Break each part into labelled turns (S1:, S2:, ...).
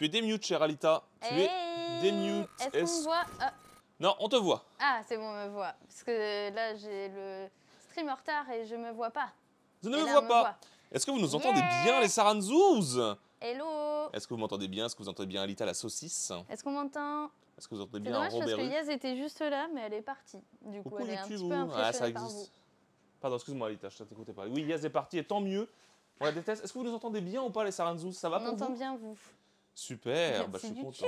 S1: Tu es démute, chère Alita. Tu hey es eh, démute. Est-ce qu'on voit ah. Non, on te voit.
S2: Ah, c'est bon, on me voit. Parce que là, j'ai le stream en retard et je me vois pas.
S1: Je ne me vois pas. Est-ce que vous nous entendez bien, les Saranzouz
S2: Hello
S1: Est-ce que vous m'entendez bien Est-ce que vous entendez bien Alita la saucisse Est-ce
S2: qu'on m'entend
S1: Est-ce que vous entendez bien dommage Robert parce que
S2: Yaz était juste là, mais elle est partie. Du coup, elle est un petit peu ah, ça par
S1: Pardon, excuse-moi Alita, je ne t'écoutais pas. Oui, Yaz est partie et tant mieux. On la déteste. Est-ce que vous nous entendez bien ou pas, les Saranzouz Ça va pour vous bien vous. Super, bah, je suis content.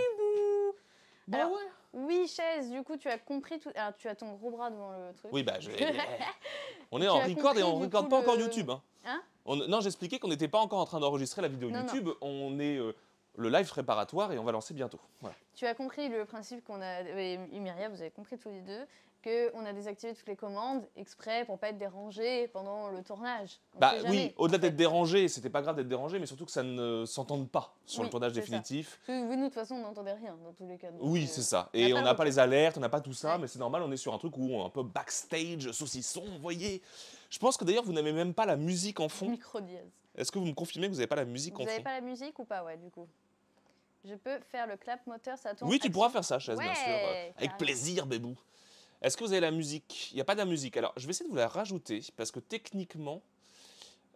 S2: Bah Alors, ouais. Oui, chaise, du coup, tu as compris tout. Alors, ah, tu as ton gros bras devant le truc. Oui, bah, je... on est en record et on ne regarde pas encore YouTube. Hein. hein.
S1: on... Non, j'expliquais qu'on n'était pas encore en train d'enregistrer la vidéo YouTube. On est euh, le live préparatoire et on va lancer bientôt.
S2: Tu as compris le principe qu'on a. Et Myria, vous avez compris tous les deux qu'on a désactivé toutes les commandes exprès pour pas être dérangé pendant le tournage. bah oui,
S1: au-delà d'être dérangé, c'était pas grave d'être dérangé, mais surtout que ça ne s'entende pas sur le tournage définitif.
S2: Oui, nous de toute façon, on n'entendait rien dans tous les cas.
S1: Oui, euh, c'est ça. Et on n'a pas, les alertes, on n'a pas tout ça, mais c'est normal, on est sur un truc où on est un peu backstage, saucisson, vous voyez. Je pense que d'ailleurs, vous n'avez même pas la musique en fond. Micro dièse. Est-ce que vous me confirmez que vous n'avez pas la musique en fond Vous n'avez pas
S2: la musique ou pas, ouais, du coup je peux faire le clap moteur, ça tourne. Oui, tu pourras faire
S1: ça, chaise, bien sûr. Avec plaisir, Bébou. Est-ce que vous avez la musique Il n'y a pas de musique. Alors, je vais essayer de vous la rajouter parce que techniquement,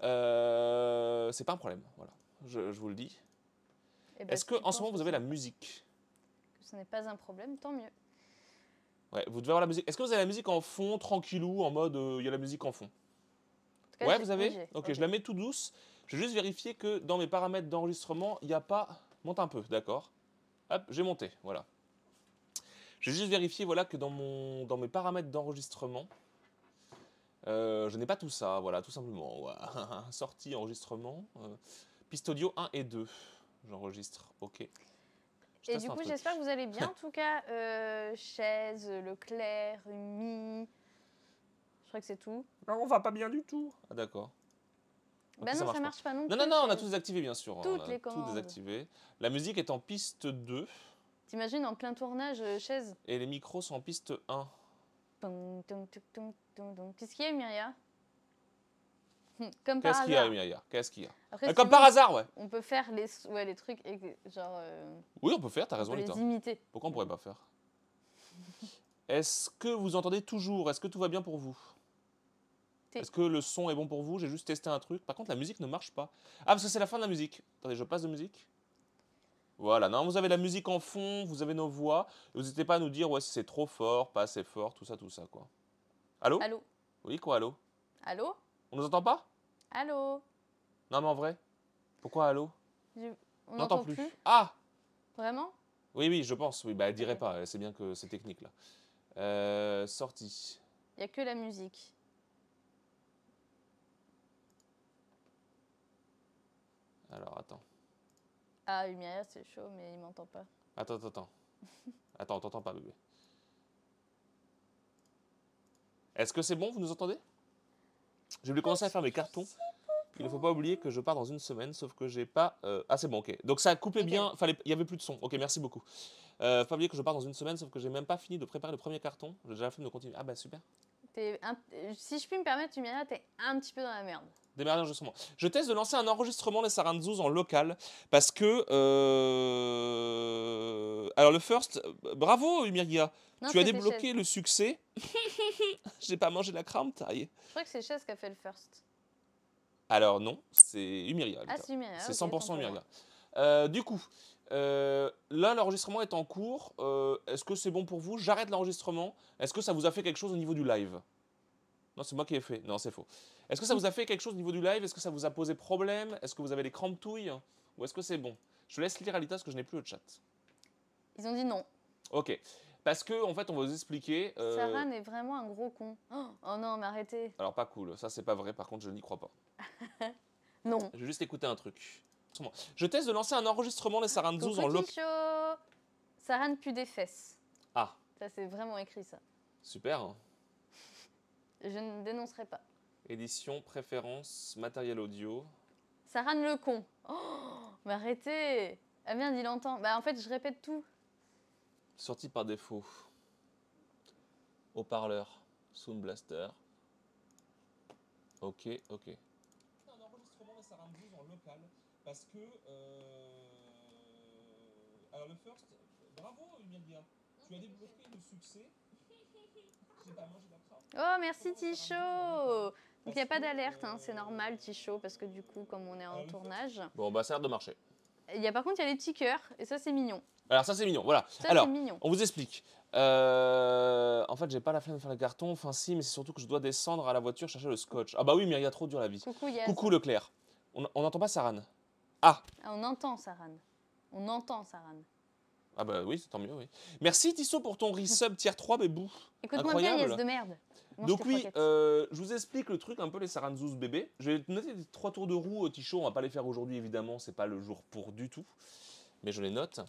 S1: euh, c'est pas un problème. Voilà, je, vous le dis. Eh ben, Est-ce qu'en ce moment, vous avez la musique
S2: Ce n'est pas un problème, tant mieux.
S1: Ouais, vous devez avoir la musique. Est-ce que vous avez la musique en fond, tranquillou, en mode euh, il y a la musique en fond Oui, vous avez ok, je la mets tout douce. Je vais juste vérifier que dans mes paramètres d'enregistrement, il n'y a pas. Monte un peu, d'accord Hop, j'ai monté, voilà. J'ai juste vérifier, voilà, que dans, mon, dans mes paramètres d'enregistrement, euh, je n'ai pas tout ça, voilà, tout simplement. Sortie, enregistrement, euh, piste audio 1 et 2. J'enregistre, ok. et du coup, j'espère que vous allez bien, en
S2: tout cas. Euh, chaise, Leclerc, Mi. Je crois que c'est tout. Non, on va pas bien du tout.
S1: Ah, d'accord. Ben non, ça marche, marche pas. non plus. Non, non, non, on a tous désactivé, bien sûr. Toutes les commandes. désactivé. La musique est en piste 2.
S2: T'imagines en plein tournage, euh, chaise
S1: Et les micros sont en piste 1.
S2: Qu'est-ce qu'il y a, Myria Comme par Qu'est-ce qu'il y a,
S1: hasard. Qu'est-ce qu'il y a euh, Comme par hasard, ouais.
S2: On peut faire les, ouais, les trucs, et genre, euh,
S1: Oui, on peut faire, t'as raison, peut les imiter. Pourquoi on pourrait pas faire Est-ce que vous entendez toujours Est-ce que tout va bien pour vous Est-ce que le son est bon pour vous J'ai juste testé un truc. Par contre, la musique ne marche pas. Ah, parce que c'est la fin de la musique. Attendez, je passe de musique. Voilà, non, vous avez la musique en fond, vous avez nos voix. N'hésitez pas à nous dire ouais, si c'est trop fort, pas assez fort, tout ça, tout ça, quoi. Allô Allô Oui, quoi, allô Allô On nous entend pas Allô Non, mais en vrai Pourquoi allô On n'entend plus. Ah Vraiment Oui, oui, je pense. Oui, bah, elle dirait pas, c'est bien que c'est technique, là. Euh, sortie.
S2: Il n'y a que la musique. Alors, attends. Ah, Lumière, c'est chaud, mais il m'entend pas.
S1: Attends, attends, attends. Attends, t'entends pas, bébé. Est-ce que c'est bon Vous nous entendez Je vais commencer à faire mes cartons. Il ne faut pas oublier que je pars dans une semaine, sauf que j'ai pas. Euh... Ah, c'est bon, ok. Donc ça a coupé bien. Il y avait plus de son. Ok, merci beaucoup. Euh, faut pas oublier que je pars dans une semaine, sauf que j'ai même pas fini de préparer le premier carton. J'ai déjà fait de continuer. Ah, bah super.
S2: Si je puis me permettre, tu t'es un petit peu dans la merde.
S1: Des merdes, justement. Je teste de lancer un enregistrement des Saranzus en local parce que. Euh, alors, le first, bravo, Umiria. tu as débloqué le succès. J'ai pas mangé la crème, taille.
S2: Je crois que c'est Chess qui a fait le first.
S1: Alors, non, c'est Umiria. Ah, c'est 100% Umiria. Euh, du coup, euh, là, l'enregistrement est en cours. Euh, est-ce que c'est bon pour vous J'arrête l'enregistrement. Est-ce que ça vous a fait quelque chose au niveau du live Non, c'est moi qui ai fait. Non, c'est faux. Est-ce que ça vous a fait quelque chose au niveau du live Est-ce que ça vous a posé problème Est-ce que vous avez des crampes touilles Ou est-ce que c'est bon Je laisse lire Alita parce que je n'ai plus le chat. Ils ont dit non. Ok. Parce que, en fait, on va vous expliquer. Euh, Sarah
S2: est vraiment un gros con. Oh, oh non, mais arrêtez.
S1: Alors, pas cool. Ça, c'est pas vrai. Par contre, je n'y crois pas. non. Je vais juste écouter un truc. Je teste de lancer un enregistrement des 12 en
S2: local. Saran pue des fesses. Ah. Ça, c'est vraiment écrit, ça. Super. Je ne dénoncerai pas.
S1: Édition, préférence, matériel audio.
S2: Saran le con. Oh, mais arrêtez. Ah merde, il entend. Bah, en fait, je répète tout.
S1: Sorti par défaut. Haut-parleur, Sound Blaster. Ok, ok. enregistrement en local. Parce que. Euh, alors, le first, bravo, Emilia. Tu as débloqué le succès.
S2: Oh, merci Tichot Donc, il n'y a pas d'alerte, hein, c'est euh, normal, Tichot, parce que du coup, comme on est en tournage. Bon,
S1: bah, ça a l'air de marcher.
S2: Il y a, par contre, il y a les petits cœurs, et ça, c'est mignon.
S1: Alors, ça, c'est mignon, voilà. Ça, Alors, mignon. on vous explique. Euh, en fait, j'ai pas la flemme de faire le carton. Enfin, si, mais c'est surtout que je dois descendre à la voiture chercher le scotch. Ah, bah oui, mais il y a trop dur la vie. Coucou, Coucou Leclerc. On n'entend pas Sarane. Ah.
S2: ah. on entend Saran. On entend Saran.
S1: Ah bah oui, tant mieux, oui. Merci Tissot pour ton resub tier 3, bébou. Écoute-moi bien, yes de merde. Donc oui, euh, je vous explique le truc, un peu les Saranzous bébés. Je vais noter trois tours de roue, euh, Tichot, on va pas les faire aujourd'hui évidemment, c'est pas le jour pour du tout. Mais je les note.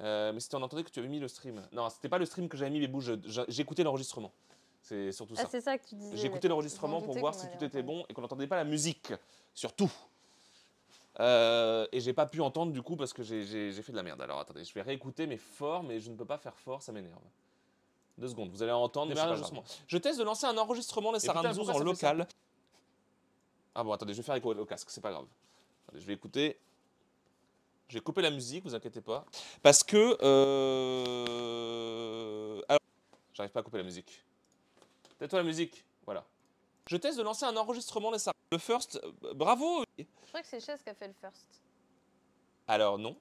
S1: Euh, mais c'était en entendant que tu avais mis le stream. Non, c'était pas le stream que j'avais mis, bébou, j'écoutais l'enregistrement. C'est surtout ah, ça. c'est ça que tu disais. J'écoutais l'enregistrement pour voir si tout était bon et qu'on n'entendait pas la musique, surtout. Euh, et j'ai pas pu entendre du coup parce que j'ai fait de la merde. Alors attendez, je vais réécouter mais fort, mais je ne peux pas faire fort, ça m'énerve. Deux secondes, vous allez entendre. Mais je teste de lancer un enregistrement des Saramzouz en local. Ah bon, attendez, je vais faire écouter au casque, c'est pas grave. je vais écouter. J'ai coupé la musique, vous inquiétez pas. Parce que. Euh, alors. J'arrive pas à couper la musique. Tais-toi la musique. Voilà. Je teste de lancer un enregistrement de ça. Le first, euh, bravo Je
S2: crois que c'est Chess qui a fait le first.
S1: Alors non.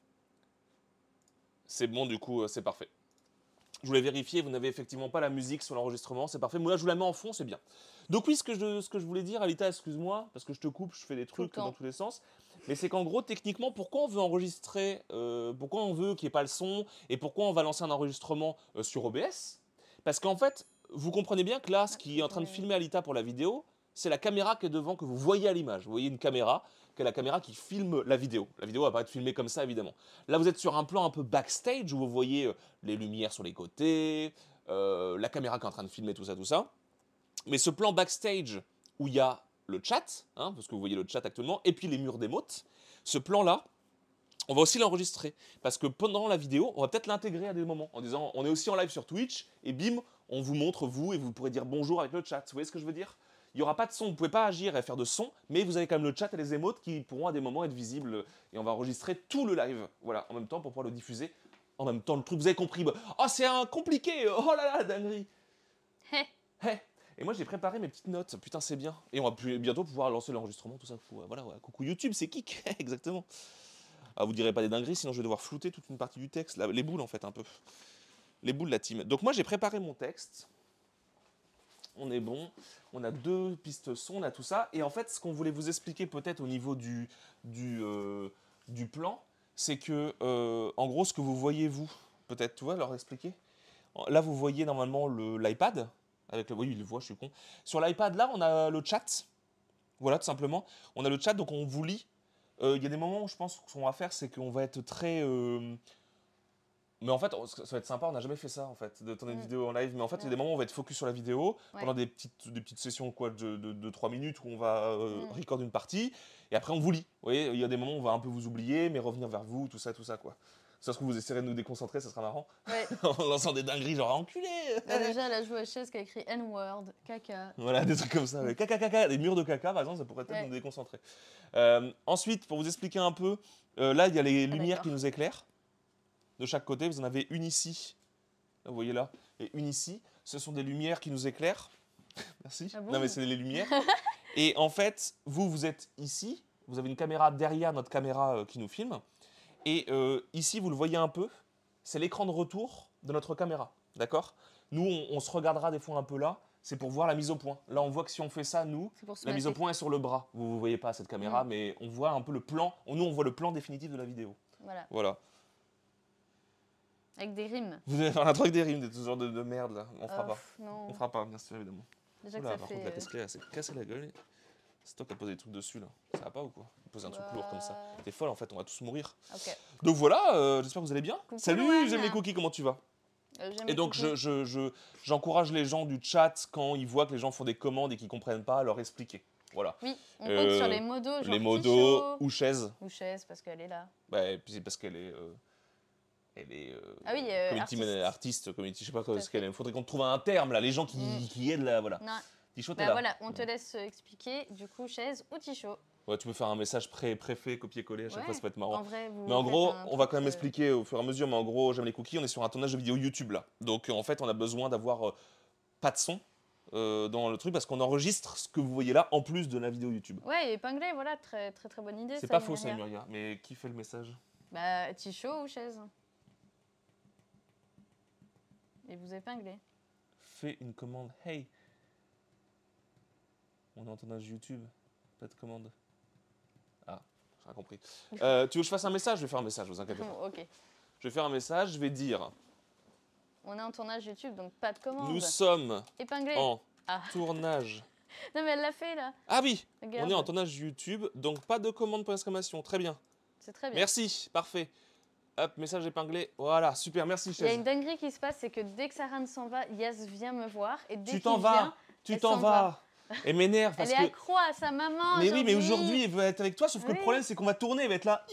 S1: C'est bon, du coup, euh, c'est parfait. Je voulais vérifier, vous n'avez effectivement pas la musique sur l'enregistrement, c'est parfait. Moi, là, je vous la mets en fond, c'est bien. Donc oui, ce que je, voulais dire, Alita, excuse-moi, parce que je te coupe, je fais des trucs dans tous les sens. Mais c'est qu'en gros, techniquement, pourquoi on veut enregistrer, euh, pourquoi on veut qu'il n'y ait pas le son, et pourquoi on va lancer un enregistrement sur OBS Parce qu'en fait, vous comprenez bien que là, ce qui est en train de filmer Alita pour la vidéo, c'est la caméra qui est devant, que vous voyez à l'image. Vous voyez une caméra, qui est la caméra qui filme la vidéo. La vidéo va pas être filmée comme ça, évidemment. Là, vous êtes sur un plan un peu backstage, où vous voyez euh, les lumières sur les côtés, euh, la caméra qui est en train de filmer tout ça, tout ça. Mais ce plan backstage, où il y a le chat, hein, parce que vous voyez le chat actuellement, et puis les murs des mottes, ce plan-là, on va aussi l'enregistrer. Parce que pendant la vidéo, on va peut-être l'intégrer à des moments, en disant, on est aussi en live sur Twitch, et bim, on vous montre vous et vous pourrez dire bonjour avec le chat. Vous voyez ce que je veux dire Il n'y aura pas de son, vous ne pouvez pas agir et faire de son, mais vous avez quand même le chat et les émotes qui pourront à des moments être visibles et on va enregistrer tout le live, voilà, en même temps pour pouvoir le diffuser. En même temps, le truc, vous avez compris. Bah, oh, c'est compliqué Oh là là, dinguerie Et moi, j'ai préparé mes petites notes. Putain, c'est bien. Et on va bientôt pouvoir lancer l'enregistrement, tout ça. Euh, voilà, coucou YouTube, c'est kick Exactement. Ah, vous direz pas des dingueries, sinon je vais devoir flouter toute une partie du texte, les boules en fait, un peu les boules de la team. Donc moi j'ai préparé mon texte. On est bon, on a deux pistes son, on a tout ça. Et en fait, ce qu'on voulait vous expliquer peut-être au niveau du, du, euh, plan, c'est que, euh, en gros, ce que vous voyez, vous, peut-être, tu vois, leur expliquer. Là, vous voyez normalement l'iPad, avec le, oui, il le voit, je suis con. Sur l'iPad, là, on a le chat. Voilà, tout simplement. On a le chat, donc on vous lit. Euh, il y a des moments, où je pense, qu'on va faire, c'est qu'on va être très mais en fait, ça va être sympa, on n'a jamais fait ça, en fait, de tourner une mm. vidéo en live. Mais en fait, il y a des moments où on va être focus sur la vidéo, pendant des petites, des petites sessions quoi, de, de, 3 minutes où on va euh, mm. recorder une partie, et après on vous lit. Vous voyez, il y a des moments où on va un peu vous oublier, mais revenir vers vous, tout ça, tout ça, quoi. se que vous essaierez de nous déconcentrer, ça sera marrant. en lançant des dingueries, genre
S2: enculé a Déjà, la chaise qui a écrit N-word, caca.
S1: Voilà, des trucs comme ça. caca, caca, des murs de caca, par exemple, ça pourrait peut-être nous déconcentrer. Euh, ensuite, pour vous expliquer un peu, euh, là, il y a les ah, lumières qui nous éclairent de chaque côté. Vous en avez une ici, vous voyez là, et une ici. Ce sont des lumières qui nous éclairent. Merci. Ah non, mais c'est les lumières. et en fait, vous, vous êtes ici. Vous avez une caméra derrière notre caméra euh, qui nous filme. Et euh, ici, vous le voyez un peu, c'est l'écran de retour de notre caméra. D'accord Nous, on, se regardera des fois un peu là. C'est pour voir la mise au point. Là, on voit que si on fait ça, nous, la mise au point est sur le bras. Vous ne voyez pas cette caméra, mm. mais on voit un peu le plan. Nous, on voit le plan définitif de la vidéo. voilà.
S2: Avec des rimes.
S1: Vous allez faire un truc des rimes, des trucs genre de, merde là. On fera oh, pas. On fera pas, bien sûr, évidemment. Déjà que ça par contre, la casquette, euh, elle s'est cassée la gueule. C'est toi qui as posé des trucs dessus là. Ça va pas ou quoi Poser un truc lourd comme ça. Bah. T'es folle en fait, on va tous mourir. Donc voilà, euh, j'espère que vous allez bien. Salut, j'aime les cookies, comment tu vas euh, et donc, j'encourage je, je, les gens du chat quand ils voient que les gens font des commandes et qu'ils comprennent pas, à leur expliquer. Voilà. Oui,
S2: on compte sur les modos. Genre les modos ou chaises. Ou chaises parce qu'elle est là.
S1: Bah, et puis parce qu'elle est elle est euh, ah oui, euh, community artiste. artiste. community, je sais pas quoi, ce qu'elle Il Faudrait qu'on trouve un terme là, les gens qui, mm. aident là, voilà. Tichot, bah, là. voilà,
S2: on te mm. laisse euh, expliquer, du coup, chaise ou Tichot.
S1: Ouais, tu peux faire un message pré préfet, copier-coller à chaque fois, ça peut être marrant. En vrai, vous mais en gros, on va quand même euh, expliquer au fur et à mesure, mais en gros, j'aime les cookies, on est sur un tournage de vidéo YouTube là. Donc euh, en fait, on a besoin d'avoir pas de son, dans le truc parce qu'on enregistre ce que vous voyez là en plus de la vidéo YouTube.
S2: Ouais, épinglé, voilà, très très très bonne idée. C'est pas faux ça,
S1: mais qui fait le message
S2: Bah, Tichot ou Chaise et vous épinglez.
S1: Fais une commande. Hey On est en tournage YouTube. Pas de commande. Ah, j'ai compris. Euh, tu veux que je fasse un message Je vais faire un message, vous inquiétez pas. ok. Je vais faire un message, je vais dire.
S2: On est en tournage YouTube, donc pas de commande. Nous
S1: sommes en ah. tournage.
S2: non, mais elle l'a fait là. Ah oui On est en
S1: tournage YouTube, donc pas de commande pour exclamation. Très bien. C'est très bien. Merci, parfait. Hop, message épinglé. Voilà, super, merci chef. Il y a une
S2: dinguerie qui se passe, c'est que dès que ne s'en va, Yaz vient me voir. Et dès tu t'en vas,
S1: tu t'en vas. Et m'énerve parce que. Elle est
S2: accro à sa maman. Mais oui, mais aujourd'hui, elle
S1: veut être avec toi, sauf que le problème, c'est qu'on va tourner, elle va être là.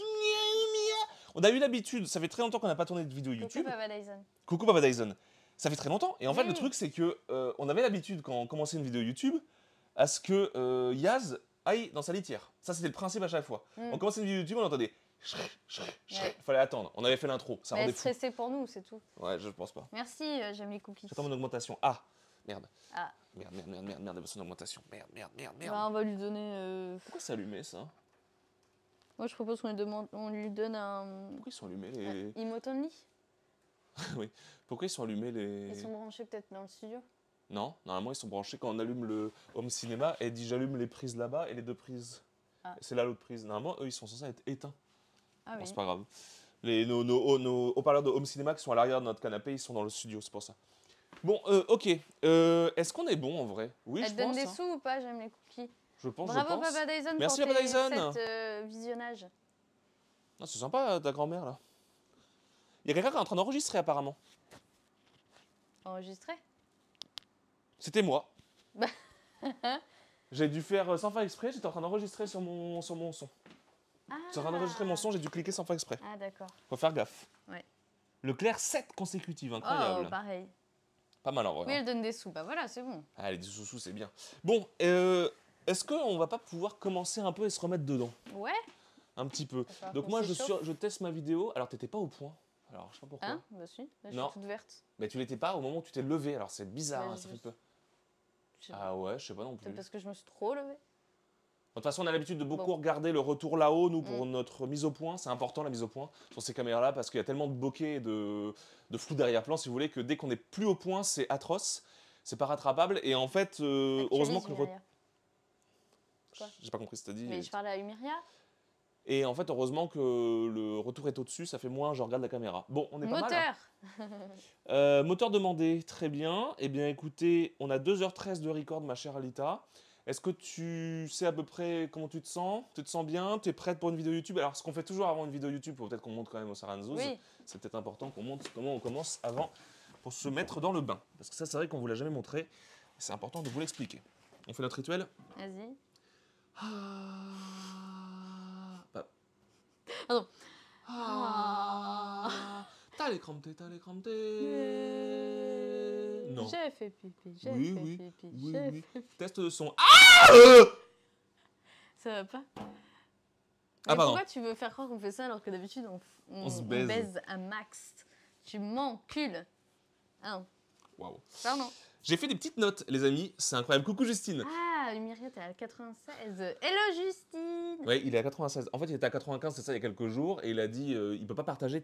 S1: On a eu l'habitude, ça fait très longtemps qu'on n'a pas tourné de vidéo YouTube. Coucou Papa Dyson. Coucou Papa Dyson. Ça fait très longtemps. Et en fait, le truc, c'est que euh, on avait l'habitude, quand on commençait une vidéo YouTube, à ce que euh, Yaz aille dans sa litière. Ça, c'était le principe à chaque fois. On hmm. commençait une vidéo YouTube, on entendait Ouais. Fallait attendre. On avait fait l'intro. Ça Mais rendait
S2: stressé pour nous, c'est tout.
S1: Ouais, je pense pas.
S2: Merci, euh, j'aime les cookies. J'attends mon
S1: augmentation. Ah, merde. Ah. Merde, merde, merde, merde, merde, son augmentation. Merde, merde, merde, merde. Bah, on va lui donner. Euh, Pourquoi s'allumer ça
S2: Moi, je propose qu'on lui, demande... on lui donne un. Pourquoi ils sont
S1: allumés les. Un... Oui. Pourquoi ils sont allumés les. Ils sont
S2: branchés peut-être dans le studio
S1: Non, normalement, ils sont branchés quand on allume le home cinéma et dit j'allume les prises là-bas et les deux prises. Ah. C'est là l'autre prise. Normalement, eux, ils sont censés être éteints. Ah c'est pas grave. Oh, nos, haut-parleurs de home cinéma qui sont à l'arrière de notre canapé, ils sont dans le studio, c'est pour ça. Bon, euh, ok. Euh, est-ce qu'on est bon en vrai Oui, Elle je donne pense, des hein. sous
S2: ou pas J'aime les cookies.
S1: Je pense, Bravo, je pense. Papa Dyson, Merci, pour Dyson.
S2: Euh, visionnage.
S1: Ah, c'est sympa, ta grand-mère, là. Il y a quelqu'un qui est en train d'enregistrer, apparemment. Enregistrer C'était moi.
S2: Bah.
S1: J'ai dû faire sans faire exprès, j'étais en train d'enregistrer sur mon son.
S2: Ah. Sur d'enregistrer
S1: mon son, j'ai dû cliquer sans faire exprès. Ah, d'accord. Faut faire gaffe. Ouais. clair 7 consécutives, incroyable. Oh, pareil. Pas mal en vrai. Oui, hein.
S2: elle donne des sous, bah voilà, c'est bon.
S1: Ah, les 10 sous c'est bien. Bon, euh, est-ce qu'on va pas pouvoir commencer un peu et se remettre dedans Ouais. Un petit peu. Donc moi, je, teste ma vidéo. Alors, t'étais pas au point. Alors, je sais pas pourquoi. Hein
S2: Bah si, là, je suis toute verte.
S1: Mais tu l'étais pas au moment où tu t'es levée, alors c'est bizarre, bah, hein, ça fait peu... Ah ouais, je sais pas non plus. C'est parce
S2: que je me suis trop levée.
S1: De toute façon, on a l'habitude de beaucoup regarder le retour là-haut, nous, pour mm. notre mise au point. C'est important, la mise au point, sur ces caméras-là, parce qu'il y a tellement de bokeh et de, de flou darrière plan si vous voulez, que dès qu'on n'est plus au point, c'est atroce, c'est pas rattrapable. Et en fait, euh, heureusement que le retour... J'ai pas compris ce que dit. Mais je à Et en fait, heureusement que le retour est au-dessus, ça fait moins je regarde la caméra. Bon, on est pas mal. Hein.
S2: Moteur
S1: euh, Moteur demandé, très bien. Eh bien, écoutez, on a 2h13 de record, ma chère Alita. Est-ce que tu sais à peu près comment tu te sens Tu te sens bien Tu es prête pour une vidéo YouTube Alors, ce qu'on fait toujours avant une vidéo YouTube, peut-être qu'on montre quand même au Saranzouz. C'est peut-être important qu'on montre comment on commence avant pour se mettre dans le bain. Parce que ça, c'est vrai qu'on ne vous l'a jamais montré. C'est important de vous l'expliquer. On fait notre rituel
S2: Vas-y. Ah,
S1: bah. ah Ah. T'as les crampes, t'as les non J'ai fait pipi, j'ai oui, fait oui, pipi, oui, j'ai oui. fait pipi. Test de son. Ah euh Ça va pas ah, pourquoi
S2: tu veux faire croire qu'on fait ça alors que d'habitude on, on, se baise. à max Tu m'encules. Hein Waouh. Pardon.
S1: J'ai fait des petites notes, les amis. C'est incroyable. Coucou Justine.
S2: Ah. La Myriette est à 96. Hello Justine Oui,
S1: il est à 96. En fait, il était à 95, c'est ça, il y a quelques jours, et il a dit euh, il peut pas partager,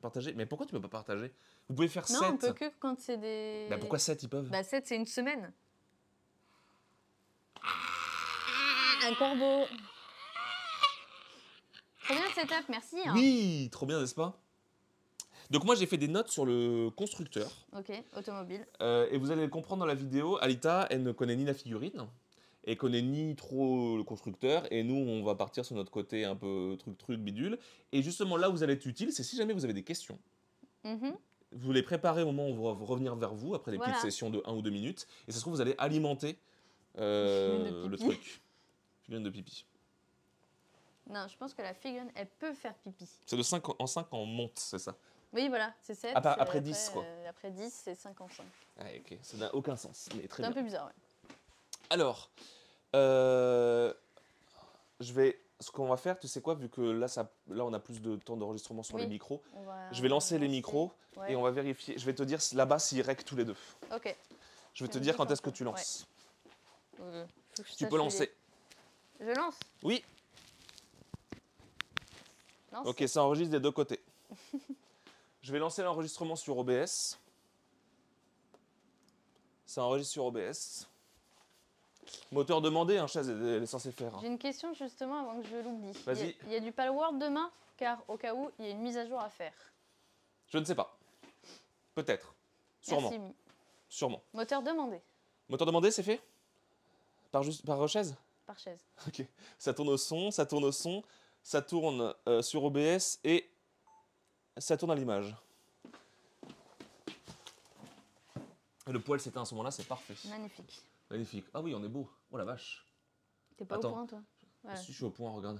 S1: partager, Mais pourquoi tu peux pas partager Vous pouvez faire 7. Non, on peut que
S2: quand c'est des. Bah pourquoi 7 ils peuvent Bah 7, c'est une semaine. Ah, un corbeau Trop bien setup, merci. Hein.
S1: Oui, trop bien, n'est-ce pas donc moi j'ai fait des notes sur le constructeur.
S2: Ok, automobile.
S1: Euh, et vous allez le comprendre dans la vidéo, Alita, elle ne connaît ni la figurine, et connaît ni trop le constructeur, et nous, on va partir sur notre côté un peu truc-truc bidule. Et justement, là où vous allez être utile, c'est si jamais vous avez des questions. Mm-hmm. vous les préparez au moment où on va revenir vers vous après des petites sessions de 1 ou 2 minutes. Et ça se trouve, vous allez alimenter euh, le truc. Figurine de pipi.
S2: Non, je pense que la figurine, elle peut faire pipi.
S1: C'est de 5 en 5 on monte, c'est ça
S2: Oui, voilà, c'est ça. Après, 10, euh, quoi. Euh, après 10, c'est 5 en 5.
S1: ok, ça n'a aucun sens. C'est un peu bizarre, ouais. Alors, euh, je vais. Ce qu'on va faire, tu sais quoi, vu que là, ça, là on a plus de temps d'enregistrement sur les micros, je vais lancer les micros et on va vérifier. Je vais te dire là-bas s'ils rec tous les deux.
S2: Ok. Je vais te dire quand est-ce que tu lances. Tu peux lancer. Je lance
S1: Oui. ok, ça enregistre des deux côtés. je vais lancer l'enregistrement sur OBS. Ça enregistre sur OBS moteur demandé, un hein, chaise, elle est censée faire. J'ai
S2: une question justement avant que je l'oublie. Vas-y. Il y, a du Palworld demain Car au cas où, il y a une mise à jour à faire.
S1: Je ne sais pas. Peut-être. Sûrement. Sûrement.
S2: Moteur demandé.
S1: Moteur demandé, c'est fait Par, juste, par chaise Par chaise. Ok. Ça tourne au son, ça tourne au son, ça tourne euh, sur OBS et ça tourne à l'image. Le poil s'éteint à ce moment-là, c'est parfait. Magnifique. Magnifique. Ah oui, on est beau. Oh la vache.
S2: T'es pas au point, toi je suis au point, regarde.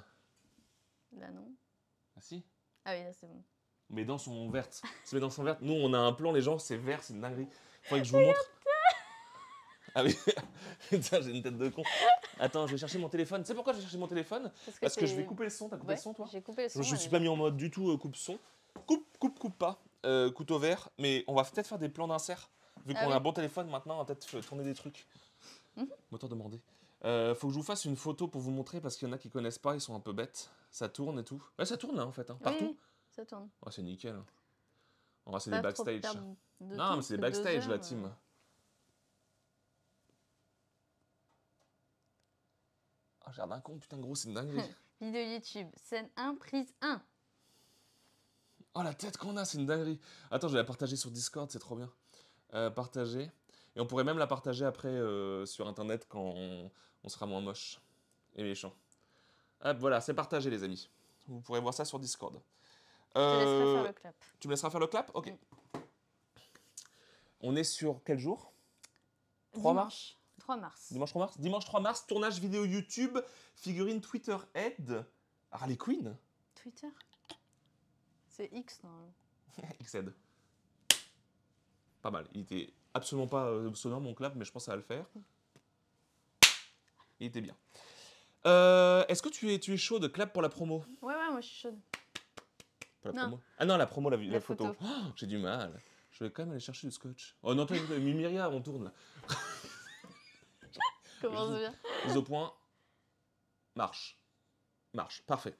S2: Là, bah non. Ah si Ah oui, là, c'est bon.
S1: Mes dents sont vertes. c'est mes dents sont vertes. Nous, on a un plan, les gens, c'est vert, c'est une dinguerie. Faudrait que je vous montre. Ah oui, j'ai une tête de con. Attends, je vais chercher mon téléphone. C'est sais pourquoi vais chercher mon téléphone Parce, que, je vais couper le son. T'as coupé le son, toi J'ai coupé le son. Je ne suis pas mis en mode du tout euh, coupe-son. Coupe, coupe, coupe pas. Euh, couteau vert. Mais on va peut-être faire des plans d'insert. Vu ah qu'on a un bon téléphone maintenant, on va peut-être tourner des trucs. Mmh. Moteur demandé. Euh, faut que je vous fasse une photo pour vous montrer parce qu'il y en a qui connaissent pas, ils sont un peu bêtes. Ça tourne et tout. ça tourne là hein, en fait, hein. partout. ça tourne. c'est nickel. Hein. c'est des backstage. non, mais c'est des backstage la euh. team. Ah, j'ai un un con, putain gros, c'est une dinguerie.
S2: Vidéo YouTube, scène 1, prise 1.
S1: Oh la tête qu'on a, c'est une dinguerie. Attends, je vais la partager sur Discord, c'est trop bien. Euh, partager. Et on pourrait même la partager après euh, sur Internet quand on, sera moins moche et méchant. Ah, voilà, c'est partagé, les amis. Vous pourrez voir ça sur Discord. Euh, tu me laisseras faire le clap Ok. On est sur quel jour 3 mars 3 mars. Dimanche 3 mars Dimanche 3 mars, tournage vidéo YouTube, figurine Twitter Head, Harley Quinn.
S2: Twitter C'est X, non
S1: XZ. Pas mal, il était absolument pas euh, sonore mon clap, mais je pense à le faire. Il était bien. Euh, est-ce que tu es, tu es chaud de clap pour la promo
S2: Ouais, ouais, moi je suis chaude. Pour la Non. promo
S1: Ah non, la promo, la, photo. Oh, j'ai du mal. Je vais quand même aller chercher du scotch. Oh non, as mi- on tourne là.
S2: Commence bien.
S1: Mise au point. Marche. Marche. Parfait.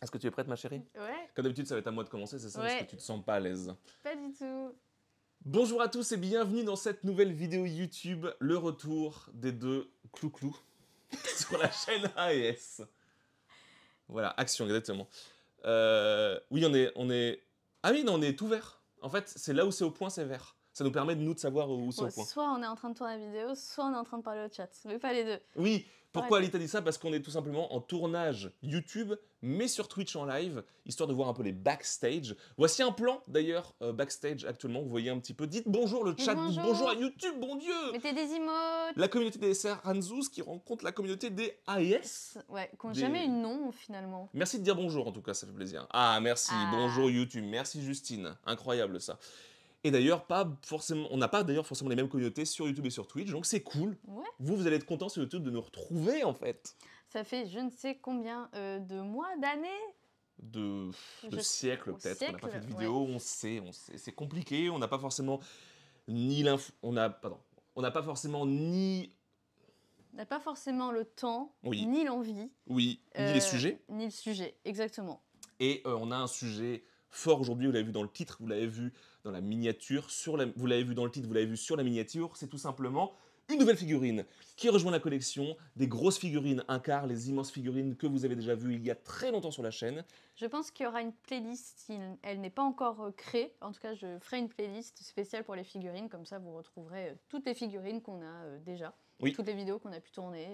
S1: Est-ce que tu es prête, ma chérie Ouais, Comme d'habitude, ça va être à moi de commencer, c'est ça Est-ce que tu te sens pas à l'aise.
S2: pas du tout.
S1: Bonjour à tous et bienvenue dans cette nouvelle vidéo YouTube, le retour des deux clou-clou sur la chaîne AES. Voilà, action exactement. Euh, oui, on est, on est... Ah oui, non, on est tout vert. En fait, c'est là où c'est au point, c'est vert. Ça nous permet de nous de savoir où c'est au point. Soit
S2: on est en train de tourner la vidéo, soit on est en train de parler au chat. Mais pas les deux.
S1: Oui, pourquoi Alita dit ça Parce qu'on est tout simplement en tournage YouTube, mais sur Twitch en live, histoire de voir un peu les backstage. Voici un plan d'ailleurs euh, backstage actuellement, vous voyez un petit peu. Dites bonjour le chat, bonjour. à
S2: YouTube, bon Dieu Mettez des emotes La
S1: communauté des SR Ranzus qui rencontre la communauté des AES.
S2: Ouais, qui jamais eu nom finalement.
S1: Merci de dire bonjour en tout cas, ça fait plaisir. Ah merci, ah. bonjour YouTube, merci Justine, incroyable ça. Et d'ailleurs, pas forcément, on n'a pas d'ailleurs forcément les mêmes communautés sur YouTube et sur Twitch, donc c'est cool. Vous, vous allez être content sur YouTube de nous retrouver en fait.
S2: Ça fait je ne sais combien euh, de mois, d'années
S1: de, siècles peut-être. On n'a pas fait de vidéo, on sait, on C'est compliqué, on n'a pas forcément ni l'info. On pardon, on n'a pas forcément ni.
S2: On n'a pas forcément le temps, ni l'envie.
S1: Oui, ni les euh, sujets.
S2: Ni le sujet, exactement.
S1: Et euh, on a un sujet fort aujourd'hui, vous l'avez vu dans le titre, vous l'avez vu dans la miniature, vous l'avez vu dans le titre, vous l'avez vu sur la miniature, c'est tout simplement une nouvelle figurine qui rejoint la collection. Des grosses figurines, un quart, les immenses figurines que vous avez déjà vues il y a très longtemps sur la chaîne.
S2: Je pense qu'il y aura une playlist, elle n'est pas encore euh, créée. En tout cas, je ferai une playlist spéciale pour les figurines, comme ça vous retrouverez euh, toutes les figurines qu'on a euh, déjà, oui. toutes les vidéos qu'on a pu tourner.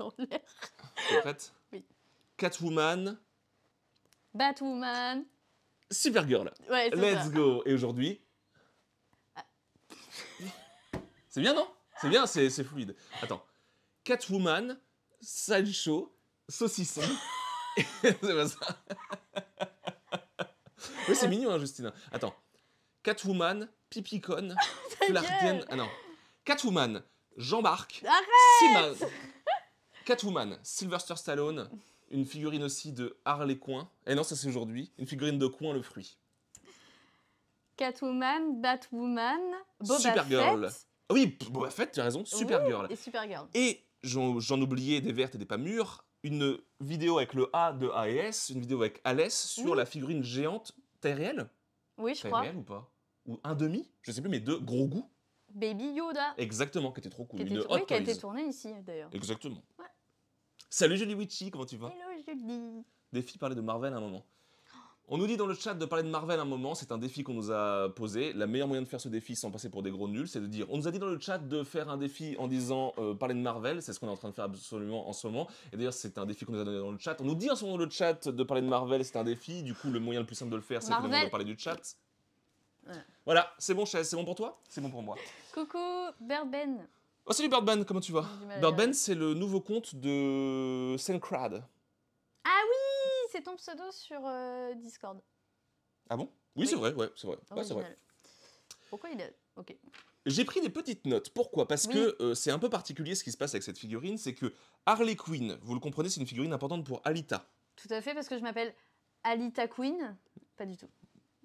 S2: en l'air.
S1: Prête Oui. Catwoman,
S2: Batwoman.
S1: Supergirl. Let's go. Et aujourd'hui. Ah. c'est bien, non C'est bien, c'est fluide. Attends. Catwoman, Sancho, Saucisson. c'est pas ça. oui, c'est mignon, hein, Justine. Attends. Catwoman, pipicon clardienne... Ah non. Catwoman, Jean-Marc.
S2: Arrête
S1: Catwoman, Sylvester Stallone une figurine aussi de Harley Quinn. Et non, ça c'est aujourd'hui. Une figurine de Coin le fruit.
S2: Catwoman, Batwoman, Boba Supergirl. Fett.
S1: Ah oui, Boba Fett, tu as raison, Supergirl. et Supergirl. Et j'en oubliais des vertes et des pas mûres. Une vidéo avec le A de AES, une vidéo avec Alès sur la figurine géante terrielle Oui, je crois. ou pas Ou un demi, je sais plus, mais deux, gros goûts.
S2: Baby Yoda.
S1: Exactement, qui était trop cool. Qui oui, qui a été
S2: tournée ici d'ailleurs.
S1: Exactement. Ouais. Salut Julie Witchy, comment tu vas
S2: Hello Julie
S1: Défi parler de Marvel un moment. On nous dit dans le chat de parler de Marvel un moment, c'est un défi qu'on nous a posé. La meilleure moyen de faire ce défi sans passer pour des gros nuls, c'est de dire. On nous a dit dans le chat de faire un défi en disant euh, parler de Marvel, c'est ce qu'on est en train de faire absolument en ce moment. Et d'ailleurs, c'est un défi qu'on nous a donné dans le chat. On nous dit en ce moment dans le chat de parler de Marvel, c'est un défi. Du coup, le moyen le plus simple de le faire, c'est de parler du chat. Voilà, c'est bon, chaise, c'est bon pour toi C'est bon pour moi.
S2: Coucou, Berben.
S1: Oh salut Birdman, comment tu vas Birdman, c'est le nouveau compte de Sencrad.
S2: Ah oui, c'est ton pseudo sur euh, Discord.
S1: Ah bon Oui, c'est vrai, ouais, c'est vrai. Ah
S2: Pourquoi il a... Ok.
S1: J'ai pris des petites notes. Pourquoi Parce que euh, c'est un peu particulier ce qui se passe avec cette figurine, c'est que Harley Quinn, vous le comprenez, c'est une figurine importante pour Alita.
S2: Tout à fait, parce que je m'appelle Alita Quinn. Pas du tout.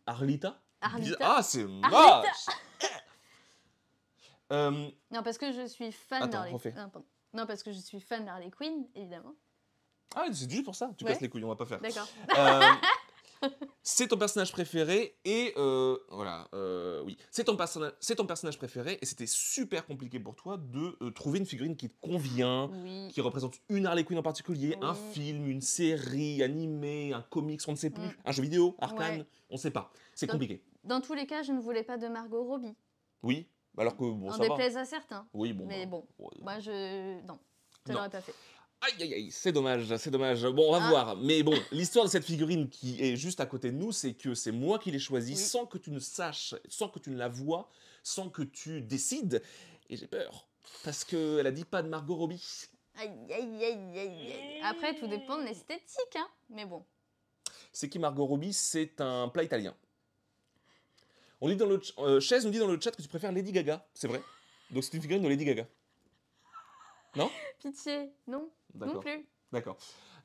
S1: Arlita Arlita. Ah, c'est moche Euh,
S2: non, parce que je suis fan d'Harley Quinn. Non, parce que je suis fan évidemment.
S1: Ah, c'est juste pour ça. Tu passes les couilles, on va pas faire. D'accord. Euh, c'est ton personnage préféré et euh, voilà, oui. C'est ton, ton personnage préféré et c'était super compliqué pour toi de trouver une figurine qui te convient, qui représente une Harley Quinn en particulier, un film, une série animée, un comics, on ne sait plus, mm. un jeu vidéo, Arkane, on ne sait pas. C'est compliqué.
S2: Dans tous les cas, je ne voulais pas de Margot Robbie.
S1: Oui, bah, alors que bon, On ça déplaise à certains. Oui, bon. Mais
S2: bah, bon, moi je. Non, l'aurais pas fait. Aïe,
S1: aïe, aïe, c'est dommage, c'est dommage. Bon, on va ah. voir. Mais bon, l'histoire de cette figurine qui est juste à côté de nous, c'est que c'est moi qui l'ai choisie sans que tu ne saches, sans que tu ne la vois, sans que tu décides. Et j'ai peur. Parce qu'elle a dit pas de Margot Robbie.
S2: Aïe, aïe, aïe, aïe, aïe. Après, tout dépend de l'esthétique, hein. Mais bon.
S1: C'est qui Margot Robbie C'est un plat italien. On dit dans le euh, chaise, nous dit dans le chat que tu préfères Lady Gaga. C'est vrai. Donc c'est une figurine de Lady Gaga. Non
S2: Pitié, non. Non plus.
S1: D'accord.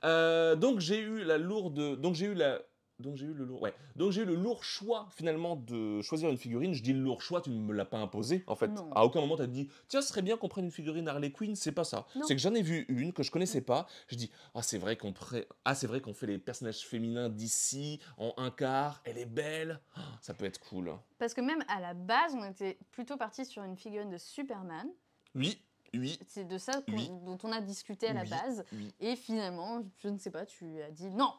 S1: Euh, donc j'ai eu la lourde, donc j'ai eu la donc j'ai eu le lourd, ouais. Donc j'ai eu le lourd choix finalement de choisir une figurine. Je dis le lourd choix, tu ne me l'as pas imposé en fait. À aucun moment tu as dit tiens, ce serait bien qu'on prenne une figurine Harley Quinn. C'est pas ça. C'est que j'en ai vu une que je connaissais mm. pas. Je dis ah c'est vrai qu'on pré... ah c'est vrai qu'on fait les personnages féminins d'ici en un quart. Elle est belle. Ah, ça peut être cool.
S2: Parce que même à la base, on était plutôt parti sur une figurine de Superman.
S1: Oui. Oui.
S2: C'est de ça dont on a discuté à la base. Et finalement, je ne sais pas, tu as dit non,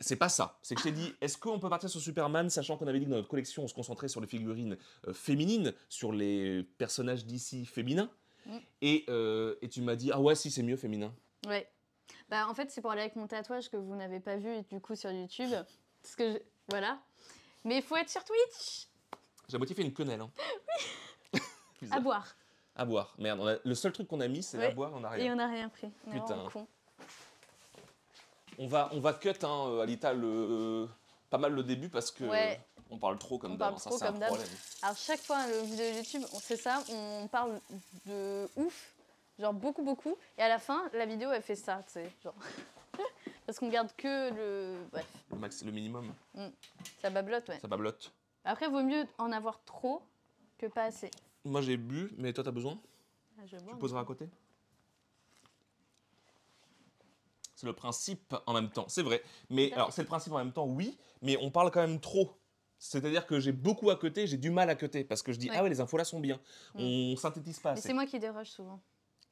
S1: c'est pas ça. C'est que t'ai dit, est-ce qu'on peut partir sur Superman, sachant qu'on avait dit que dans notre collection, on se concentrait sur les figurines euh, féminines, sur les personnages d'ici féminins mm. euh, et, tu m'as dit, ah ouais, si, c'est mieux féminin.
S2: Ouais. Bah, en fait, c'est pour aller avec mon tatouage que vous n'avez pas vu, du coup, sur YouTube. Parce que Voilà. Mais il faut être sur Twitch.
S1: J'ai moitié une quenelle. Hein. oui. à boire. À boire. Merde, le seul truc qu'on a mis, c'est à boire, on n'a rien. Et on
S2: n'a rien pris. Putain.
S1: On va, on va cut, hein, euh, Alita, le, euh, pas mal le début parce que on parle trop comme d'hab. Hein, ça,
S2: Alors, chaque fois, euh, le vidéo YouTube, fait ça, on parle de ouf, genre beaucoup, beaucoup. Et à la fin, la vidéo, elle fait ça, tu sais, genre. parce qu'on garde que le. Bref.
S1: Le max, le minimum.
S2: Mm. Ça bablote, ouais. Ça bablote. Après, vaut mieux en avoir trop que pas assez.
S1: Moi, j'ai bu, mais toi, t'as besoin
S2: ah, je Tu poseras à
S1: côté C'est le principe en même temps, c'est vrai. Mais alors, c'est le principe en même temps, oui, mais on parle quand même trop. C'est-à-dire que j'ai beaucoup à côté, j'ai du mal à côté, parce que je dis, ah ouais, les infos là sont bien. Mm. On synthétise pas C'est moi
S2: qui déroge souvent.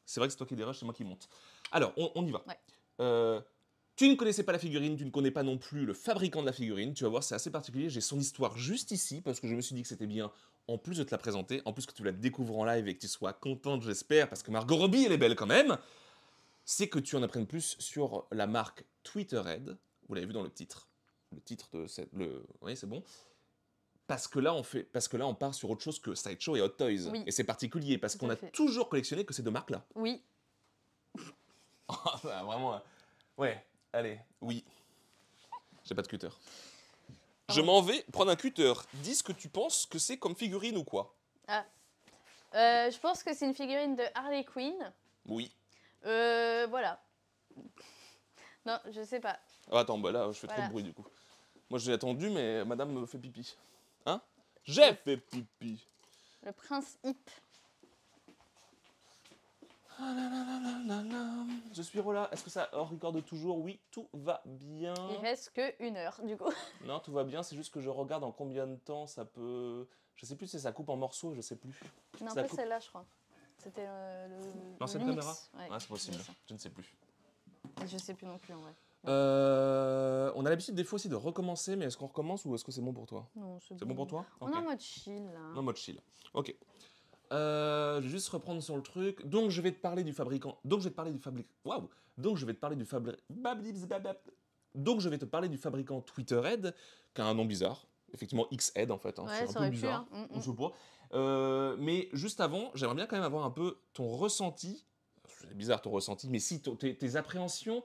S1: C'est vrai que c'est toi qui déroge, c'est moi qui monte. Alors, on, y va. Euh, tu ne connaissais pas la figurine, tu ne connais pas non plus le fabricant de la figurine. Tu vas voir, c'est assez particulier. J'ai son histoire juste ici parce que je me suis dit que c'était bien, en plus de te la présenter, en plus que tu la découvres en live et que tu sois contente, j'espère, parce que Margot Robbie, elle est belle quand même c'est que tu en apprennes plus sur la marque Twitterhead. Vous l'avez vu dans le titre. Le titre de cette. Le... Oui, c'est bon. Parce que, là, on fait, parce que là, on part sur autre chose que Sideshow et Hot Toys. Et c'est particulier parce qu'on a toujours collectionné que ces deux marques-là. Oui. Ah, bah, vraiment. Euh, ouais, allez, oui. J'ai pas de cutter. Je ah. m'en vais prendre un cutter. Dis ce que tu penses que c'est comme figurine ou quoi.
S2: Ah. Euh, je pense que c'est une figurine de Harley Quinn. Oui. Euh, voilà. Non, je sais pas.
S1: Ah, attends, bah là, je fais trop de bruit du coup. Moi, j'ai attendu, mais madame me fait pipi. Hein J'ai fait pipi.
S2: Le prince Hip. Ah,
S1: je suis Rola. Est-ce que ça recorde toujours Oui, tout va bien. Il
S2: reste que une heure, du coup.
S1: Non, tout va bien. C'est juste que je regarde en combien de temps ça peut. Je sais plus si ça coupe en morceaux. Je sais plus. Non, Ça celle-là,
S2: je crois. C'était euh, le. L'ancienne caméra ah, c'est possible. Je ne sais plus. Je ne sais plus non plus en vrai.
S1: Euh, on a l'habitude des fois aussi de recommencer, mais est-ce qu'on recommence ou est-ce que c'est bon pour toi c'est bon. pour toi On est en mode
S2: chill là. On est en
S1: mode chill. Ok. Euh, je vais juste reprendre sur le truc. Donc je vais te parler du fabricant. Donc je vais te parler du fabricant. Waouh Donc je vais te parler du fabricant. Donc je vais te parler du fabricant Twitterhead, qui a un nom bizarre. Effectivement, Xhead en fait. Hein. Ouais, c'est un peu bizarre. Pu, hein. Mm, mm. On se voit. Euh, mais juste avant, j'aimerais bien quand même avoir un peu ton ressenti. C'est bizarre ton ressenti, mais si tes, appréhensions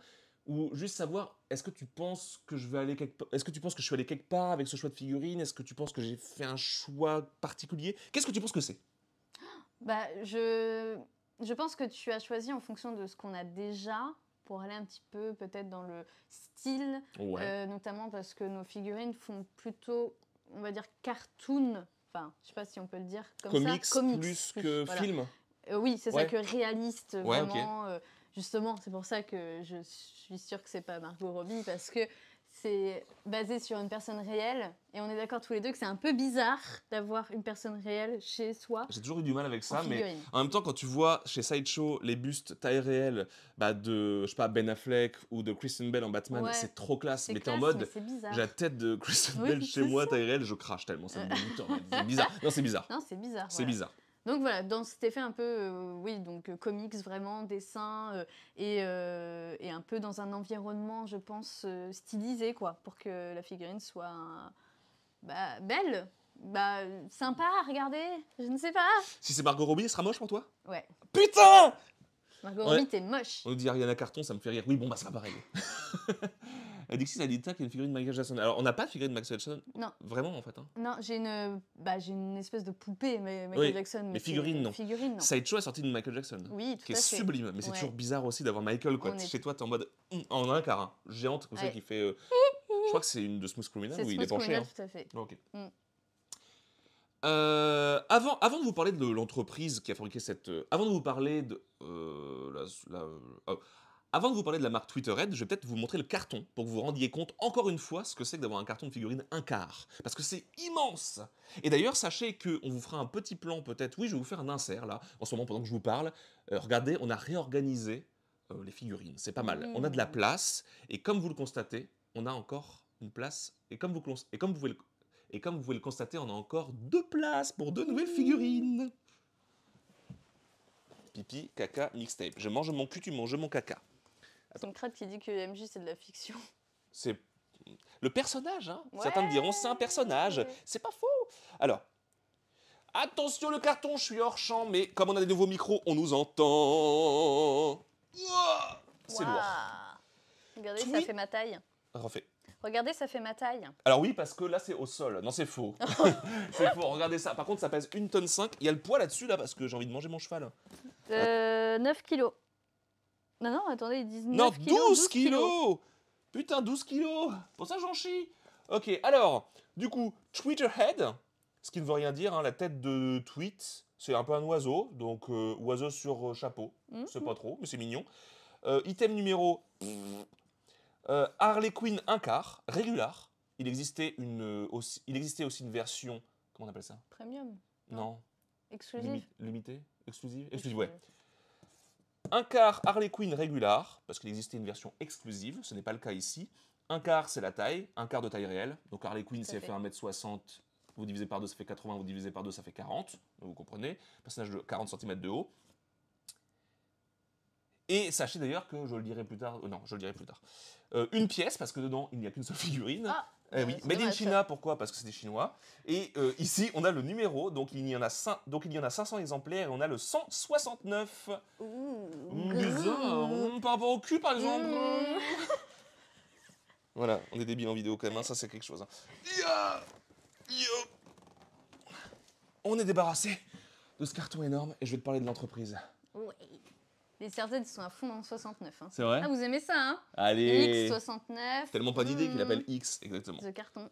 S1: ou juste savoir est-ce que tu penses que je vais aller quelque est-ce que tu penses que je suis allé quelque part avec ce choix de figurine est-ce que tu penses que j'ai fait un choix particulier qu'est-ce que tu penses que c'est
S2: bah je je pense que tu as choisi en fonction de ce qu'on a déjà pour aller un petit peu peut-être dans le style euh, notamment parce que nos figurines font plutôt on va dire cartoon enfin, je sais pas si on peut le dire comme ça, plus que film. Euh, oui, c'est ça que réaliste vraiment. Euh, justement, c'est pour ça que je suis sûre que c'est pas Margot Robbie parce que c'est basé sur une personne réelle. Et on est d'accord tous les deux que c'est un peu bizarre d'avoir une personne réelle chez soi.
S1: J'ai toujours eu du mal avec ça, mais en même temps, quand tu vois chez Sideshow les bustes taille réelle bah, de, je sais pas, Ben Affleck ou de Kristen Bell en Batman, c'est trop classe. Mais t'es en mode, j'ai la tête de Kristen Bell chez moi, taille réelle, je crache tellement, ça me
S2: c'est bizarre. Non, c'est bizarre. Non, c'est bizarre. C'est bizarre. Donc voilà, dans cet effet un peu, euh, oui, donc euh, comics vraiment, dessin, euh, et, un peu dans un environnement, je pense, stylisé, quoi, pour que la figurine soit bah, belle, bah, sympa regardez je ne sais pas.
S1: Si c'est Margot Robbie, elle sera moche pour toi
S2: Ouais. Putain Margot Robbie, t'es moche.
S1: On nous dit Ariana Carton, ça me fait rire. Oui, bon, bah, ça sera pareil. Alexis Alita, dit est une figurine de Michael Jackson. Alors, on n'a pas de figurine de Michael Jackson Non. Vraiment, en fait. Hein.
S2: Non, j'ai une, bah, une espèce de poupée, mais Michael Jackson. Mais, mais figurine, non. figurine, non. Sideshow
S1: est sorti de Michael Jackson. Oui, tout à fait. Qui est sublime. Mais c'est toujours bizarre aussi d'avoir Michael, quoi. Chez toi, t'es en mode. Mmh, en un quart, hein. géante, comme ça, qui fait. Euh, je crois que c'est une de Smooth Criminal où il est penché. Criminal, hein. tout à fait. ok. Mm. Euh, avant, avant de vous parler de l'entreprise qui a fabriqué cette, euh, avant de vous parler de, euh, la, avant de vous parler de la marque Twitterhead, je vais peut-être vous montrer le carton pour que vous vous rendiez compte encore une fois ce que c'est que d'avoir un carton de figurine un quart, parce que c'est immense. Et d'ailleurs, sachez qu'on vous fera un petit plan peut-être. Oui, je vais vous faire un insert là en ce moment pendant que je vous parle. regardez, on a réorganisé les figurines, c'est pas mal. Mmh. On a de la place et comme vous le constatez, on a encore une place et comme vous, et comme vous pouvez le et comme vous pouvez le constater, on a encore deux places pour deux nouvelles figurines. Pipi, caca, mixtape. Je mange mon cul, tu manges mon caca.
S2: C'est une crâne qui dit que MJ c'est de la fiction.
S1: C'est le personnage, hein. Certains me diront c'est un personnage. C'est pas faux. Alors, attention le carton, je suis hors champ, mais comme on a des nouveaux micros, on nous entend.
S2: C'est lourd. Regardez, ça fait ma taille. Refait. Regardez, ça fait ma taille.
S1: Alors oui, parce que là, c'est au sol. Non, c'est faux. c'est faux. Regardez ça. Par contre, ça pèse une tonne 5. Il y a le poids là-dessus, là, parce que j'ai envie de manger mon cheval.
S2: Euh, 9 kilos. Non, non, attendez, ils disent kilos. Non, 12 kilos
S1: Putain, 12 kilos Pour ça, j'en chie. Ok, alors, du coup, Twitter Head. ce qui ne veut rien dire, hein, la tête de tweet, c'est un peu un oiseau, donc euh, oiseau sur euh, chapeau, mhm. c'est pas trop, mais c'est mignon. Euh, item numéro euh, Harley Quinn un quart, régular. Il existait, une, euh, aussi, il existait aussi une version, comment on appelle ça Premium. Non. Exclusive. Limitée Exclusive Exclusive, ouais. Un quart Harley Quinn régular, parce qu'il existait une version exclusive, ce n'est pas le cas ici. Un quart, c'est la taille, un quart de taille réelle. Donc Harley Quinn, si fait 1m60, vous divisez par 2, ça fait 80, vous divisez par 2, ça fait 40. Vous comprenez Personnage de 40 cm de haut. Et sachez d'ailleurs que je le dirai plus tard. Euh, non, je le dirai plus tard. Euh, une pièce, parce que dedans, il n'y a qu'une seule figurine. Ah, eh oui. Made in China, pourquoi Parce que c'est des Chinois. Et euh, ici, on a le numéro, donc il, y en a 5, donc il y en a 500 exemplaires et on a le 169.
S2: Ouh bizarre, hein.
S1: par rapport au cul, par exemple. Mmh. voilà, on est débiles en vidéo quand même, hein, ça c'est quelque chose. Hein. on est débarrassé de ce carton énorme et je vais te parler de l'entreprise.
S2: Oui. Les CRZ, sont à fond en 69. Hein. C'est vrai Ah, vous aimez ça, hein
S1: Allez
S2: X69. Tellement pas d'idée qu'il hmm. appelle
S1: X, exactement. The carton.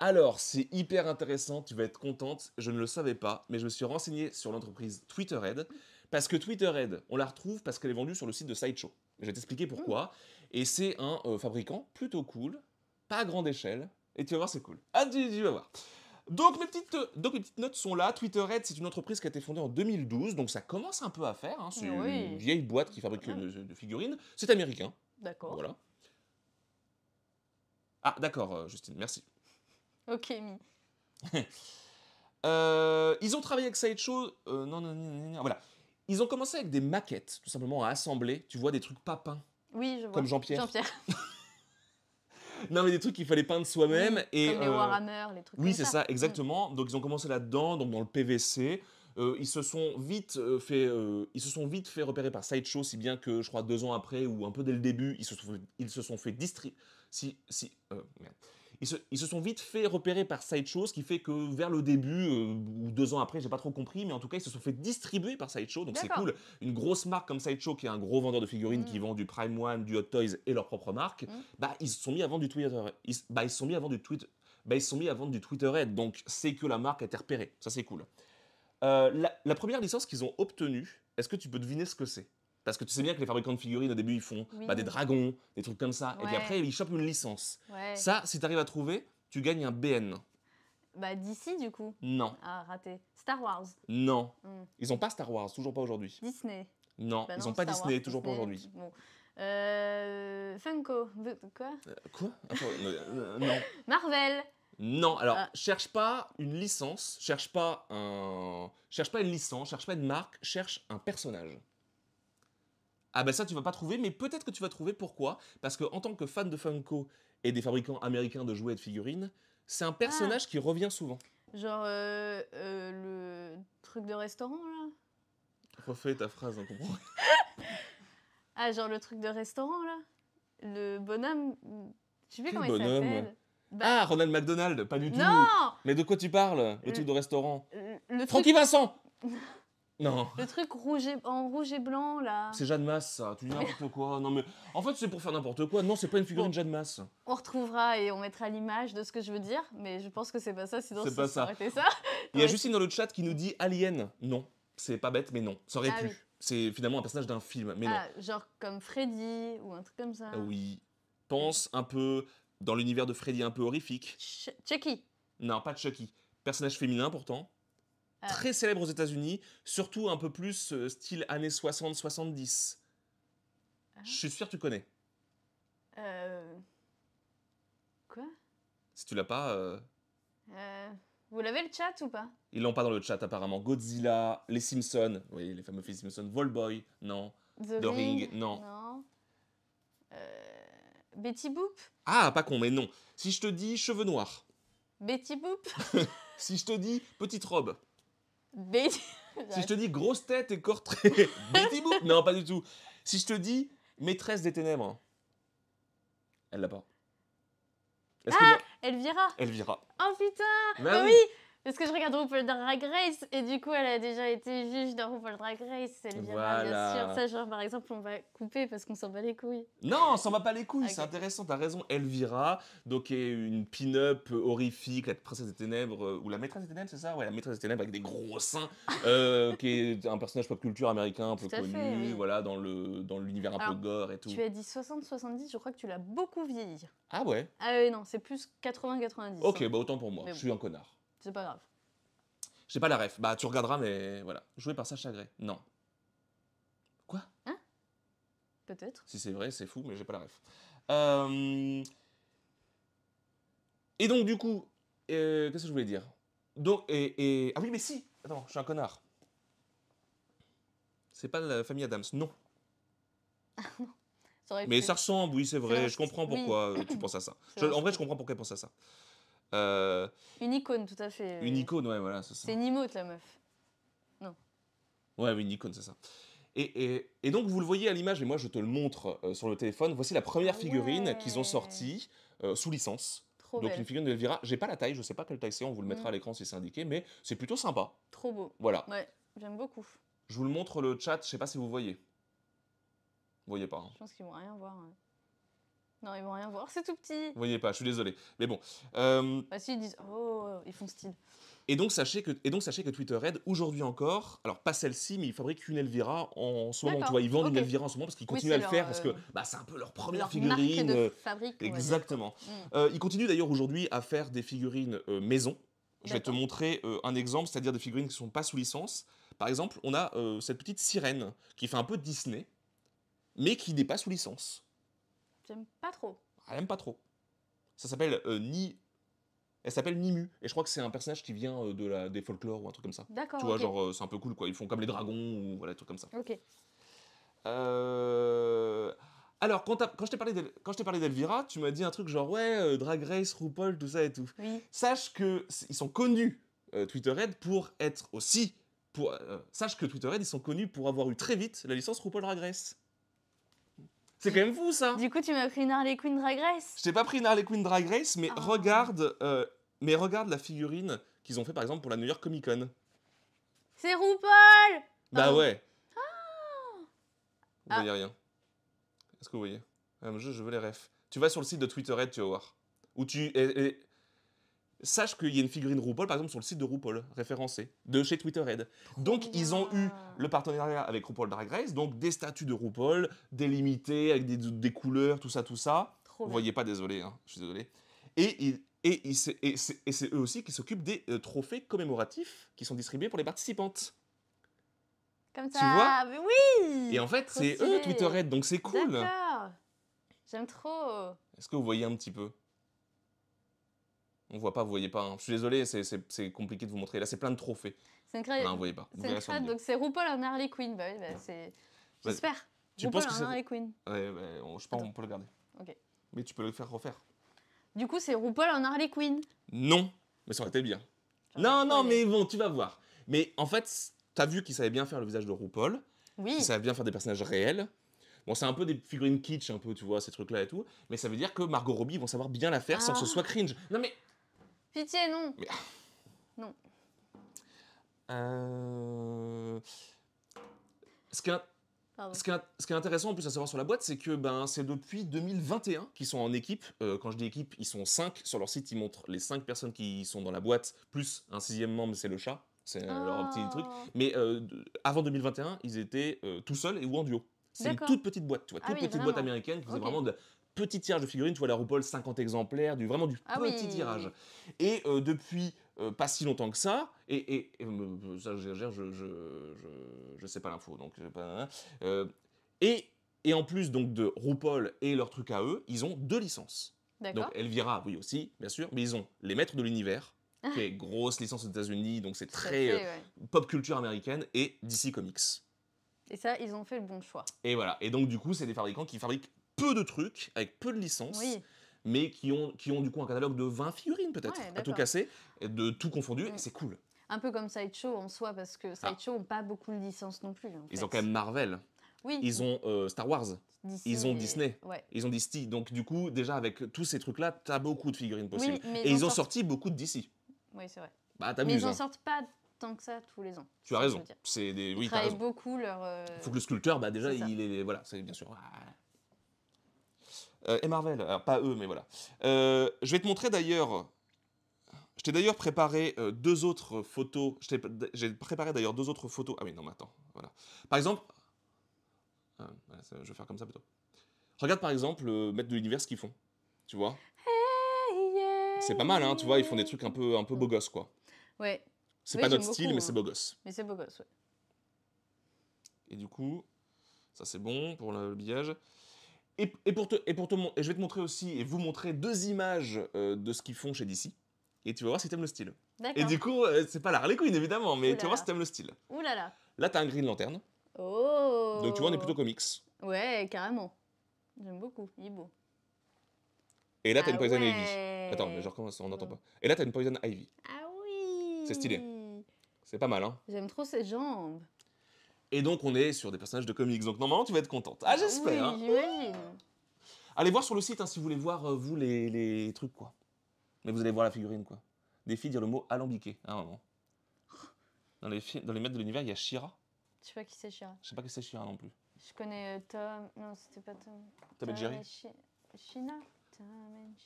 S1: Alors, c'est hyper intéressant, tu vas être contente, je ne le savais pas, mais je me suis renseigné sur l'entreprise Twitterhead, parce que Twitterhead, on la retrouve parce qu'elle est vendue sur le site de Sideshow. Je vais t'expliquer hmm. pourquoi. Et c'est un euh, fabricant plutôt cool, pas à grande échelle, et tu vas voir, c'est cool. Ah, tu vas voir. Donc mes, petites, euh, donc mes petites notes sont là. Twitterhead, c'est une entreprise qui a été fondée en 2012, donc ça commence un peu à faire. Hein. C'est eh une vieille boîte qui fabrique de, figurines. C'est américain. D'accord. Voilà. Ah, d'accord, euh, Justine, merci.
S2: Ok,
S1: euh, ils ont travaillé avec Sideshow. Euh, non, non, non, non, non, voilà. Ils ont commencé avec des maquettes, tout simplement à assembler. Tu vois, des trucs pas peints.
S2: Oui, je vois. Comme Jean-Pierre. Jean-Pierre.
S1: non, mais des trucs qu'il fallait peindre soi-même. et, les euh, Warhammer, les trucs Oui, c'est ça. exactement. Mm. Donc, ils ont commencé là-dedans, donc dans le PVC. Euh, ils se sont vite euh, fait, ils se sont vite fait repérer par Sideshow, si bien que je crois deux ans après ou un peu dès le début, ils se sont, ils se sont fait distri Si, si, merde ils se, sont vite fait repérer par Sideshow, ce qui fait que vers le début, euh, ou deux ans après, j'ai pas trop compris, mais en tout cas, ils se sont fait distribuer par Sideshow, donc c'est cool. Une grosse marque comme Sideshow, qui est un gros vendeur de figurines, mm. qui vend du Prime One, du Hot Toys et leur propre marque, mm. bah, ils se sont mis à vendre du Twitter. Ils, bah, sont mis du Twitter. Bah, ils sont mis du Twitterhead, donc c'est que la marque a été repérée. Ça, c'est cool. Euh, la, première licence qu'ils ont obtenue, est-ce que tu peux deviner ce que c'est parce que tu sais bien que les fabricants de figurines, au début, ils font bah, des dragons, des trucs comme ça. Et puis après, ils chopent une licence. Ça, si tu arrives à trouver, tu gagnes un BN.
S2: Bah, d'ici, du coup Non. Ah, raté. Star Wars Non. Hmm.
S1: Ils n'ont pas Star Wars, toujours pas aujourd'hui. Disney Non, bah ils n'ont pas Disney, toujours pas aujourd'hui.
S2: Bon. Euh, Funko Quoi euh,
S1: Quoi euh, Non.
S2: Marvel
S1: non, alors ah. cherche pas une licence, cherche pas un, cherche pas une licence, cherche pas une marque, cherche un personnage. Ah ben ça tu vas pas trouver, mais peut-être que tu vas trouver pourquoi Parce que en tant que fan de Funko et des fabricants américains de jouets et de figurines, c'est un ah. personnage qui revient souvent.
S2: Genre euh, euh, le truc de restaurant là
S1: Refais ta phrase, on comprend.
S2: ah genre le truc de restaurant là Le bonhomme, Tu sais comment il s'appelle.
S1: Bah ah, Ronald McDonald, pas du tout. Non Mais de quoi tu parles, le, truc de restaurant
S2: le, Vincent
S1: Non.
S2: Le truc rouge en rouge et blanc, là. C'est
S1: Jeanne Masse, Tu dis n'importe quoi. Non, mais en fait, c'est pour faire n'importe quoi. Non, c'est pas une figurine de Jeanne Masse.
S2: On retrouvera et on mettra l'image de ce que je veux dire, mais je pense que c'est pas ça, sinon c'est pas ça. ça.
S1: Il y a Justine dans le chat qui nous dit Alien. Non, c'est pas bête, mais non. Ça aurait ah pu. C'est finalement un personnage d'un film, mais ah,
S2: Genre comme Freddy ou un truc comme ça. Ah oui.
S1: Pense un peu dans l'univers de Freddy un peu horrifique. Chucky. Non, pas Chucky. Personnage féminin pourtant. Ah. très célèbre aux États-Unis, surtout un peu plus euh, style années 60-70. Ah. Je suis sûr que tu connais.
S2: Euh... Quoi
S1: Si tu l'as pas. Euh,
S2: euh, Vous l'avez le chat ou pas
S1: Ils l'ont pas dans le chat apparemment. Godzilla, les Simpsons, oui, les fameux films Simpsons, Volboy, non.
S2: The, Ring, non. Euh, Betty Boop
S1: Ah, pas con, mais non. Si je te dis cheveux noirs,
S2: Betty Boop
S1: si je te dis petite robe, si je te dis grosse tête et corps très. Betty Non, pas du tout. Si je te dis maîtresse des ténèbres, elle l'a pas. Ah, que... Elle vira.
S2: Oh putain. Bah oui. Parce que je regarde RuPaul Drag Race et du coup, elle a déjà été juge dans RuPaul Drag Race. Elle voilà. bien sûr. Ça, genre, par exemple, on va couper parce qu'on s'en bat les couilles.
S1: Non, on s'en bat pas les couilles. C'est intéressant, t'as raison. Elvira, donc, est une pin-up horrifique, la princesse des ténèbres, euh, ou la maîtresse des ténèbres, c'est ça Ouais, la maîtresse des ténèbres avec des gros seins, euh, qui est un personnage pop culture américain un peu connu, dans l'univers un peu gore et tout. Tu as dit
S2: 60-70, je crois que tu l'as beaucoup vieilli. Ah ouais Ah oui, non, c'est plus 80-90. Ok, bah
S1: autant pour moi, je suis un connard. C'est pas grave. J'ai pas la ref. Bah, tu regarderas, mais voilà. Joué par Sacha Gray. Non.
S2: Quoi Hein Peut-être.
S1: Si c'est vrai, c'est fou, mais j'ai pas la ref. Euh, et donc, du coup, euh, qu'est-ce que je voulais dire donc, et, et, Ah oui, mais si Attends, je suis un connard. C'est pas la famille Adams, non.
S2: Ah non. Mais ça
S1: ressemble, oui, c'est vrai. Je comprends pourquoi euh, tu penses à ça. en vrai, je comprends pourquoi elle pense à ça. Euh,
S2: une icône, tout à fait. Une
S1: euh, icône, ouais, voilà, c'est ça. C'est
S2: la meuf. Non.
S1: Ouais, une icône, c'est ça. Et, donc, vous le voyez à l'image, et moi, je te le montre euh, sur le téléphone. Voici la première ah figurine qu'ils ont sortie sous licence. Trop donc, une figurine de Elvira. J'ai pas la taille, je sais pas quelle taille c'est, on vous le mhm. mettra à l'écran si c'est indiqué, mais c'est plutôt sympa.
S2: Trop beau. Voilà. Ouais, j'aime beaucoup.
S1: Je vous le montre le chat, je sais pas si vous voyez. Vous voyez pas. Hein. Je
S2: pense qu'ils vont rien voir. Hein. Non, ils vont rien voir, c'est tout petit. Vous
S1: voyez pas, je suis désolé. Mais bon. Euh...
S2: Bah, si, ils disent Oh, ils font style.
S1: Et donc, sachez que, et donc, sachez que Twitter Red, aujourd'hui encore, alors pas celle-ci, mais ils fabriquent une Elvira en ce moment. ils vendent une Elvira en ce moment parce qu'ils continuent à le faire parce euh, que bah, c'est un peu leur première figurine. Euh, exactement. Mm. Euh, ils continuent d'ailleurs aujourd'hui à faire des figurines maison. Je vais te montrer un exemple, c'est-à-dire des figurines qui ne sont pas sous licence. Par exemple, on a cette petite sirène qui fait un peu Disney, mais qui n'est pas sous licence.
S2: J'aime pas trop.
S1: Ah, elle aime pas trop. Ça s'appelle euh, Ni. Elle s'appelle Nimu. Et je crois que c'est un personnage qui vient euh, de la... des folklores ou un truc comme ça. D'accord. Tu vois, genre, euh, c'est un peu cool, quoi. Ils font comme les dragons ou voilà, des trucs comme ça. Ok. Alors, quand, quand je t'ai parlé d'Elvira, tu m'as dit un truc genre, ouais, Drag Race, RuPaul, tout ça et tout. Sache que ils sont connus, Twitterhead, pour être aussi. Pour, sache que Twitterhead, ils sont connus pour avoir eu très vite la licence RuPaul Drag Race. C'est quand même fou
S2: ça. Du coup, tu m'as pris une Harley Quinn Drag Race.
S1: Je t'ai pas pris une Harley Quinn Drag Race, mais ah. regarde, euh, mais regarde la figurine qu'ils ont fait par exemple pour la New York Comic Con.
S2: C'est RuPaul.
S1: Bah ah. ouais. Ah. Vous voyez rien. Est-ce que vous voyez euh, je veux les refs. Tu vas sur le site de Twitter, tu vas voir. Où tu et, sache qu'il y a une figurine RuPaul, par exemple, sur le site de RuPaul, référencé, de chez Twitterhead. Donc, ils ont eu le partenariat avec RuPaul Drag Race, donc des statues de RuPaul, délimitées, avec des, couleurs, tout ça, tout ça. Vous voyez pas, désolé, hein, je suis désolé. Et, c'est eux aussi qui s'occupent des euh, trophées commémoratifs qui sont distribués pour les participantes.
S2: Comme ça, tu vois ah, oui Et en fait, c'est eux, Twitterhead,
S1: donc c'est cool
S2: J'aime trop
S1: Est-ce que vous voyez un petit peu on voit pas, vous voyez pas. Hein. Je suis désolé, c'est compliqué de vous montrer. Là, c'est plein de trophées.
S2: C'est une Non, vous voyez pas. C'est une donc c'est RuPaul en Harley Quinn. Bah oui, bah c'est. J'espère. Tu RuPaul penses que en Harley Quinn.
S1: Ouais, je pense qu'on peut le garder. Ok. Mais tu peux le faire refaire.
S2: Du coup, c'est RuPaul en Harley Quinn.
S1: Non, mais ça aurait été bien. Non, non, mais bon, tu vas voir. Mais en fait, tu as vu qu'il savait bien faire le visage de RuPaul. Oui. Il savait bien faire des personnages réels. Bon, c'est un peu des figurines kitsch, un peu, tu vois, ces trucs-là et tout. Mais ça veut dire que Margot Robbie, vont savoir bien la faire sans que ce ah. soit cringe. Non, mais
S2: Pitié, non. Non.
S1: Ce qui est... intéressant en plus à savoir sur la boîte, c'est que ben, c'est depuis 2021 qu'ils sont en équipe. Euh, quand je dis équipe, ils sont cinq. Sur leur site, ils montrent les cinq personnes qui sont dans la boîte, plus un sixième membre, c'est le chat. C'est euh, leur petit ah. truc. Mais euh, avant 2021, ils étaient tout seuls et ou en duo. C'est une toute petite boîte, tu vois, ah toute petite boîte américaine qui vraiment de, petit tirage de figurines, tu vois la RuPaul 50 exemplaires, du, vraiment du ah petit tirage. Et euh, depuis euh, pas si longtemps que ça, et, et, euh, ça je, je, sais pas l'info, donc hein, et, et en plus donc de RuPaul et leur truc à eux, ils ont deux licences. Donc Elvira, oui aussi, bien sûr, mais ils ont les maîtres de l'univers, ah. qui est grosse licence aux États-Unis, donc c'est très pop culture américaine, et DC Comics.
S2: Et ça, ils ont fait le bon choix.
S1: Et voilà. Et donc, du coup, c'est des fabricants qui fabriquent peu de trucs, avec peu de licences. mais qui ont, qui ont du coup un catalogue de 20 figurines peut-être, à tout casser, de tout confondu, et c'est cool.
S2: Un peu comme Sideshow en soi, parce que ah. Sideshow n'ont pas beaucoup de licences non plus.
S1: ils ont quand même Marvel. Oui. Ils ont euh, Star Wars.
S2: Ils ont Disney. Ils
S1: ont Disney. Donc du coup, déjà avec tous ces trucs-là, tu as beaucoup de figurines possibles. et ils ont sorti beaucoup de DC. Oui, c'est vrai. Bah Mais ils n'en sortent
S2: pas tant que ça tous les ans. Tu as raison.
S1: C'est Oui, ils travaillent
S2: beaucoup leur. Euh, Faut que
S1: le sculpteur, bah déjà, il est voilà, c'est bien sûr. Ah, euh, et Marvel, alors pas eux, mais voilà. Euh, je vais te montrer d'ailleurs je t'ai d'ailleurs préparé euh, deux autres photos. J'ai préparé d'ailleurs deux autres photos. Ah oui, non, mais attends. Voilà. Par exemple. je vais faire comme ça plutôt. Regarde par exemple le Maître de l'univers ce qu'ils font. Tu vois C'est pas mal, hein, tu vois. Ils font des trucs un peu, un peu beau gosse, quoi.
S2: Ouais. C'est pas notre style, mais hein. c'est beau gosse. Mais c'est beau gosse, ouais.
S1: Et du coup, ça c'est bon pour le billage. Et, pour te, et pour te, et je vais te montrer aussi et vous montrer deux images euh, de ce qu'ils font chez DC. Et tu vas voir si t'aimes le style. Et du coup, euh, c'est pas la Harley Quinn évidemment, mais tu vas voir si t'aimes le style. Ouh là là. Là, t'as un Green Lantern.
S2: Oh. Donc tu vois, on est plutôt comics. Ouais, carrément. J'aime beaucoup. Il est beau.
S1: Et là, t'as une ah Poison Ivy. Attends, mais comment ça, on n'entend pas. Et là, t'as une Poison Ivy. Ah oui. C'est stylé. C'est pas mal, hein.
S2: J'aime trop ses jambes.
S1: Et donc, on est sur des personnages de comics. Donc, normalement, tu vas être contente. Ah, j'espère. Hein. Oui, Allez voir sur le site hein, si vous voulez voir, euh, vous, les, trucs, quoi. Mais vous allez voir la figurine, quoi. Des filles dire le mot alambiqué, à un hein, Dans les, dans les maîtres de l'univers, il y a Shira.
S2: Je sais pas qui c'est Shira.
S1: Je sais pas qui c'est Shira non plus.
S2: Je connais euh, Tom. Non, c'était pas Tom. Tom et Jerry. Shina. Tom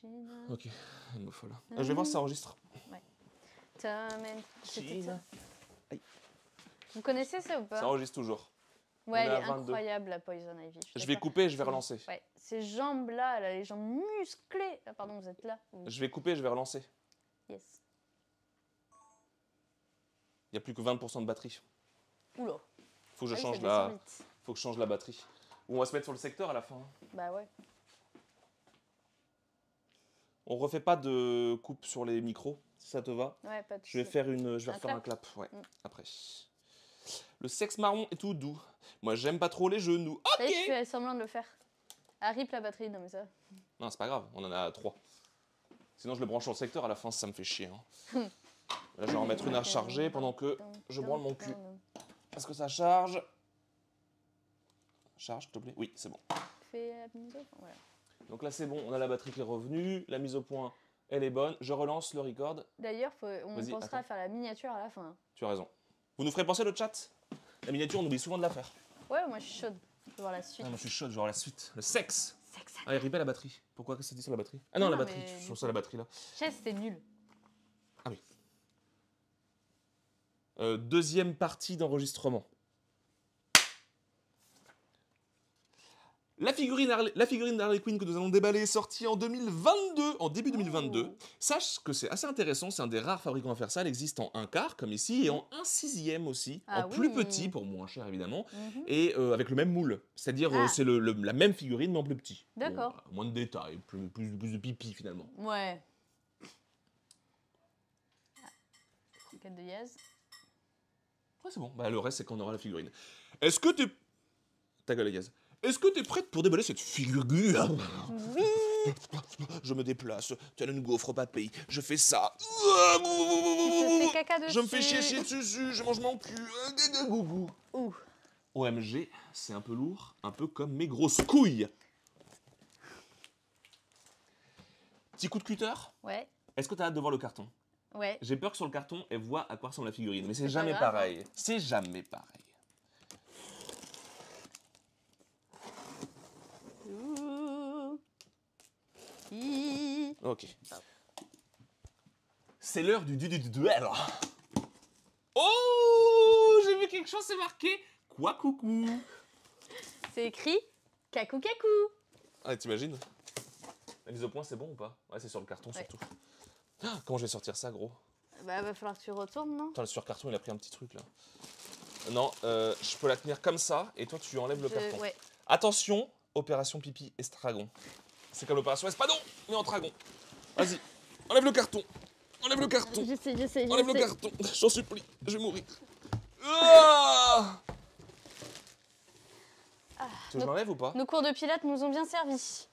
S2: et Ok,
S1: elle me je vais voir si ça enregistre.
S2: Ouais. Tom et China. Aïe. Vous connaissez ça ou pas Ça enregistre
S1: toujours. Ouais, elle est, incroyable
S2: la Poison Ivy.
S1: Je, vais couper et je vais relancer. Ouais,
S2: ces jambes-là, les jambes musclées. Ah, pardon, vous êtes là. Je
S1: vais couper et je vais relancer. Yes. Il n'y a plus que 20% de batterie.
S2: Oula. Faut que je ah change la.
S1: Faut que je change la batterie. Ou on va se mettre sur le secteur à la fin. Hein. Bah ouais. On refait pas de coupe sur les micros, si ça te va. Ouais, pas de Je vais faire une. Je vais un refaire un clap, ouais, mm. après. Le sexe marron est tout doux. Moi, j'aime pas trop les genoux.
S2: Ok. Ça y semblant de le faire. Ah, rip la batterie, non mais ça.
S1: Non, c'est pas grave, on en a trois. Sinon, je le branche au secteur à la fin, ça me fait chier. Hein. Là, je vais en mettre une à charger pendant que je branle mon cul. Est-ce que ça charge Charge, s'il te plaît. Oui, c'est bon.
S2: la mise au
S1: Donc là, c'est bon, on a la batterie qui est revenue, la mise au point, elle est bonne. Je relance le record.
S2: D'ailleurs, on pensera à faire la miniature à la fin.
S1: Tu as raison. Vous nous ferez penser le chat La miniature, on oublie souvent de la faire.
S2: Ouais, moi je suis chaude. Je veux voir la suite. Ah, moi je suis
S1: chaude, je veux voir la suite. Le sexe Sexe. Ah, il la batterie. Pourquoi Qu'est-ce que dit sur la batterie Ah non, la batterie, sur ça la batterie là.
S2: Chaise, c'est nul.
S1: Ah oui. Euh, deuxième partie d'enregistrement. La figurine, la figurine d'Harley Quinn que nous allons déballer est sortie en 2022, en début 2022. Sache que c'est assez intéressant, c'est un des rares fabricants à faire ça. Elle existe en un quart, comme ici, et en un sixième aussi, ah en plus petit, pour moins cher évidemment, mhm. et euh, avec le même moule. C'est-à-dire, euh, ah. c'est la même figurine, mais en plus petit. D'accord. moins de détails, plus, plus, de pipi finalement.
S2: Ouais. Ah. de Ouais,
S1: c'est bon. Bah, le reste, c'est qu'on aura la figurine. Est-ce que tu... Ta gueule, Yaz. Est-ce que t'es prête pour déballer cette figure Oui Je me déplace, as une gaufre pas je fais ça. Je, fais ça. je me fais chier, chier dessus, je mange mon cul. OMG, c'est un peu lourd, un peu comme mes grosses couilles. Petit coup de cutter Ouais. Est-ce que t'as hâte de voir le carton Ouais. J'ai peur que sur le carton, elle voit à quoi ressemble la figurine, mais c'est jamais pareil. C'est jamais pareil. Ok. C'est l'heure du, du, duel. Oh J'ai vu quelque chose, c'est marqué Quoi coucou C'est écrit Cacou Kakou. Ah, t'imagines La mise au point, c'est bon ou pas Ouais, c'est sur le carton surtout. Ah, comment je vais sortir ça, gros
S2: Bah, va falloir que tu retournes, non
S1: sur carton, il a pris un petit truc là. Non, euh, je peux la tenir comme ça et toi, tu enlèves le carton. Attention, opération pipi estragon. C'est comme l'opération Espadon, mais en dragon. Vas-y, enlève le carton. Enlève le carton. J'essaie, j'essaie, enlève le carton. J'en supplie, je vais mourir.
S2: Ah.
S1: tu veux que je ou pas Nos
S2: cours de pilates nous ont bien servi.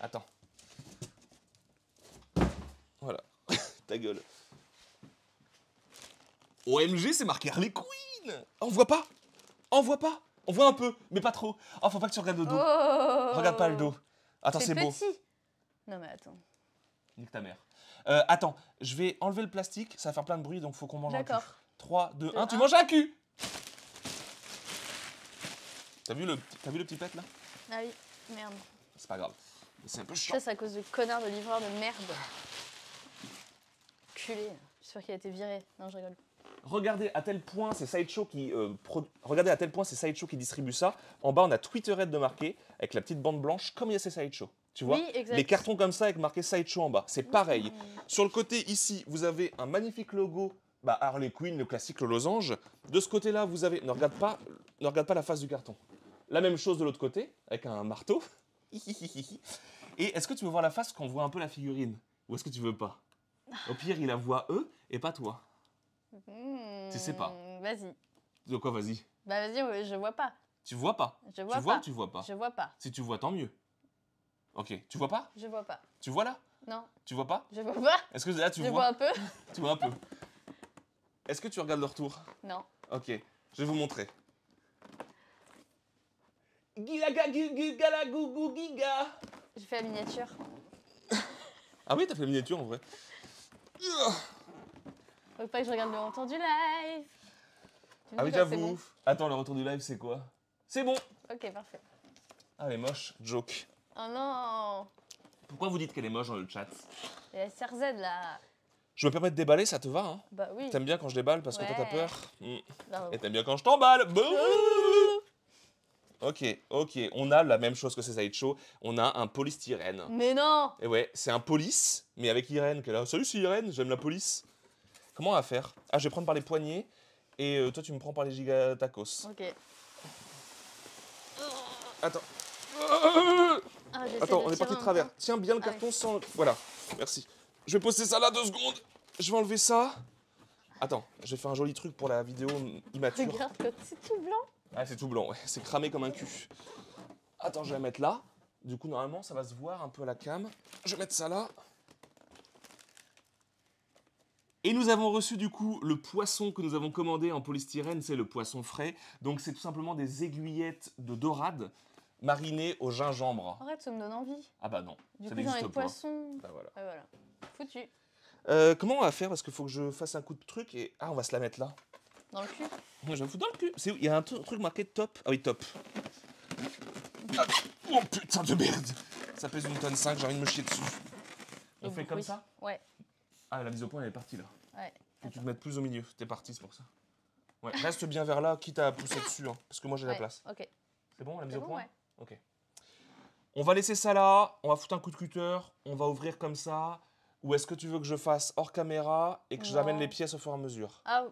S1: Attends. Voilà. Ta gueule. OMG, c'est marqué Harley Quinn ah, On voit pas On voit pas On voit un peu, mais pas trop. Oh, faut pas que tu regardes le dos. Oh. Regarde pas le dos. Attends, c'est beau. petit. Non, mais attends. Nique ta mère. Euh, attends, je vais enlever le plastique, ça va faire plein de bruit, donc faut qu'on mange un cul. D'accord. 3, 2, 1, tu manges un cul T'as vu, le, vu le petit pet là
S2: Ah oui, merde.
S1: C'est pas grave. C'est un peu chiant.
S2: Ça, c'est à cause du connard de livreur de merde. Culé. Je suis sûr qu'il a été viré. Non, je rigole.
S1: Regardez à tel point c'est Sideshow qui euh, regardez à tel point c'est show qui distribue ça. En bas on a Twitterette de marqué avec la petite bande blanche, comme il y a ces Sideshow. Tu vois Les cartons comme ça avec marqué sideshow en bas. C'est pareil. Sur le côté ici, vous avez un magnifique logo bah, Harley Quinn, le classique, le losange. De ce côté-là, vous avez. Ne regarde, pas, ne regarde pas la face du carton. La même chose de l'autre côté, avec un marteau. Et est-ce que tu veux voir la face quand on voit un peu la figurine Ou est-ce que tu veux pas Au pire, il la voit eux et pas toi.
S2: Hmm. tu sais pas. Vas-y. De quoi vas-y Bah vas-y, je vois pas.
S1: Tu vois pas Je vois Tu vois ou tu vois pas Je vois pas. Si tu vois, tant mieux. Ok, tu vois pas Je vois pas. Tu vois là Non. Tu vois pas Je vois pas. Est-ce que là tu Je vois un peu. Tu vois un peu. Est-ce que tu regardes le retour Non. Ok, je vais vous montrer.
S2: J'ai fait la miniature.
S1: Ah oui, t'as fait la miniature en vrai.
S2: Faut pas que je regarde le retour du live. Ah oui,
S1: Attends, le retour du live, c'est quoi
S2: c'est bon. Ok, parfait.
S1: Ah, elle est moche, joke.
S2: Oh non
S1: Pourquoi vous dites qu'elle est moche dans le chat
S2: Il y a CRZ là.
S1: Je me permets de déballer, ça te va hein Bah oui. T'aimes bien quand je déballe parce que toi t'as peur hmm. Et t'aimes bien quand je t'emballe Ok, ok, on a la même chose que ces Show, on a un polystyrène.
S2: Mais non
S1: Et ouais, c'est un police, mais avec Irène, qui là. Salut, c'est Irène, j'aime la police. Comment on va faire Ah, je vais prendre par les poignets, et euh, toi tu me prends par les giga-tacos. Ok. Attends. Ah, Attends, on est parti de travers. Tiens bien le ah carton sans. Voilà, merci. Je vais poster ça là deux secondes. Je vais enlever ça. Attends, je vais faire un joli truc pour la vidéo immature. Regarde, c'est tout blanc. Ah, c'est tout blanc, C'est cramé comme un cul. Attends, je vais la mettre là. Du coup, normalement, ça va se voir un peu à la cam. Je vais mettre ça là. Et nous avons reçu du coup le poisson que nous avons commandé en polystyrène, c'est le poisson frais. Donc c'est tout simplement des aiguillettes de dorade mariné au gingembre.
S2: Arrête, ça me donne envie.
S1: Ah bah non. Du ça coup, j'en de poisson.
S2: Bah ah, voilà. Foutu.
S1: Euh, comment on va faire Parce qu'il faut que je fasse un coup de truc et. Ah, on va se la mettre là. Dans le cul Moi, je me fous dans le cul. Il y a un truc marqué top. Ah oui, top. oh putain de merde Ça pèse une tonne 5, j'ai envie de me chier dessus.
S2: on fait comme ça Ouais.
S1: Ah, la mise au point, elle est partie là. Ouais. Faut que tu te mettes plus au milieu. T'es parti, c'est pour ça. Ouais, reste bien vers là, quitte à pousser dessus, hein, parce que moi j'ai la place. Ok.
S2: C'est bon, la mise au point
S1: Ok. On va laisser ça là, on va foutre un coup de cutter, on va ouvrir comme ça. Ou est-ce que tu veux que je fasse hors caméra et que je ramène les pièces au fur et à mesure ah.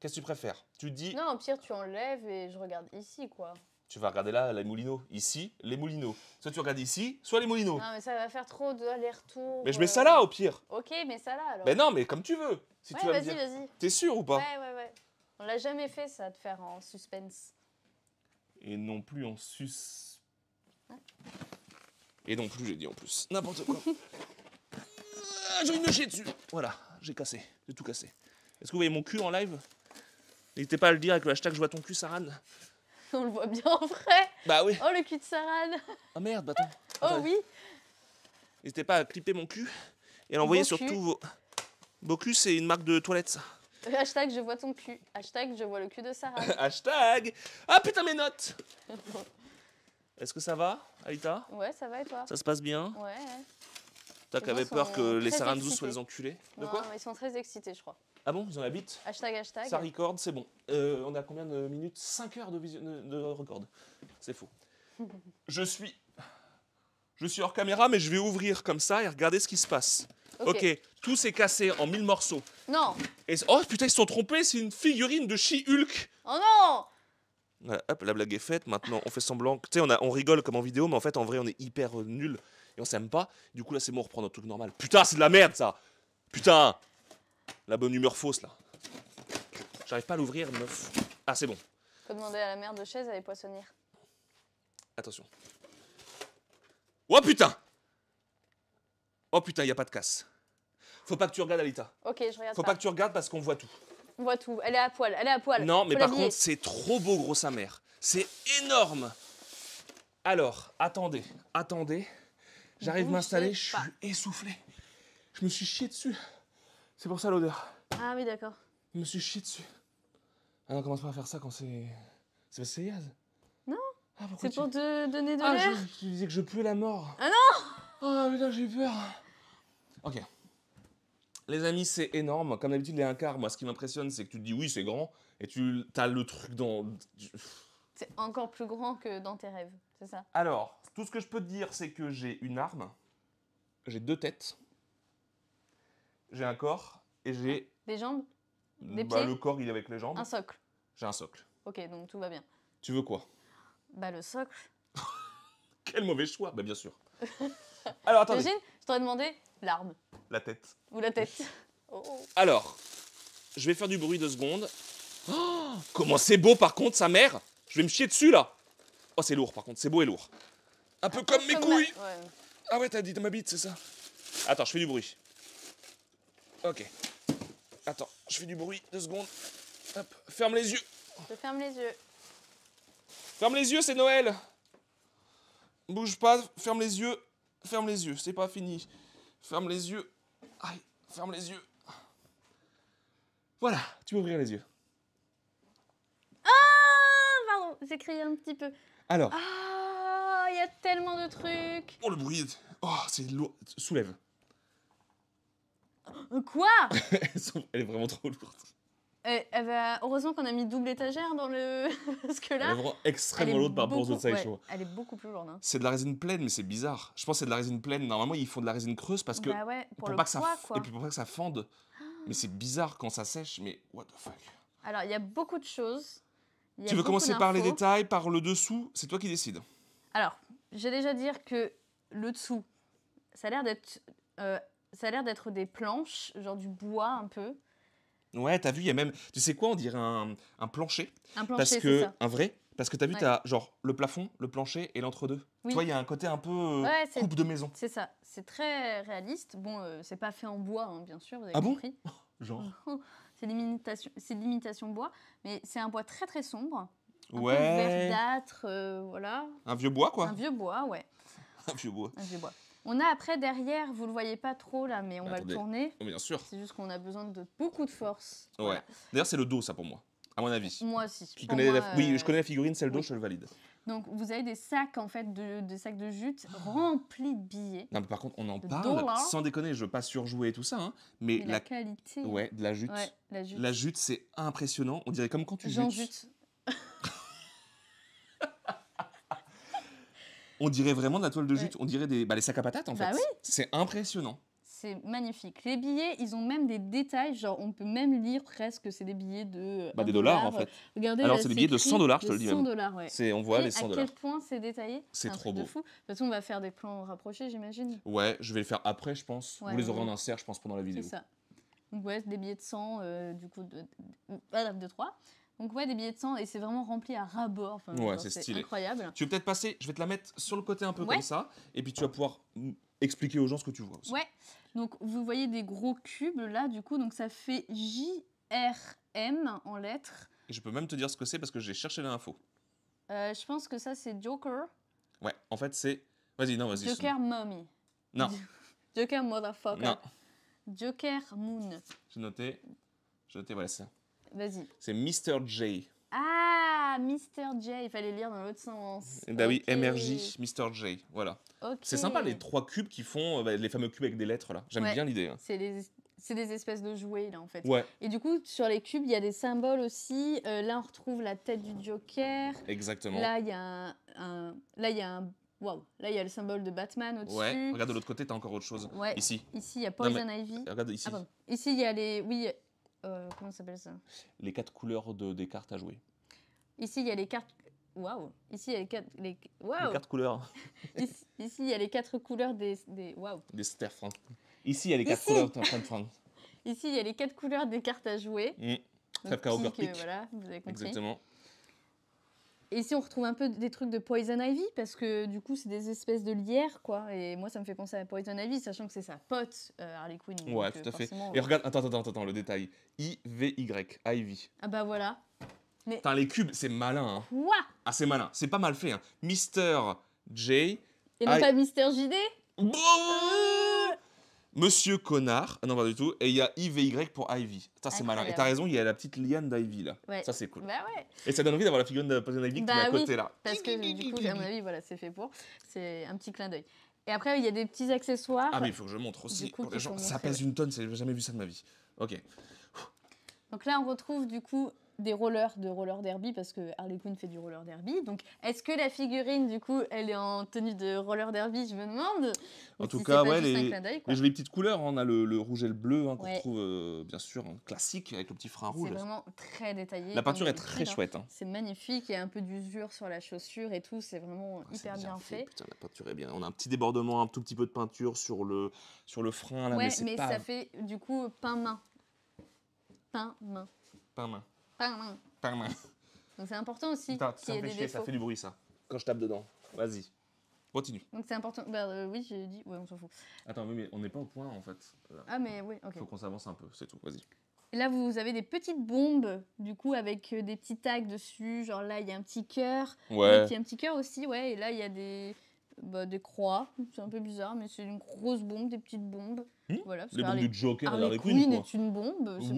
S1: Qu'est-ce que tu préfères Tu dis...
S2: Non, au pire, tu enlèves et je regarde ici, quoi.
S1: Tu vas regarder là, les moulineaux. Ici, les moulineaux. Soit tu regardes ici, soit les moulineaux. Non,
S2: mais ça va faire trop d'aller-retour. Mais je mets euh. ça là, au pire. Ok, mais ça là, alors. Mais non,
S1: mais comme tu veux. Si ouais, vas-y, vas-y. T'es sûr ou pas Ouais,
S2: ouais, ouais. On l'a jamais fait, ça, de faire en suspense
S1: et non plus en sus. Et non plus, j'ai dit en plus. N'importe quoi. Ah, j'ai une de dessus. Voilà, j'ai cassé. J'ai tout cassé. Est-ce que vous voyez mon cul en live N'hésitez pas à le dire avec le hashtag je vois ton cul, Sarane.
S2: On le voit bien en vrai. Bah oui. Oh, le cul de Saran.
S1: Oh merde, bâton. oh oui. N'hésitez pas à clipper mon cul et à l'envoyer sur tous vos. Bocus, c'est une marque de toilette, ça.
S2: Euh, hashtag je vois ton cul. Hashtag je vois le cul de Sarah.
S1: Hashtag
S2: Ah putain mes notes
S1: Est-ce que ça va, Aïta
S2: Ouais, ça va et toi Ça se passe bien Ouais.
S1: T'as qu'à peur que les N'Zou soient les enculés De quoi
S2: ils sont très excités, je crois.
S1: Ah bon Ils en habitent
S2: Hashtag hashtag. Ça
S1: record, c'est bon. Euh, on a combien de minutes 5 heures de, vision... de record. C'est faux. »« je suis. Je suis hors caméra, mais je vais ouvrir comme ça et regarder ce qui se passe ok. Tout s'est cassé en mille morceaux. Non. Et... Oh putain, ils se sont trompés, c'est une figurine de chi hulk
S2: Oh non
S1: hop, la blague est faite. Maintenant, on fait semblant. Tu sais, on, a... on rigole comme en vidéo, mais en fait, en vrai, on est hyper nul et on s'aime pas. Du coup, là, c'est bon, on reprend notre truc normal. Putain, c'est de la merde, ça Putain La bonne humeur fausse, là. J'arrive pas à l'ouvrir, meuf. Ah, c'est bon.
S2: Faut demander à la mère de chaise, à les poissonnières.
S1: Attention. Oh putain Oh putain, il n'y a pas de casse. Faut pas que tu regardes Alita.
S2: Ok, je regarde. Faut pas,
S1: que tu regardes parce qu'on voit tout.
S2: On voit tout. Elle est à poil, elle est à poil. Non, mais par contre,
S1: c'est trop beau, gros sa mère. C'est énorme. Alors, attendez, attendez. J'arrive à m'installer, je suis essoufflé. Je me suis chié dessus. C'est pour ça l'odeur. Ah oui, d'accord. Je me suis chié dessus. Ah non, commence pas à faire ça quand c'est. C'est parce que
S2: Non. Ah, c'est pour te donner de ah, l'air.
S1: Je, disais que je pue la mort. Ah non Oh, mais j'ai peur. Ok. Les amis, c'est énorme. Comme d'habitude, les un quart, moi, ce qui m'impressionne, c'est que tu dis oui, c'est grand, et tu as le truc dans.
S2: C'est encore plus grand que dans tes rêves, c'est ça
S1: Alors, tout ce que je peux te dire, c'est que j'ai une arme, j'ai deux têtes, j'ai un corps, et j'ai.
S2: Des jambes Des bah, Le
S1: corps, il est avec les jambes. Un socle. J'ai un socle.
S2: Ok, donc tout va bien. Tu veux quoi Bah, le socle.
S1: Quel mauvais choix Bah, bien sûr. Alors, attendez. Imagine, je t'aurais demandé la tête.
S2: Ou la tête. Oh, oh.
S1: Alors, je vais faire du bruit deux secondes. Oh, comment c'est beau par contre, sa mère Je vais me chier dessus là. Oh, c'est lourd par contre, c'est beau et lourd. Un peu comme mes couilles. Ah ouais, t'as dit ma bite, c'est ça. Attends, je fais du bruit. Ok. Attends, je fais du bruit deux secondes. Hop, ferme les yeux.
S2: Je ferme les yeux.
S1: Ferme les yeux, c'est Noël. Bouge pas, ferme les yeux. Ferme les yeux, c'est pas fini. Ferme les yeux. Aïe, ferme les yeux. Voilà, tu peux ouvrir les yeux.
S2: Ah, pardon, j'ai crié un petit peu. Alors. Ah, il y a tellement de trucs.
S1: Oh, le bruit. Oh, c'est lourd. Soulève. Quoi Elle est vraiment trop lourde.
S2: Euh, eh ben, heureusement qu'on a mis double étagère dans le. Parce que là. Elle est vraiment extrêmement lourde par rapport aux autres Saisho. elle est beaucoup plus lourde. Hein.
S1: C'est de la résine pleine, mais c'est bizarre. Je pense que c'est de la résine pleine. Normalement, ils font de la résine creuse parce que. Bah pour, pas que ça... Et puis pour pas que ça fende. mais c'est bizarre quand ça sèche, mais what the fuck.
S2: Alors, il y a beaucoup de choses. tu veux commencer par les détails,
S1: par le dessous C'est toi qui décides.
S2: Alors, j'ai déjà dire que le dessous, ça a l'air euh, ça a l'air d'être des planches, genre du bois un peu.
S1: Ouais, t'as vu, il y a même, tu sais quoi, on dirait un, un plancher. Un plancher, parce que un vrai. Parce que t'as vu, t'as genre le plafond, le plancher et l'entre-deux. Oui. Tu vois, il y a un côté un peu euh, coupe de maison.
S2: C'est ça, c'est très réaliste. Bon, euh, c'est pas fait en bois, hein, bien sûr, vous avez ah Bon genre. c'est l'imitation, l'imitation bois, mais c'est un bois très très sombre.
S1: ouais.
S2: verdâtre, euh, voilà.
S1: Un vieux bois quoi. Un vieux bois, ouais. un vieux bois. Un vieux bois.
S2: On a après derrière, vous le voyez pas trop là, mais on va le tourner.
S1: Oh, bien sûr. C'est juste
S2: qu'on a besoin de beaucoup de force.
S1: Ouais. D'ailleurs, c'est le dos, ça pour moi. À mon avis.
S2: Moi aussi. Qui Oui, euh, je connais la
S1: figurine, c'est le dos, je le valide.
S2: Donc vous avez des sacs en fait de sacs de jute remplis de billets.
S1: Non mais par contre on en parle hein. sans déconner, je veux pas surjouer et tout ça hein, mais, la, qualité.
S2: Ouais, de la jute. la
S1: jute, c'est impressionnant, on dirait comme quand tu Jean jutes. Jute. On dirait vraiment de la toile de jute, on dirait des, les bah, sacs à patates en bah fait. C'est impressionnant.
S2: C'est magnifique. Les billets, ils ont même des détails, genre on peut même lire presque, c'est des billets de. Bah, des dollars en fait. Regardez, Alors c'est des billets de 100 dollars, je te le dis 100 dollars, ouais. C'est, on voit les 100 dollars. À quel point c'est détaillé C'est trop beau. De, fou. de toute façon, on va faire des plans rapprochés, j'imagine.
S1: Ouais, je vais le faire après, je pense. Vous les aurez en insert, je pense, pendant la vidéo. C'est ça.
S2: Donc ouais, des billets de 100, euh, du coup, de, de, euh, de 3. Donc ouais, des billets de sang, et c'est vraiment rempli à ras-bord. ouais, c'est incroyable. Tu
S1: veux peut-être passer, je vais te la mettre sur le côté un peu comme ça et puis tu vas pouvoir expliquer aux gens ce que tu vois aussi.
S2: Ouais. Donc vous voyez des gros cubes là du coup, donc ça fait J-R-M en lettres.
S1: je peux même te dire ce que c'est parce que j'ai cherché l'info.
S2: Euh, je pense que ça c'est Joker.
S1: Ouais, en fait c'est Vas-y, non, vas-y. Joker Mommy. Non.
S2: Joker Motherfucker. Non. Joker Moon.
S1: J'ai noté. J'ai noté, voilà ça. Vas-y. C'est Mr. J.
S2: Ah, Mr. J. Il fallait lire dans l'autre sens. Bah oui, MRJ,
S1: Mr. J. Voilà. C'est sympa les trois cubes qui font euh, bah, les fameux cubes avec des lettres là. J'aime bien l'idée. Hein. C'est
S2: des espèces de jouets là en fait. Ouais. Et du coup sur les cubes il y a des symboles aussi. Euh, là on retrouve la tête du Joker.
S1: Exactement. Là il
S2: y a un, là il y a un waouh, Là, il y a le symbole de Batman au-dessus. Ouais. Regarde
S1: de l'autre côté, t'as encore autre chose. Ouais. Ici.
S2: Ici, il y a Poison Ivy. Regarde ici. Ah, ici, il y a les. Oui, euh, comment s'appelle ça
S1: Les quatre couleurs de, des cartes à jouer.
S2: Ici, il y a les cartes. Waouh Ici, il y a les quatre. Les... Wow. les
S1: couleurs.
S2: ici, ici, il y a les quatre couleurs des. des... Waouh
S1: Des francs. Ici, il y a les quatre couleurs
S2: ici, il y a les quatre couleurs des cartes à jouer. Mmh. Donc, que, euh, voilà, vous avez compris. Exactement. Et ici on retrouve un peu des trucs de Poison Ivy, parce que du coup, c'est des espèces de lierre quoi. Et moi, ça me fait penser à Poison Ivy, sachant que c'est sa pote, euh, Harley Quinn. Ouais, euh, tout à fait. Et euh, regarde,
S1: attends, attends, attends, le détail. I-V-Y, Ivy.
S2: Ah bah voilà. Mais... Putain,
S1: les cubes, c'est malin. Hein. Quoi Ah, c'est malin. C'est pas mal fait. Hein. Mister J. Et non pas
S2: Mister JD
S1: Monsieur Connard, ah non pas du tout, et il y a IVY pour Ivy. Ça c'est malin. Et t'as raison, il y a la petite liane d'Ivy là. Ça c'est cool. Bah et ça donne envie d'avoir la figurine de Poison Ivy bah à côté là.
S2: Parce que du coup, à mon avis, voilà, c'est fait pour. C'est un petit clin d'œil. Et après, il y a des petits accessoires. Ah mais il faut que je
S1: montre aussi. Oh, les Ça pèse une tonne, j'ai jamais vu ça de ma vie. Ok.
S2: Donc là, on retrouve du coup des rollers de roller derby parce que Harley Quinn fait du roller derby. Donc, est-ce que la figurine, du coup, elle est en tenue de roller derby Je me demande.
S1: En tout cas, ouais, les, les petites couleurs. Hein. On a le, rouge et le bleu hein, qu'on trouve euh, bien sûr, hein, classique avec le petit frein rouge. C'est
S2: vraiment très détaillé. La peinture est très hein. chouette. C'est magnifique. Il y a un peu d'usure sur la chaussure et tout. C'est vraiment ah, hyper bien, fait.
S1: la peinture est bien. On a un petit débordement, un tout petit peu de peinture sur le, sur le frein. Là, mais, ça
S2: fait du coup peint main peint main peint main donc c'est important aussi. des ça fait du
S1: bruit ça. Quand je tape dedans. Vas-y. Continue.
S2: Donc c'est important. Bah, euh, oui, j'ai dit. Ouais, on s'en fout.
S1: Attends, mais on n'est pas au point en fait. Euh, ah, mais oui, ok. Faut qu'on s'avance un peu, c'est tout. Vas-y.
S2: là, vous avez des petites bombes, du coup, avec euh, des petits tags dessus. Genre là, il y a un petit cœur. Ouais. Il y a un petit cœur aussi, ouais. Et là, il y a des bah, des croix. C'est un peu bizarre, mais c'est une grosse bombe, des petites bombes. Hmm voilà, les bombes du Joker Harley à la Queen, est une bombe. oui,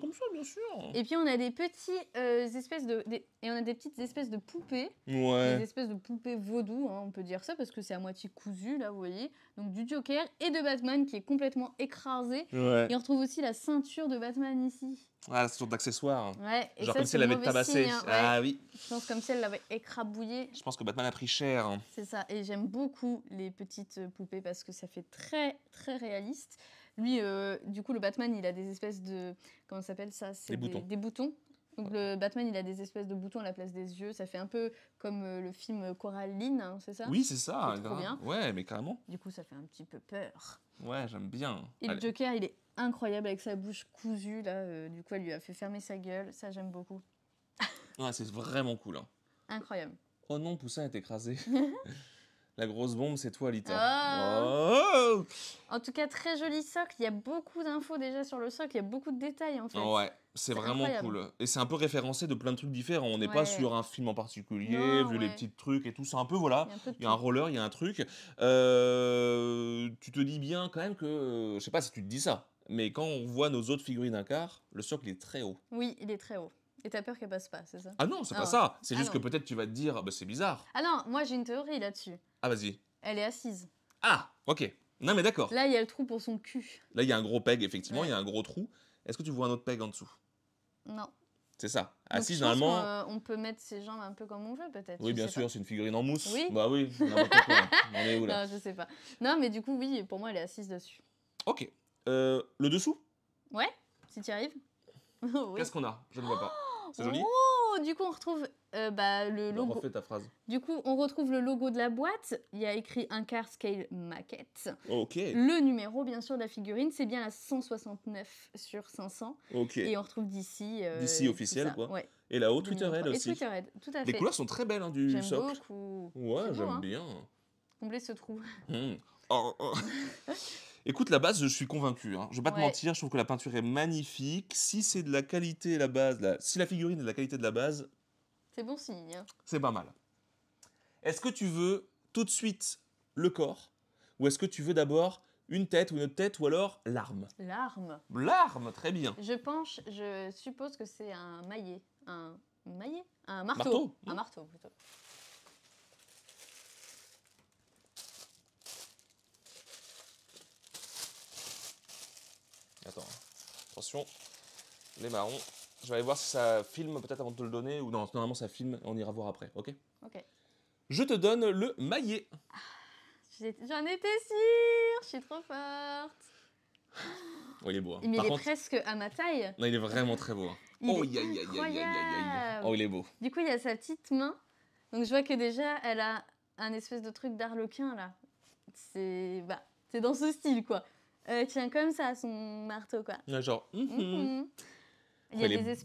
S2: comme ça, bien sûr. Et puis on a des petits euh, espèces de et on a des petites espèces de poupées, ouais. des espèces de poupées vaudou, hein, on peut dire ça parce que c'est à moitié cousu là, vous voyez. Donc du Joker et de Batman qui est complètement écrasé. Et on retrouve aussi la ceinture de Batman ici.
S1: Ah, là, ce genre d'accessoires. Genre comme si elle l'avait tabassé. Hein, ah oui.
S2: Je pense comme si elle l'avait écrabouillé.
S1: Je pense que Batman a pris cher. Hein.
S2: C'est ça. Et j'aime beaucoup les petites euh, poupées parce que ça fait très, très réaliste. Lui, euh, du coup, le Batman, il a des espèces de. Comment ça s'appelle ça Des boutons donc le Batman, il a des espèces de boutons à la place des yeux. Ça fait un peu comme euh, le film Coraline, hein, c'est ça Oui, c'est ça. trop Bien. Ouais, mais carrément. Du coup, ça fait un petit peu peur.
S1: Ouais, j'aime bien. Et le
S2: Joker, il est incroyable avec sa bouche cousue là. Euh, du coup, elle lui a fait fermer sa gueule. Ça, j'aime beaucoup.
S1: ouais, c'est vraiment cool. Hein. Incroyable. Oh non, Poussin est écrasé. La grosse bombe, c'est toi, Lita. Oh, oh
S2: en tout cas, très joli socle. Il y a beaucoup d'infos déjà sur le socle. Il y a beaucoup de détails, en fait. Ouais.
S1: C'est vraiment cool. Et c'est un peu référencé de plein de trucs différents. On n'est pas sur un film en particulier, vu les petits trucs et tout. C'est un peu, voilà, il y, a, un roller, il y a un truc. Euh, tu te dis bien quand même que, je sais pas si tu te dis ça, mais quand on voit nos autres figurines d'un quart, le socle est très haut.
S2: Oui, il est très haut. Et t'as peur qu'elle passe pas, c'est ça Ah non, c'est pas ah ça. C'est ah juste que
S1: peut-être tu vas te dire, bah, c'est bizarre.
S2: Ah non, moi j'ai une théorie là-dessus. Ah vas-y. Elle est assise.
S1: Ah, ok. Non mais d'accord. Là,
S2: il y a le trou pour son cul.
S1: Là, il y a un gros peg, effectivement, il y a un gros trou. Est-ce que tu vois un autre peg en dessous non. C'est ça. Assise, normalement. Euh,
S2: on, peut mettre ses jambes un peu comme on veut, peut-être. Oui, bien sûr,
S1: c'est une figurine en mousse. Oui. Bah oui, on,
S2: où là Non, je sais pas. Non, mais du coup, oui, pour moi, elle est assise dessus.
S1: Ok. Euh, le dessous
S2: Ouais, si tu arrives. Qu'est-ce
S1: qu'on a Je ne vois pas. C'est joli.
S2: Oh, du coup, on retrouve on euh, bah, le bah, logo. ta phrase. Du coup, on retrouve le logo de la boîte. Il y a écrit un car scale maquette.
S1: Ok. Le
S2: numéro, bien sûr, de la figurine, c'est bien la 169 sur 500. Ok. Et on retrouve d'ici. Euh, d'ici officiel, quoi. Et là-haut, Twitterhead aussi. Et Twitterhead, tout à fait. Les couleurs sont très belles hein, du socle. J'aime beaucoup. Ouais, j'aime bien. Combler ce trou.
S1: Hmm. Oh, oh, oh. Écoute, la base, je suis convaincu. Hein. Je vais pas te mentir, je trouve que la peinture est magnifique. Si c'est de la qualité la base, si la figurine est de la qualité de la base,
S2: c'est bon signe. Hein.
S1: C'est pas mal. Est-ce que tu veux tout de suite le corps Ou est-ce que tu veux d'abord une tête ou une tête ou alors l'arme
S2: L'arme.
S1: L'arme, très bien. Je
S2: penche, je suppose que c'est un maillet. Un maillet Un marteau. Un marteau plutôt.
S1: Attends, hein. attention, les marrons, je vais aller voir si ça filme peut-être avant de te le donner ou non. Normalement, ça filme. On ira voir après. Ok. Ok. Je te donne le maillet.
S2: J'en étais sûre. Je suis trop forte.
S1: Oh, il est beau. Hein. il est
S2: presque à ma taille.
S1: Non, il est vraiment très beau. Hein. Il oh, est Oh, il est beau.
S2: Du coup, il y a sa petite main. Donc, je vois que déjà, elle a un espèce de truc d'arlequin, là. C'est bah, dans ce style, quoi. Tiens euh, tient comme ça son marteau, quoi. genre... Mm-hmm. Mm-hmm. Il y a des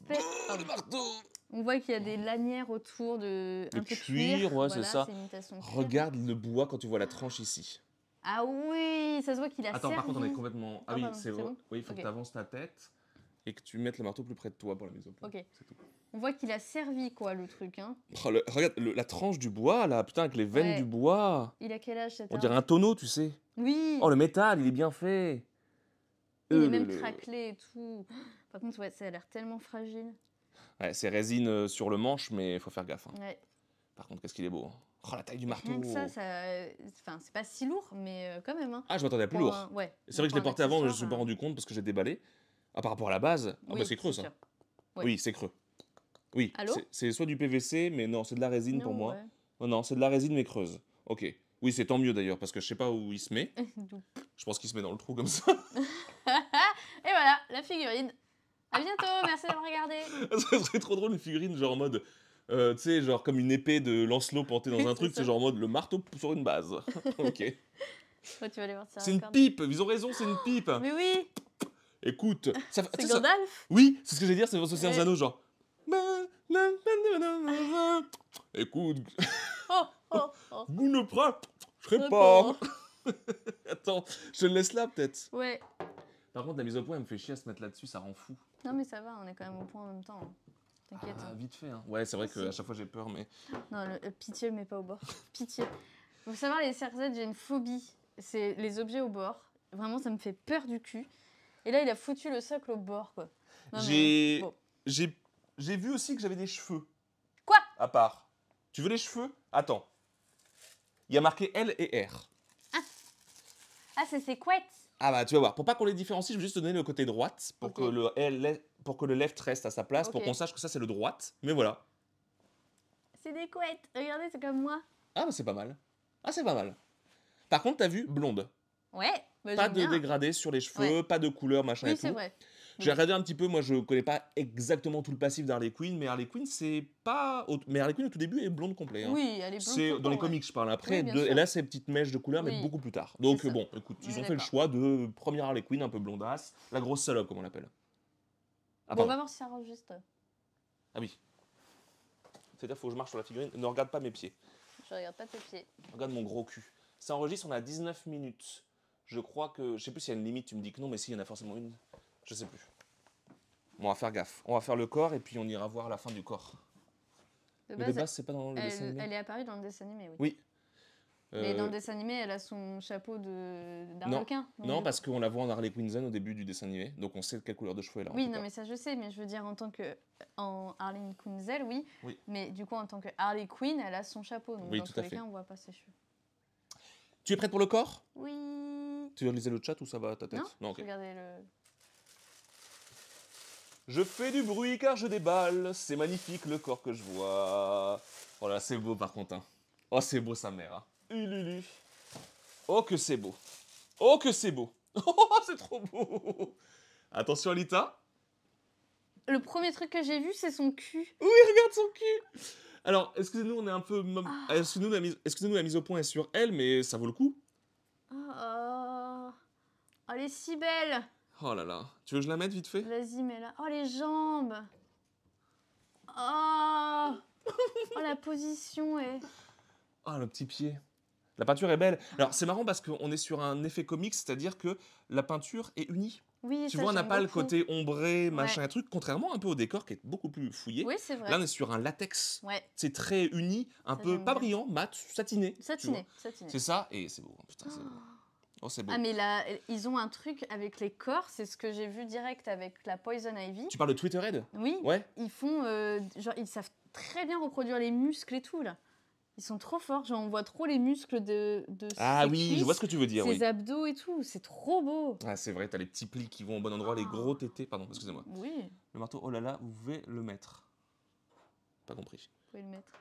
S2: On voit qu'il y a des lanières autour de. Le un peu cuir, cuir, ouais, c'est ça.
S1: Regarde le bois quand tu vois la tranche ici.
S2: Ah oui, ça se voit qu'il a servi. Attends, par contre, on est
S1: complètement. Ah, ah oui, c'est vrai. Oui, il faut que tu avances ta tête et que tu mettes le marteau plus près de toi pour la mise au point.
S2: Ok. On voit qu'il a servi, quoi, le truc. Hein.
S1: Oh, regarde, la tranche du bois, là, putain, avec les veines du bois.
S2: Il a quel âge, cet On dirait un
S1: tonneau, tu sais. Oui. Oh, le métal, il est bien fait. Il est même craquelé
S2: et tout. Par contre, ça a l'air tellement fragile.
S1: Ouais, c'est résine euh, sur le manche, mais il faut faire gaffe. Hein. Ouais. Par contre, qu'est-ce qu'il est beau. Hein. Oh, la taille du marteau. ça, ça...
S2: Euh, enfin, c'est pas si lourd, mais euh, quand même. Hein. Ah, je m'attendais à plus lourd. ouais. C'est vrai que je l'ai porté avant, mais je ne me suis pas
S1: rendu compte parce que j'ai déballé. Ah, par rapport à la base, ah, bah, c'est creux, ça. Oui, c'est creux. Oui, c'est soit du PVC, mais non, c'est de la résine pour moi. Oh, non, c'est de la résine, mais creuse. Ok. Oui, c'est tant mieux d'ailleurs, parce que je sais pas où il se met. je pense qu'il se met dans le trou comme ça.
S2: Et voilà, la figurine. À bientôt, merci d'avoir regardé.
S1: ça serait trop drôle une figurine genre en mode. Euh, tu sais, genre comme une épée de Lancelot portée dans un truc, c'est genre en mode le marteau sur une base. ok. tu
S2: vas aller voir ça. C'est une pipe,
S1: ils ont raison, c'est une pipe. Mais oui. Écoute, ça C'est Gandalf ça... Oui, c'est ce que j'allais dire, c'est dans Seigneur Zano, genre. Écoute. Oh, oh, oh, oh. oh. pas je serai pas. Attends, je le laisse là peut-être. Ouais. Par contre, la mise au point, elle me fait chier à se mettre là-dessus, ça rend fou.
S2: Non, mais ça va, on est quand même au point en même temps. Hein. T'inquiète. Ah, hein.
S1: vite fait. Hein. Ouais, c'est vrai qu'à chaque fois j'ai peur, mais.
S2: Non, le, euh, pitié, mais pas au bord. pitié. Vous savoir, les CRZ, j'ai une phobie. C'est les objets au bord. Vraiment, ça me fait peur du cul. Et là, il a foutu le socle au bord, quoi.
S1: J'ai. J'ai. J'ai vu aussi que j'avais des cheveux. Quoi À part. Tu veux les cheveux Attends. Il y a marqué L et R. Ah,
S2: ah c'est ses couettes.
S1: Ah bah tu vas voir, pour pas qu'on les différencie, je vais juste te donner le côté droite pour, que, le pour que le left reste à sa place, pour qu'on sache que ça c'est le droite. Mais voilà.
S2: C'est des couettes, regardez, c'est comme moi.
S1: Ah bah c'est pas mal. Ah c'est pas mal. Par contre, t'as vu blonde. Ouais. Bah, pas de dégradé sur les cheveux, pas de couleur, machin et tout. c'est vrai. J'ai mm. regardé un petit peu, moi je connais pas exactement tout le passif d'Harley Quinn, mais Harley Quinn c'est pas. Mais Harley Quinn au tout début est blonde complète. Hein. Oui, elle est blonde. C'est dans les comics, je parle après. de... Elle a ses petites mèches de couleur, mais beaucoup plus tard. Donc bon, écoute, ils ont fait le choix de première Harley Quinn un peu blondasse, la grosse salope comme on l'appelle. Ah, bon, on va
S2: voir si ça enregistre.
S1: Ah oui. C'est-à-dire, faut que je marche sur la figurine. Ne regarde pas mes pieds.
S2: Je regarde pas tes pieds.
S1: Regarde mon gros cul. Ça enregistre, on a 19 minutes. Je crois que. Je sais plus s'il y a une limite, tu me dis que non, mais s'il y en a forcément une. Je sais plus on va faire gaffe. On va faire le corps et puis on ira voir la fin du corps. Mais base, c'est pas dans le dessin animé. Elle
S2: est apparue dans le dessin animé, oui.
S1: Oui. Mais dans le euh,
S2: dessin animé, elle a son chapeau de non. Non, parce
S1: qu'on la voit en Harley Quinn au début du dessin animé, donc on sait quelle couleur de cheveux elle a. Oui, non, mais
S2: ça je sais, mais je veux dire en tant que. En Harley Quinzel, oui, Mais du coup, en tant que Harley Quinn, elle a son chapeau. Donc oui, dans tout tous les cas, on voit pas ses cheveux.
S1: Tu es prête pour le corps
S2: Oui.
S1: Tu veux réaliser le chat ou ça va à ta tête Non, non
S2: le.
S1: Je fais du bruit car je déballe, c'est magnifique le corps que je vois. Voilà, oh c'est beau par contre. Hein. Oh, c'est beau sa mère. Hein. Oh, que c'est beau. Oh, que c'est beau. Oh, c'est trop beau. Attention, Alita.
S2: Le premier truc que j'ai vu, c'est son cul. Oui, regarde son cul.
S1: Alors, excusez-nous, on est un peu. Ah. Excusez-nous, la, mise... la mise au point est sur elle, mais ça vaut le coup.
S2: oh. oh elle est si belle.
S1: Oh là là. Tu veux que je la mette vite fait Vas-y,
S2: mets-la. Oh, les jambes oh. oh la position est...
S1: Oh, le petit pied. La peinture est belle. Alors, c'est marrant parce qu'on est sur un effet comique, c'est-à-dire que la peinture est unie.
S2: Oui, tu vois, on n'a pas le côté
S1: ombré, machin, un truc, contrairement un peu au décor qui est beaucoup plus fouillé. Oui, c'est vrai. Là, on est sur un latex. Ouais. C'est très uni, un peu pas brillant, mat, satiné. Satiné, satiné. C'est ça, et c'est beau. Hein. Putain, c'est oh. beau. Oh, ah, mais
S2: là, ils ont un truc avec les corps, c'est ce que j'ai vu direct avec la Poison Ivy. Tu parles
S1: de Twitterhead Oui. Ouais.
S2: Ils font. Euh, genre, ils savent très bien reproduire les muscles et tout, là. Ils sont trop forts, genre, on voit trop les muscles de. Ah oui, je vois ce que tu veux dire, Ses abdos et tout, c'est trop beau.
S1: Ah, c'est vrai, t'as les petits plis qui vont au bon endroit, les gros ah. tétés. Pardon, excusez-moi. Oui, Le marteau, oh là là, vous pouvez le mettre. Pas compris.
S2: vous pouvez le mettre.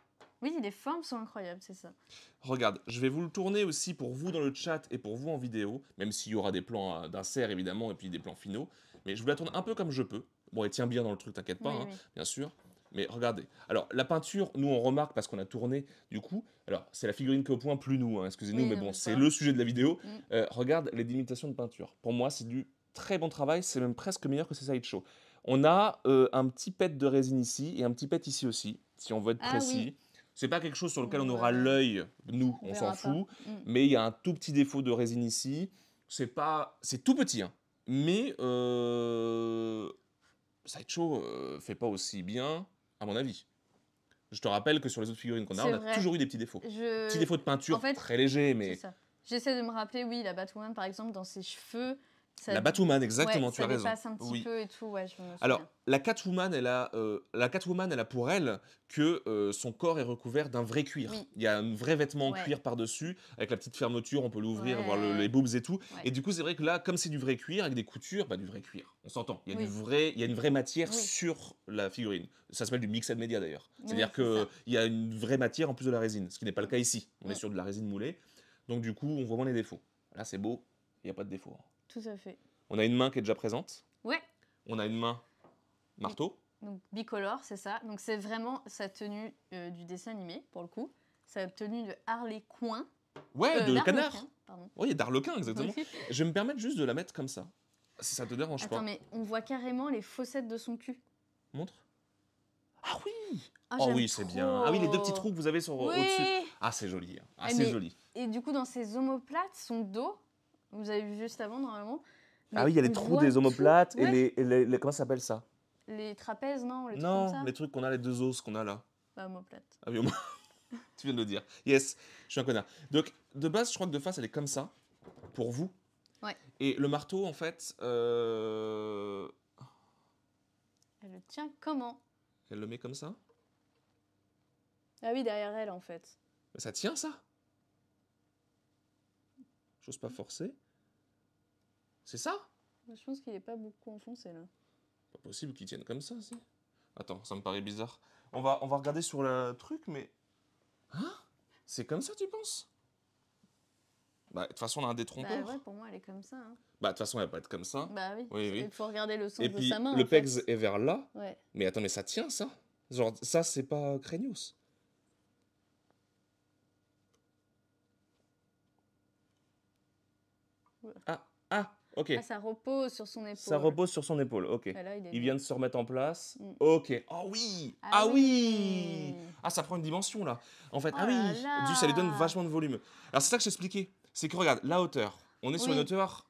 S2: Oui, les formes sont incroyables, c'est ça.
S1: Regarde, je vais vous le tourner aussi pour vous dans le chat et pour vous en vidéo, même s'il y aura des plans euh, d'insert évidemment et puis des plans finaux. Mais je vous la tourne un peu comme je peux. Bon, elle tient bien dans le truc, t'inquiète pas, hein, bien sûr. Mais regardez. Alors, la peinture, nous, on remarque parce qu'on a tourné, du coup. Alors, c'est la figurine qui est au point, plus nous, hein, excusez-nous, mais bon, c'est le sujet de la vidéo. Mm. Euh, regarde les limitations de peinture. Pour moi, c'est du très bon travail, c'est même presque meilleur que ces sideshows. On a euh, un petit pet de résine ici et un petit pet ici aussi, si on veut être ah précis. C'est pas quelque chose sur lequel on aura l'œil, nous, on, s'en fout. Mm. Mais il y a un tout petit défaut de résine ici. C'est pas, c'est tout petit, hein. mais euh... Sideshow euh, fait pas aussi bien, à mon avis. Je te rappelle que sur les autres figurines qu'on a, on a toujours eu des petits défauts. Des Petits défauts de peinture, en fait, très légers, mais.
S2: J'essaie de me rappeler, oui, la Batwoman, par exemple, dans ses cheveux, la Batwoman, exactement, tu as raison. Un petit peu et tout, je Alors,
S1: la Catwoman, elle a, euh, la Catwoman, elle a pour elle que euh, son corps est recouvert d'un vrai cuir. Il y a un vrai vêtement en cuir par-dessus, avec la petite fermeture, on peut l'ouvrir, voir les boobs et tout. Et du coup, c'est vrai que là, comme c'est du vrai cuir, avec des coutures, bah, du vrai cuir, on s'entend. Il, y a il y a une vraie matière sur la figurine. Ça s'appelle du mixed media d'ailleurs. C'est-à-dire qu'il y a une vraie matière en plus de la résine, ce qui n'est pas le cas ici. On est sur de la résine moulée. Donc, du coup, on voit moins les défauts. Là, c'est beau, il n'y a pas de défaut. Tout à fait. On a une main qui est déjà présente. Ouais. On a une main marteau.
S2: Donc bicolore, c'est ça. Donc c'est vraiment sa tenue euh, du dessin animé, pour le coup. Sa tenue de Harley Coin.
S1: Ouais, euh, de canard. Oui, d'Arlequin, exactement. Je vais me permettre juste de la mettre comme ça. Si ça te dérange pas. Attends, mais
S2: on voit carrément les fossettes de son cul. Montre. Ah oui ah, oh oui, c'est bien. Ah oui, les deux petits trous que vous avez sur au-dessus.
S1: Ah, c'est joli. Ah, eh, c'est joli.
S2: Et du coup, dans ses omoplates, son dos, vous avez vu juste avant, normalement.
S1: ah oui, il y a les trous des omoplates et, les, Comment ça s'appelle ça
S2: Les trapèzes, non les Non, trucs les
S1: trucs qu'on a, les deux os qu'on a là.
S2: Bah, omoplate.
S1: Ah oui, tu viens de le dire. Yes, je suis un connard. Donc, de base, je crois que de face, elle est comme ça, pour vous. Ouais. Et le marteau, en fait. Euh,
S2: elle le tient comment
S1: Elle le met comme ça
S2: Ah oui, derrière elle, en fait.
S1: Mais ça tient, ça Chose pas mm. forcée, C'est ça
S2: bah, Je pense qu'il est pas beaucoup enfoncé là.
S1: Pas possible qu'il tienne comme ça, Attends, ça me paraît bizarre. On va, on va regarder sur le truc, mais. Hein C'est comme ça, tu penses bah, de toute façon, on a un détrompeur. Bah ouais,
S2: pour moi, elle est comme ça. Hein.
S1: Bah, de toute façon, elle va pas être comme ça. Bah oui. oui, Il faut
S2: regarder le son. de sa main. Le pex
S1: est vers là. Mais attends, mais ça tient, ça Genre, ça, c'est pas craignos. Ah, ça
S2: repose sur son épaule. Ça repose
S1: sur son épaule, ok. il, vient de se remettre en place. Mm. Ok. Ah oui Ah, ah oui, Ah, ça prend une dimension là. En fait, oh ah oui Du, Ça lui donne vachement de volume. Alors, c'est ça que j'expliquais. C'est que regarde, la hauteur. On est sur une hauteur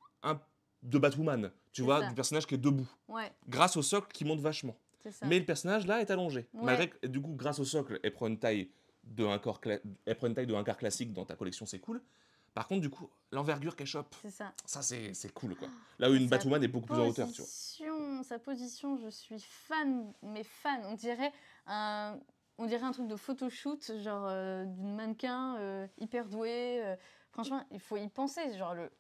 S1: de Batwoman, tu vois, du personnage qui est debout. Ouais. Grâce au socle qui monte vachement. Ça. Mais le personnage là est allongé. Malgré que, du coup, grâce au socle, elle prend une taille de un corps elle prend une taille de un quart classique dans ta collection, c'est cool. Par contre, du coup, l'envergure qu'elle chope, ça, ça c'est cool. quoi. Là où une Batwoman est beaucoup plus en hauteur. Tu
S2: vois. Sa position, je suis fan, mais fan. On dirait un, on dirait un truc de photoshoot, genre euh, d'une mannequin euh, hyper douée. Euh. franchement, il faut y penser. Genre le,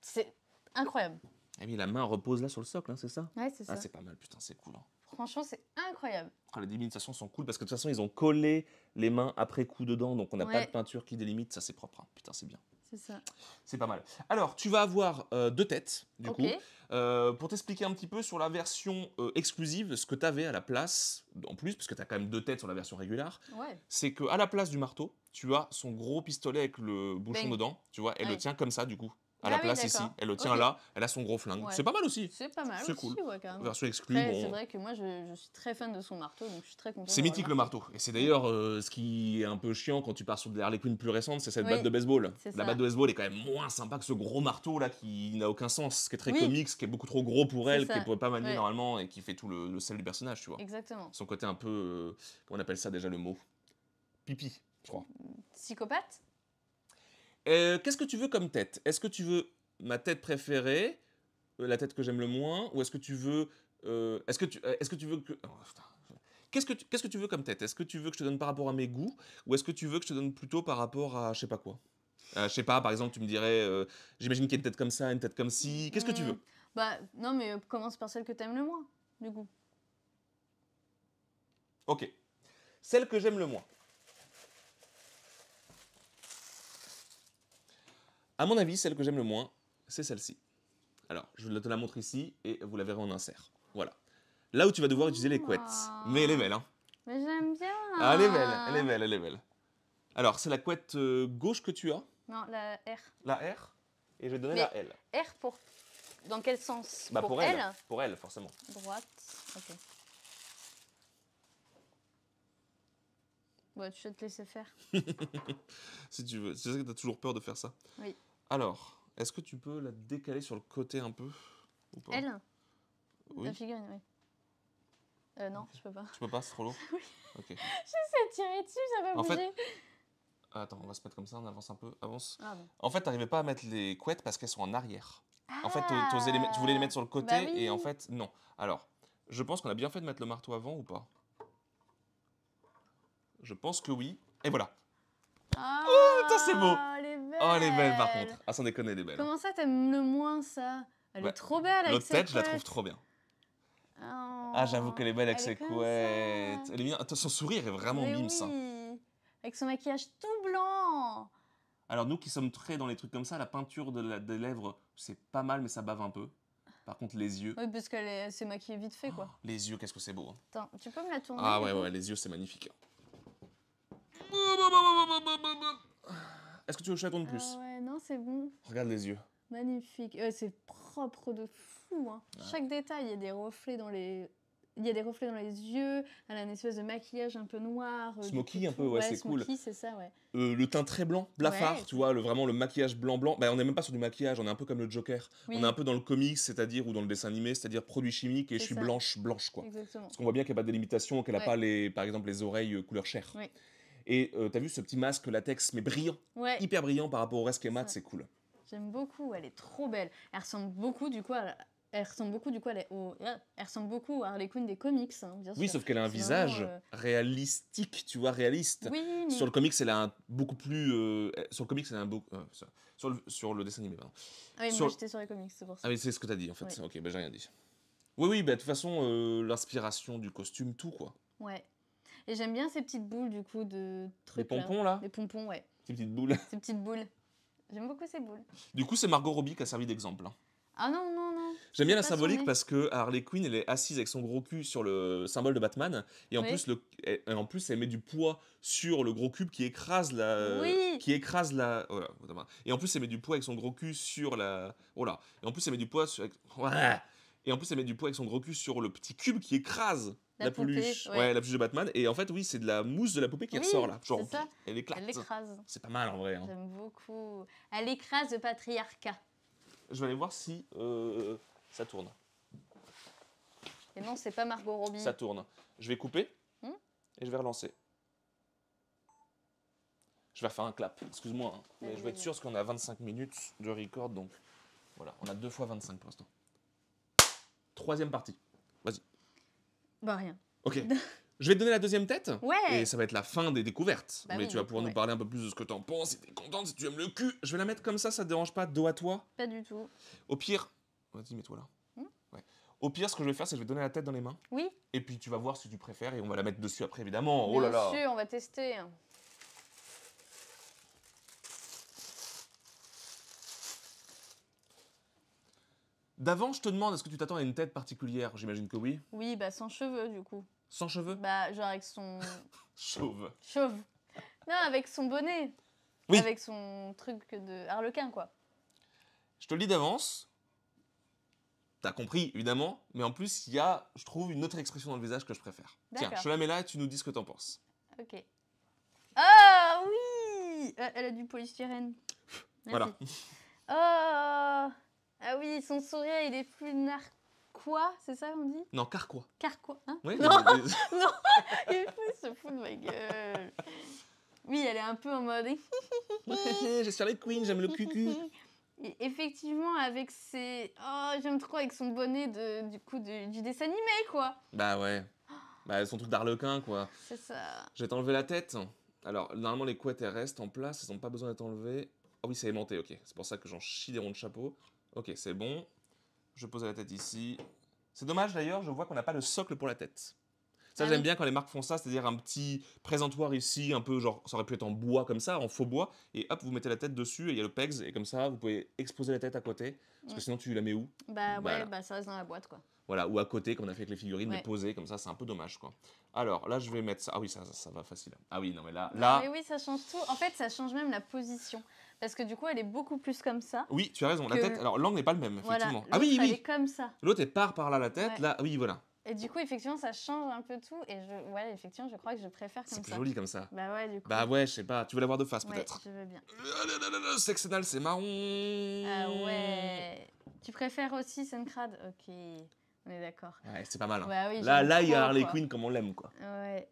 S2: C'est incroyable.
S1: Et eh oui, la main repose là sur le socle, hein, c'est ça Ouais, c'est ah, ça. Ah, c'est pas mal, putain, c'est cool. Hein.
S2: Franchement, c'est incroyable.
S1: les délimitations sont cool parce que de toute façon, ils ont collé les mains après coup dedans, donc on n'a pas de peinture qui délimite, ça c'est propre. Hein. Putain, c'est bien. C'est pas mal. Alors, tu vas avoir euh, deux têtes, du coup, euh, pour t'expliquer un petit peu sur la version euh, exclusive, ce que tu avais à la place, en plus, parce que tu as quand même deux têtes sur la version régulière, c'est qu'à la place du marteau, tu as son gros pistolet avec le bouchon dedans, tu vois, elle le tient comme ça, du coup à la ah place ici. Elle le tient là, elle a son gros flingue. C'est pas mal aussi.
S2: C'est pas mal. C'est cool. Ouais, Version exclue. C'est vrai que moi, je, suis très fan de son marteau, donc je suis très content. C'est mythique le
S1: marteau. Et c'est d'ailleurs euh, ce qui est un peu chiant quand tu pars sur des Harley Quinn plus récentes, c'est cette batte de baseball. La batte de baseball est quand même moins sympa que ce gros marteau là qui n'a aucun sens, qui est très comique, qui est beaucoup trop gros pour elle, qui pourrait pas manier normalement et qui fait tout le, sel du personnage, tu vois.
S2: Exactement. Son
S1: côté un peu, euh, on appelle ça déjà le mot Pipi, je crois.
S2: Psychopathe
S1: euh, qu'est-ce que tu veux comme tête Est-ce que tu veux ma tête préférée, euh, la tête que j'aime le moins, ou est-ce que tu veux... Euh, est-ce que, tu, est que tu veux que... Oh, Qu'est-ce que tu veux comme tête Est-ce que tu veux que je te donne par rapport à mes goûts, ou est-ce que tu veux que je te donne plutôt par rapport à je sais pas quoi Je sais pas, par exemple, tu me dirais, j'imagine qu'il y a une tête comme ça, une tête comme ci, qu'est-ce que tu veux mmh.
S2: Bah non, mais commence par celle que t'aimes le moins, du coup.
S1: Ok. Celle que j'aime le moins. À mon avis, celle que j'aime le moins, c'est celle-ci. Alors, je te la montre ici et vous la verrez en insert. Voilà. Là où tu vas devoir utiliser les couettes. Ah. Mais elle est belle, hein
S2: Mais j'aime bien ah, Elle est belle, elle est belle,
S1: elle est belle. Alors, c'est la couette euh, gauche que tu as
S2: Non, la R.
S1: La R Et je vais donner la L.
S2: R pour... Dans quel sens bah, pour, elle,
S1: Pour elle, forcément.
S2: Droite, ok. Bon, tu vas te laisser faire.
S1: si tu veux. C'est ça que tu as toujours peur de faire ça. Oui. Alors, est-ce que tu peux la décaler sur le côté un peu ou pas Elle
S2: oui. La figurine, oui. Euh, non, je peux pas. Tu peux
S1: pas, c'est trop lourd Oui. Ok. Je
S2: sais tirer dessus, ça va en Fait...
S1: Euh, attends, on va se mettre comme ça, on avance un peu, avance. Ah, bon. En fait, t'arrivais pas à mettre les couettes parce qu'elles sont en arrière. Ah. En fait, t'osais les... tu voulais les mettre sur le ah, côté bah et en fait, non. Alors, je pense qu'on a bien fait de mettre le marteau avant ou pas Je pense que oui. Et voilà.
S2: Ah, oh, c'est beau Oh, elle est belle par contre.
S1: Ah, sans déconner, elle est belle. Comment
S2: ça, t'aimes le moins ça Elle bah, est trop belle avec ses tête, je la trouve trop bien. Oh,
S1: ah, j'avoue qu'elle est belle avec ses couettes. Elle est bien... Son sourire est vraiment mime,
S2: Avec son maquillage tout blanc.
S1: Alors nous qui sommes très dans les trucs comme ça, la peinture des lèvres, c'est pas mal, mais ça bave un peu. Par contre, les yeux. Oui,
S2: parce qu'elle s'est maquillée vite fait, quoi. Oh,
S1: les yeux, qu'est-ce que c'est beau. Hein.
S2: Attends, tu peux me la tourner Ah ouais,
S1: ouais, les yeux, c'est magnifique. Est-ce que tu veux que de plus ah Ouais,
S2: non, c'est bon. Regarde les yeux. Magnifique. c'est propre de fou. Hein. Chaque détail, il y a des reflets dans les. Il y a des reflets dans les yeux, elle a une espèce de maquillage un peu noir. Euh, smoky un peu, ouais, c'est cool. c'est ça, ouais.
S1: Euh, le teint très blanc, blafard, tu vois, le, vraiment le maquillage blanc-blanc. Bah, on n'est même pas sur du maquillage, on est un peu comme le Joker. On est un peu dans le comics, c'est-à-dire, ou dans le dessin animé, c'est-à-dire produit chimique et je suis blanche, blanche, quoi. Exactement. Parce qu'on voit bien qu'il n'y a pas de délimitation, qu'elle n'a pas, les, par exemple, les oreilles euh, couleur chair. Et euh, t'as vu ce petit masque latex, mais brillant, hyper brillant par rapport au reste qui mat, c'est cool.
S2: J'aime beaucoup, elle est trop belle. Elle ressemble beaucoup du coup à Elle ressemble beaucoup du coup euh, elle ressemble beaucoup à Harley Quinn des comics, hein, bien sûr. Oui, sauf qu'elle a un visage euh,
S1: réalistique, tu vois, réaliste. Sur le comics, elle a un beaucoup plus. Sur le comics, elle a un beaucoup. Sur le... dessin animé, pardon.
S2: Ah oui, moi j'étais sur les comics, c'est pour ça. Ah oui,
S1: c'est ce que t'as dit en fait. Ok, ben j'ai rien dit. Oui, oui, ben de toute façon, l'inspiration du costume, tout quoi.
S2: Ouais. Et j'aime bien ces petites boules, du coup, de trucs. Les euh, pompons, là, Les pompons, ouais.
S1: Ces petites boules. Ces petites boules.
S2: J'aime beaucoup ces boules.
S1: Du coup, c'est Margot Robbie qui a servi d'exemple. Hein.
S2: Ah non, non, non. J'aime bien la symbolique parce
S1: que Harley Quinn, elle est assise avec son gros cul sur le symbole de Batman. Et en, plus, le, en plus, elle met du poids sur le gros cube qui écrase la. Oui. Qui écrase la. Oh et en plus, elle met du poids avec son gros cul sur la. Oh Et en plus, elle met du poids sur. Ouais. Et en plus, elle met du poids avec son gros cul sur le petit cube qui écrase la, la peluche. Ouais. la peluche de Batman. Et en fait, oui, c'est de la mousse de la poupée qui sort ressort là. elle écrase. C'est pas mal en vrai. Hein.
S2: J'aime beaucoup. Elle écrase le patriarcat.
S1: Je vais aller voir si euh, ça tourne.
S2: Et non, c'est pas Margot Robbie. Ça
S1: tourne. Je vais couper hmm et je vais relancer. Je vais refaire un clap, excuse-moi. Hein. Mais je vais être sûr parce qu'on a 25 minutes de record, donc voilà, on a deux fois 25 pour l'instant troisième partie. Vas-y. Bah rien. Ok. Je vais te donner la deuxième tête. Ouais. Et ça va être la fin des découvertes. Bah mais tu vas pouvoir nous parler un peu plus de ce que t'en penses, si t'es contente, si tu aimes le cul. Je vais la mettre comme ça, ça te dérange pas, dos à toi Pas du tout. Au pire. Vas-y, mets-toi là. Hmm ouais. Au pire, ce que je vais faire, c'est que je vais te donner la tête dans les mains. Oui. Et puis tu vas voir si tu préfères et on va la mettre dessus après, évidemment. oh là là. Dessus,
S2: on va tester. Hein.
S1: D'avant, je te demande, est-ce que tu t'attends à une tête particulière J'imagine que oui.
S2: Oui, bah sans cheveux du coup. Sans cheveux Bah genre avec son... Chauve. Chauve. Non, avec son bonnet. Oui. Avec son truc de harlequin quoi.
S1: Je te le dis d'avance. T'as compris, évidemment, mais en plus, il y a, je trouve, une autre expression dans le visage que je préfère. Tiens, je te la mets là et tu nous dis ce que t'en penses.
S2: Ok. oh, oui euh, Elle a du polystyrène. Voilà. Oh ah oui, son sourire, il est plus narquois, c'est ça qu'on dit Non, carquois. Carquois, hein oui, Non, non, il se fout de ma gueule. Oui, elle est un peu en mode.
S1: J'ai sur les queens, j'aime le cucu.
S2: effectivement, avec ses. Oh, j'aime trop avec son bonnet de, du coup du, dessin animé, quoi.
S1: Bah ouais. Bah, son truc d'arlequin, quoi. C'est ça. Je vais t'enlever la tête. Alors, normalement, les couettes, restent en place, elles n'ont pas besoin d'être enlevées. Ah oh, oui, c'est aimanté, ok. C'est pour ça que j'en chie des ronds de chapeau. Ok, c'est bon. Je pose la tête ici. C'est dommage d'ailleurs, je vois qu'on n'a pas le socle pour la tête. Ça, ah j'aime bien quand les marques font ça, c'est-à-dire un petit présentoir ici, un peu genre, ça aurait pu être en bois comme ça, en faux bois, et hop, vous mettez la tête dessus, et il y a le pegs, et comme ça, vous pouvez exposer la tête à côté, parce que sinon, tu la mets où Bah ouais,
S2: bah ça reste dans la boîte, quoi.
S1: Voilà, ou à côté, comme on a fait avec les figurines, mais posées, comme ça, c'est un peu dommage, quoi. Alors, là, je vais mettre ça. Ah oui, ça, ça, va facile. Ah oui, non, mais là... là... Mais oui,
S2: ça change tout. En fait, ça change même la position. Parce que du coup, elle est beaucoup plus comme ça. Oui,
S1: tu as raison. La tête, alors l'angle n'est pas le même, effectivement. ah oui, oui. Elle est comme ça. L'autre, elle part par là la tête. Là, oui, voilà.
S2: Et du coup, effectivement, ça change un peu tout. Et je, ouais, effectivement, je crois que je préfère comme ça. C'est plus joli
S1: comme ça. Bah ouais, du coup. Bah ouais, je sais pas. Tu veux l'avoir de face, peut-être. Je veux bien. Ah Sexe c'est marron. Ah
S2: ouais. Tu préfères aussi Suncrad Ok, on est d'accord.
S1: Ouais, c'est pas mal. Hein. Bah oui, là, là, il y a Harley Quinn comme on l'aime, quoi.
S2: Ouais.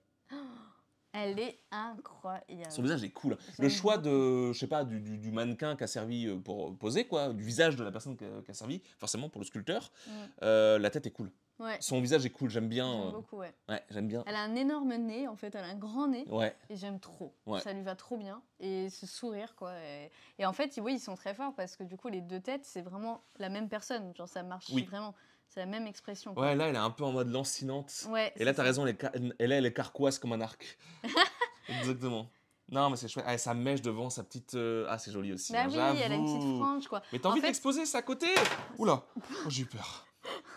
S2: Elle est incroyable. Son
S1: visage est cool. Le choix de, je sais pas, du, mannequin qui a servi euh, pour poser, quoi, du visage de la personne qui a, servi, forcément pour le sculpteur, mm. euh, la tête est cool. Son visage est cool, j'aime bien. J'aime euh, beaucoup, ouais. bien.
S2: Elle a un énorme nez, en fait, elle a un grand nez. Et j'aime trop. Ça lui va trop bien. Et ce sourire, quoi. Et, en fait, oui, ils sont très forts parce que du coup, les deux têtes, c'est vraiment la même personne. Genre, ça marche vraiment. C'est la même expression. Ouais, là,
S1: elle est un peu en mode lancinante. et là, tu as raison, elle est, elle est carquoise comme un arc. Exactement. Non, mais c'est chouette. Ah, sa mèche devant, sa petite. Euh, ah, c'est joli aussi. Bah hein, oui, elle a une petite frange, quoi. Mais t'as envie d'exposer ça à côté Oula oh, J'ai eu peur.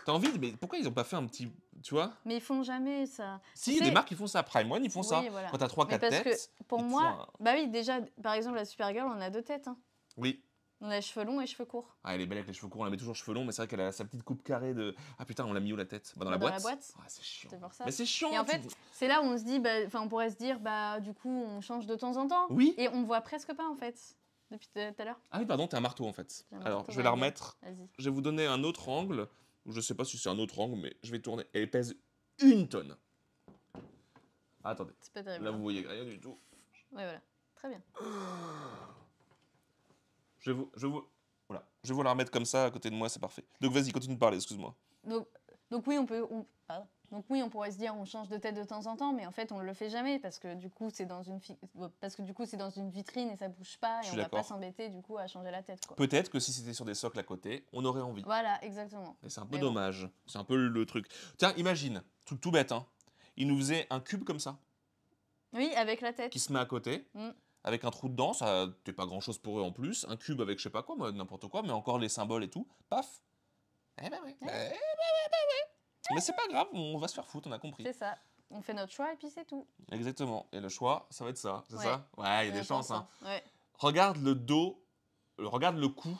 S1: T'as envie de... Mais pourquoi ils ont pas fait un petit. Tu vois
S2: Mais ils font jamais ça. Si, il y a des marques
S1: qui font ça. Prime One, ils font ça. Voilà. Quand t'as trois, 4 têtes. Parce
S2: que pour moi. Bah oui, déjà, par exemple, la Supergirl, on a deux têtes. Hein. Oui. On a les cheveux longs et les cheveux courts.
S1: Ah, elle est belle avec les cheveux courts, on la met toujours cheveux longs, mais c'est vrai qu'elle a sa petite coupe carrée de. Ah putain, on l'a mis où la tête bah, bah, Dans la boîte. Dans la
S2: boîte. Ah, c'est chiant. C'est Mais c'est chiant. Et en fait, c'est là où on se dit, bah, enfin, on pourrait se dire, bah, du coup, on change de temps en temps. Oui. Et on voit presque pas en fait depuis tout à l'heure.
S1: Ah oui, pardon, t'as un marteau en fait. Alors, je vais la remettre. Je vais vous donner un autre angle. Je sais pas si c'est un autre angle, mais je vais tourner. Elle pèse une tonne. Ah, attendez. là, hein. vous voyez rien du tout.
S2: Oui, voilà. Très bien.
S1: Je vous, voilà. Je vais vous la remettre comme ça à côté de moi, c'est parfait. Donc vas-y, continue de parler, excuse-moi.
S2: Donc, oui, on peut. Donc oui, on pourrait se dire on change de tête de temps en temps, mais en fait on ne le fait jamais parce que du coup c'est dans une euh, parce que du coup c'est dans une vitrine et ça bouge pas et on va pas s'embêter du coup à changer la tête.
S1: Peut-être que si c'était sur des socles à côté, on aurait envie.
S2: Voilà, exactement. Et c'est un peu
S1: dommage. C'est un peu le truc. Tiens, imagine, truc tout bête, hein. Il nous faisait un cube comme ça.
S2: Oui, avec la tête. Qui se met à côté. Mm
S1: avec un trou dedans, ça n'est pas grand chose pour eux en plus, un cube avec je sais pas quoi, n'importe quoi, mais encore les symboles et tout, paf
S2: Eh ben oui, eh ben, eh ben, eh ben
S1: Mais c'est pas grave, on va se faire foutre, on a compris. C'est
S2: ça. On fait notre choix et puis c'est tout.
S1: Exactement. Et le choix, ça va être ça, c'est ça Ouais, il y a des chances. Hein. Hein. Regarde le dos, euh, regarde le cou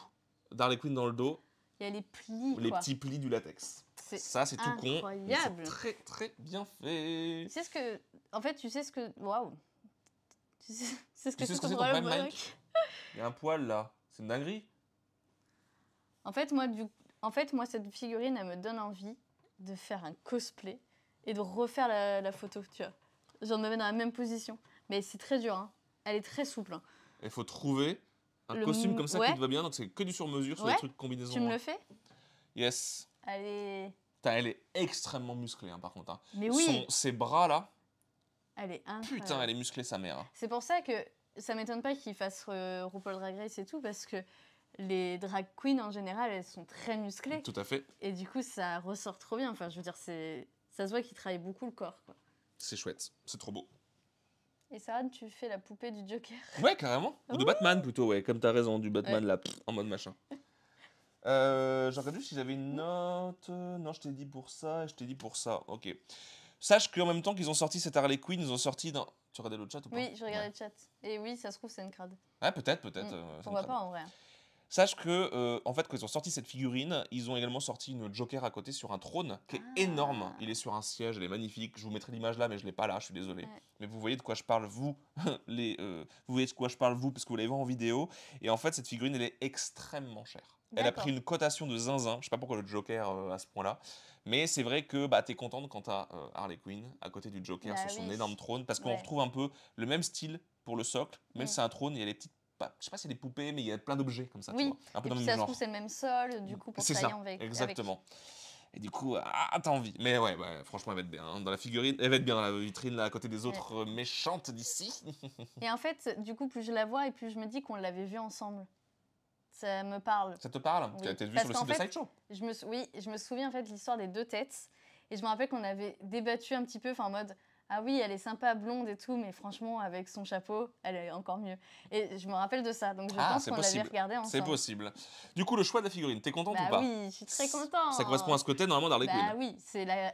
S1: d'Harley Quinn dans le dos.
S2: Il y a les plis. Les petits
S1: plis du latex.
S2: Ça, c'est tout con. Incroyable.
S1: Très, très bien fait. Tu sais
S2: ce que. En fait, tu sais ce que. Waouh. c'est ce que c'est ton Il
S1: y a un poil là. C'est une dinguerie.
S2: En fait, moi, du... en fait, moi, cette figurine, elle me donne envie de faire un cosplay et de refaire la, photo, tu vois. Genre de me mettre dans la même position. Mais c'est très dur, hein. Elle est très souple. Hein.
S1: Il faut trouver un costume comme ça qui te va bien, donc c'est que du sur mesure, sur les trucs de combinaison. Tu me le fais Yes.
S2: Elle est.
S1: elle est extrêmement musclée, hein, par contre. Hein. Mais oui. ses bras là,
S2: elle est Putain, elle est
S1: musclée, sa mère. Hein.
S2: C'est pour ça que ça m'étonne pas qu'ils fassent euh, RuPaul Drag Race et tout, parce que les drag queens en général, elles sont très musclées. Tout à fait. Et du coup, ça ressort trop bien. Enfin, je veux dire, c'est ça se voit qu'ils travaillent beaucoup le corps.
S1: C'est chouette. C'est trop beau.
S2: Et Sarah, tu fais la poupée du Joker. Ouais,
S1: carrément. Ou de Batman plutôt, ouais. Comme t'as raison, du Batman là, en mode machin. Euh, j'ai si j'avais une note. Non, je t'ai dit pour ça je t'ai dit pour ça. Ok. Sache qu'en même temps qu'ils ont sorti cette Harley Quinn, ils ont sorti dans. Tu regardais le chat ou pas Oui, je
S2: regardais le chat. Et oui, ça se trouve, c'est une crade. Ouais,
S1: ah, peut-être, peut-être. Mmh. Euh, voit pas en vrai Sache que, euh, en fait, quand ils ont sorti cette figurine, ils ont également sorti une Joker à côté sur un trône qui est ah. énorme. Il est sur un siège, elle est magnifique. Je vous mettrai l'image là, mais je l'ai pas là, je suis désolé. Mais vous voyez de quoi je parle, vous, les, euh, vous voyez de quoi je parle, vous, parce que vous l'avez vu en vidéo. Et en fait, cette figurine, elle est extrêmement chère. Elle a pris une cotation de zinzin. Je sais pas pourquoi le Joker à ce point-là. Mais c'est vrai que bah, tu es contente quand tu as euh, Harley Quinn à côté du Joker bah sur son énorme trône, parce qu'on retrouve un peu le même style pour le socle, même mm. si c'est un trône, il y a les petites je sais pas si c'est des poupées, mais il y a plein d'objets comme ça. un peu dans puis le même ça c'est
S2: le même sol, du coup, pour ça, Avec, Exactement.
S1: Et du coup, ah, ah t'as envie. Mais ouais, franchement, elle va être bien. Hein. Dans la figurine, elle va être bien dans la vitrine, à côté des autres euh, méchantes d'ici. et
S2: en fait, du coup, plus je la vois et plus je me dis qu'on l'avait vue ensemble ça me parle. Ça te
S1: parle Tu as peut-être vu sur le site de Sideshow
S2: je me, Oui, je me souviens en fait de l'histoire des deux têtes. Et je me rappelle qu'on avait débattu un petit peu, en mode Ah oui, elle est sympa, blonde et tout, mais franchement, avec son chapeau, elle est encore mieux. Et je me rappelle de ça, donc je ah, pense qu'on l'avait regardé ensemble. C'est
S1: possible. Du coup, le choix de la figurine, t'es contente bah ou pas Oui,
S2: je suis très contente. Ça correspond à ce côté normalement d'Harley bah Quinn. Ah oui, c'est la.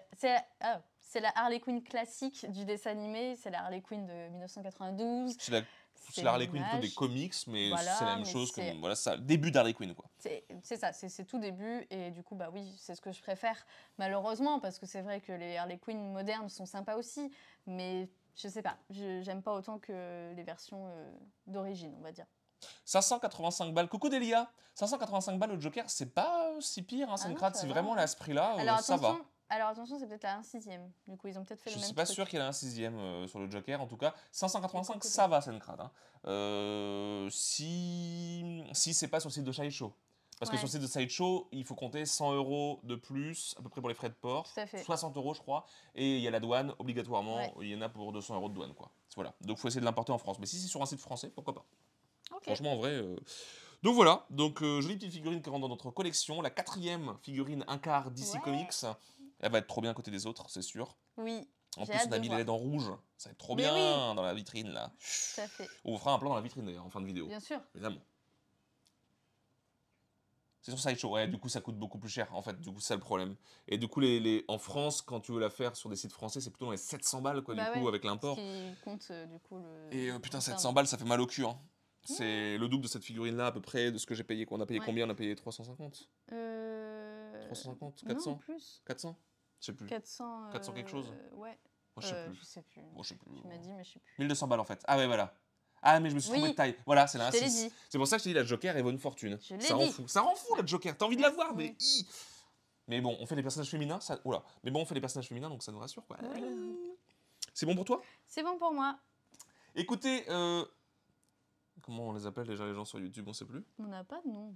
S2: Oh, c'est la Harley Quinn classique du dessin animé, c'est la Harley Quinn de 1992
S1: c'est l'Harley Quinn des comics, mais c'est la même chose que voilà, ça, début d'Harley Quinn quoi.
S2: C'est ça, c'est tout début et du coup bah oui, c'est ce que je préfère malheureusement parce que c'est vrai que les Harley Quinn modernes sont sympas aussi, mais je sais pas, j'aime pas autant que les versions euh, d'origine, on va dire.
S1: 585 balles. Coucou Delia 585 balles au Joker, c'est pas si pire, hein, ah c'est vraiment l'esprit ce prix-là, euh, ça va.
S2: Alors attention, c'est peut-être la 1 sixième. Du coup, ils ont peut-être fait le même. Je suis pas sûr
S1: qu'il y a un sixième euh, sur le Joker. En tout cas, 585, ça va, c'est Hein. Euh, si si c'est pas sur le site de Sideshow. Parce que sur le site de Sideshow, il faut compter 100 euros de plus, à peu près pour les frais de port. 60 euros, je crois. Et il y a la douane, obligatoirement. Il y en a pour 200 euros de douane, quoi. Voilà. Donc, faut essayer de l'importer en France. Mais si c'est sur un site français, pourquoi pas Franchement, en vrai. Euh, donc voilà, donc euh, jolie petite figurine qui rentre dans notre collection, la quatrième figurine un quart d'ici Comics elle va être trop bien à côté des autres, c'est sûr.
S2: Oui. En plus, on a mis les
S1: en rouge. Ça va être trop bien dans la vitrine, là.
S2: Tout fait.
S1: On vous fera un plan dans la vitrine, d'ailleurs, en fin de vidéo. Bien sûr. Évidemment. C'est sur Sideshow. Ouais, du coup, ça coûte beaucoup plus cher, en fait. Du coup, c'est le problème. Et du coup, les, les, en France, quand tu veux la faire sur des sites français, c'est plutôt dans les 700 balles, quoi, du bah coup, avec l'import.
S2: Qui compte, euh, du
S1: coup, le. Et euh, putain, 700 balles, ça fait mal au cul, hein. Mmh. C'est le double de cette figurine-là, à peu près, de ce que j'ai payé. On a payé combien On a payé 350 euh... 350 400 plus. 400 je sais plus. 400. 400 quelque chose euh, Ouais. Oh, je, sais euh, sais plus. Oh, je sais plus. Tu m'as dit, mais je sais plus. 1200 balles en fait. Ah ouais, voilà. Ah, mais je me suis trouvé de taille. Voilà, c'est la C'est pour ça que je te dis, la Joker, est bonne fortune. ça rend fou. Ça rend fou, la Joker. T'as envie de la voir, mais. Mais bon, on fait des personnages féminins, ça. Oula. Mais bon, on fait des personnages féminins, donc ça nous rassure, quoi. C'est bon pour toi
S2: C'est bon pour moi.
S1: Écoutez, euh... comment on les appelle déjà les gens sur YouTube On sait plus.
S2: On n'a pas de nom.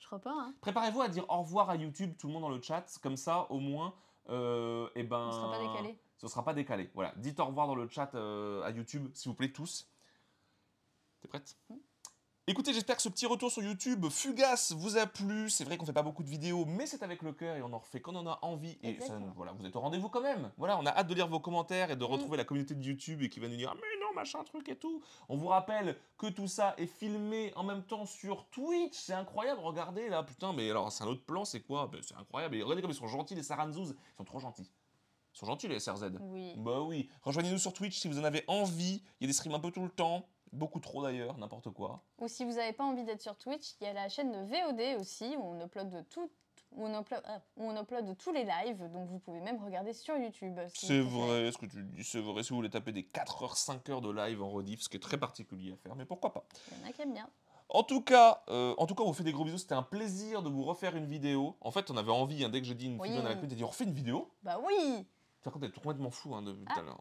S2: Je crois pas. Hein.
S1: Préparez-vous à dire au revoir à YouTube, tout le monde dans le chat. Comme ça, au moins, euh, et eh ben, ce sera pas décalé. Ce sera pas décalé. Voilà. Dites au revoir dans le chat euh, à YouTube, s'il vous plaît, tous. T'es prête hmm. Écoutez, j'espère que ce petit retour sur YouTube fugace vous a plu. C'est vrai qu'on fait pas beaucoup de vidéos, mais c'est avec le cœur et on en refait quand on en a envie. Et voilà, vous êtes au rendez-vous quand même. Voilà, on a hâte de lire vos commentaires et de hmm. retrouver la communauté de YouTube et qui va nous dire ah, machin truc et tout. On vous rappelle que tout ça est filmé en même temps sur Twitch, c'est incroyable, regardez là, putain, mais alors c'est un autre plan, c'est quoi C'est incroyable, et regardez comme ils sont gentils les Saranzouz, ils sont trop gentils. Ils sont gentils les SRZ. Oui. Bah oui. Rejoignez-nous sur Twitch si vous en avez envie. Il y a des streams un peu tout le temps. Beaucoup trop d'ailleurs, n'importe quoi.
S2: Ou si vous n'avez pas envie d'être sur Twitch, il y a la chaîne de VOD aussi, où on upload de tout, euh, où on, upload, tous les lives, donc vous pouvez même regarder sur YouTube. c'est
S1: vrai, ce que tu dis, c'est vrai. Si vous voulez taper des 4h, 5h de live en rediff, ce qui est très particulier à faire, mais pourquoi pas Il y en a qui aiment bien. En tout cas, euh, en tout cas, on vous fait des gros bisous. C'était un plaisir de vous refaire une vidéo. En fait, on avait envie, hein, dès que j'ai dit une vidéo, à la pub, t'as dit on refait une vidéo
S2: Bah oui
S1: Par contre, t'es complètement fou hein, depuis tout ah. à l'heure.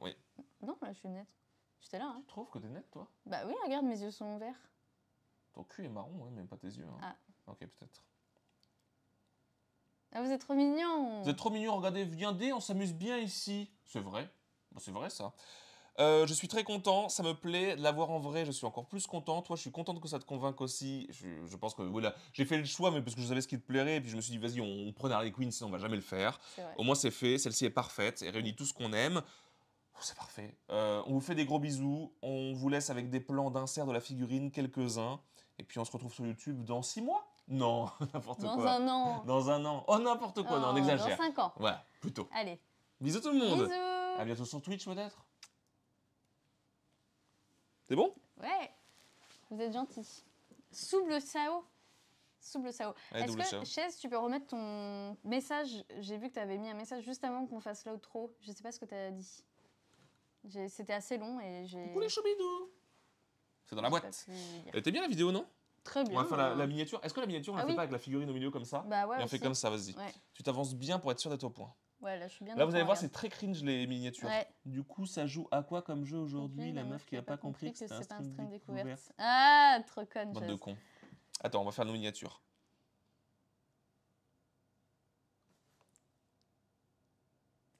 S2: Non, là, je suis nette. J'étais là. Hein. Tu
S1: trouves que t'es nette, toi
S2: Bah oui, regarde, mes yeux sont verts.
S1: Ton cul est marron, ouais, hein, mais pas tes yeux. Hein. Ah. Ok, peut-être.
S2: Ah, vous êtes trop mignon. Vous êtes
S1: trop mignon, regardez, viendez, on s'amuse bien ici. C'est vrai, bah, c'est vrai ça. Euh, je suis très content, ça me plaît de l'avoir en vrai, je suis encore plus content. Toi, je suis contente que ça te convainque aussi. Je, pense que voilà, j'ai fait le choix, mais parce que je savais ce qui te plairait, et puis je me suis dit, vas-y, on, on, prend Harley Quinn, sinon on va jamais le faire. Au moins, c'est fait, celle-ci est parfaite, elle réunit tout ce qu'on aime. c'est parfait. Euh, on vous fait des gros bisous, on vous laisse avec des plans d'insert de la figurine, quelques-uns, et puis on se retrouve sur YouTube dans 6 mois. Non, n'importe quoi. Dans un an. Dans un an. Oh, n'importe quoi, non, on oh, exagère. Dans 5 ans. Ouais, plutôt. Allez. Bisous tout le monde. Bisous. À bientôt sur Twitch peut-être. C'est bon
S2: Ouais. Vous êtes gentil. Souble Sao. Souble Sao. Est-ce que, Chaise, tu peux remettre ton message J'ai vu que tu avais mis un message juste avant qu'on fasse l'outro. Je sais pas ce que tu as dit. C'était assez long et j'ai. Coucou les choubidous
S1: C'est dans la boîte. Elle était bien la vidéo, non
S2: on va faire la,
S1: miniature. Est-ce que la miniature, on ah la fait pas avec la figurine au milieu comme ça Bah ouais. Et on fait comme ça, vas-y. Tu t'avances bien pour être sûr d'être au point.
S2: Ouais, là, je suis bien Là, vous allez voir, c'est
S1: très cringe les miniatures. Du coup, ça joue à quoi comme jeu aujourd'hui La meuf qui a pas compris que c'était un stream découverte.
S2: Ah, trop conne. Bande de cons.
S1: Attends, on va faire nos miniatures.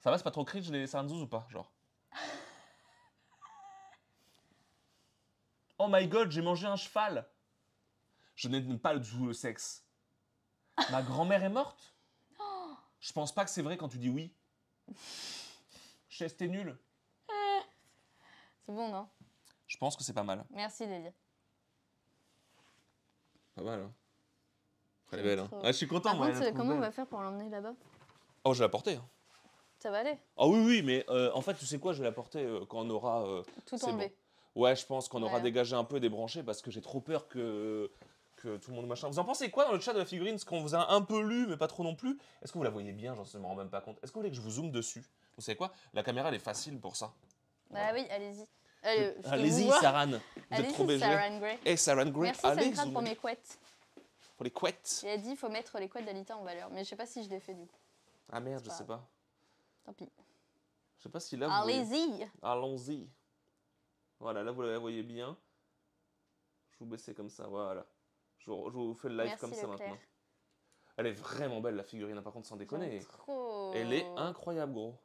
S1: Ça va, c'est pas trop cringe les Saranzouz ou pas Genre. oh my god, j'ai mangé un cheval je n'aime pas le sexe. Ma grand-mère est morte Je pense pas que c'est vrai quand tu dis oui. Cheste t'es nul.
S2: Eh. C'est bon, non
S1: Je pense que c'est pas mal. Merci, Delia. Pas mal, hein. Très belle, hein. Ah, je suis content, moi. comment on va
S2: faire pour l'emmener là-bas
S1: Oh, je vais la porter. Hein. Ça va aller Ah oui, oui, mais euh, en fait, tu sais quoi, je vais la porter euh, quand on aura... Euh, Tout tombé. Ouais, je pense qu'on aura dégagé un peu des branchés parce que j'ai trop peur que tout le monde machin. Vous en pensez quoi dans le chat de la figurine Ce qu'on vous a un peu lu, mais pas trop non plus. Est-ce que vous la voyez bien J'en me rends même pas compte. Est-ce que vous voulez que je vous zoome dessus Vous savez quoi La caméra, elle est facile pour ça.
S2: Bah oui, allez-y. Euh, euh, allez-y, Saran. Vous êtes trop Et eh, Saran allez pour mes couettes.
S1: Pour les couettes
S2: Il a dit il faut mettre les couettes d'Alita en valeur, mais je sais pas si je l'ai fait du coup.
S1: Ah merde, je sais pas. Tant pis. Je sais pas si là. Allez-y Allons-y. Voilà, là vous la voyez bien. Je vous baisser comme ça, voilà. Je, vous fais le live comme ça maintenant. Elle est vraiment belle la figurine, par contre, sans déconner. Elle est incroyable, gros.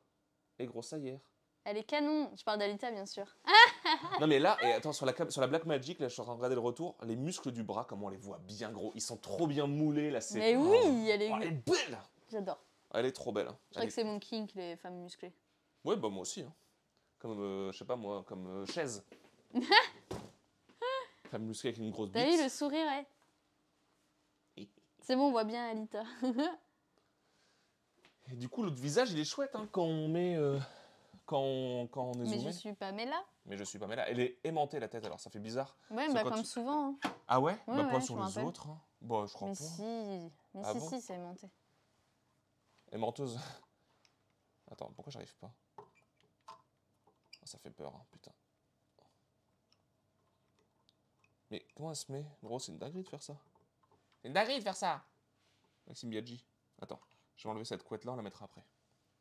S1: Et grosse hier.
S2: Elle est canon. Je parle d'Alita, bien sûr.
S1: non, mais là, et attends, sur la, sur la Black Magic, là, je suis en train de regarder le retour. Les muscles du bras, comment on les voit bien gros. Ils sont trop bien moulés, là. Mais oui, oh, oh, elle est, belle. J'adore. Elle est trop belle. Hein. Je crois que c'est
S2: mon kink, les femmes musclées.
S1: Ouais, bah moi aussi. Hein. Comme, euh, je sais pas moi, comme euh, chaise. femme musclée avec une grosse bite. T'as
S2: vu le sourire, ouais. C'est bon, on voit bien Alita.
S1: du coup, l'autre visage, il est chouette hein, quand on met. Euh, quand, on, quand on est Mais je ne suis pas Mela. Mais je suis pas là. Elle est aimantée la tête, alors ça fait bizarre. Ouais, bah, comme souvent. Hein. Ah ouais, Ouais, Bah, pas sur les autres. Bon, hein. Bah, je crois Mais pas. si, mais ah si, si, c'est aimanté. Aimanteuse. Attends, pourquoi j'arrive pas oh, Ça fait peur, putain. Mais comment elle se met Gros, c'est une dinguerie de faire ça. C'est une dinguerie de faire ça Maxime Biaggi. Attends, je vais enlever cette couette-là, on la mettra après.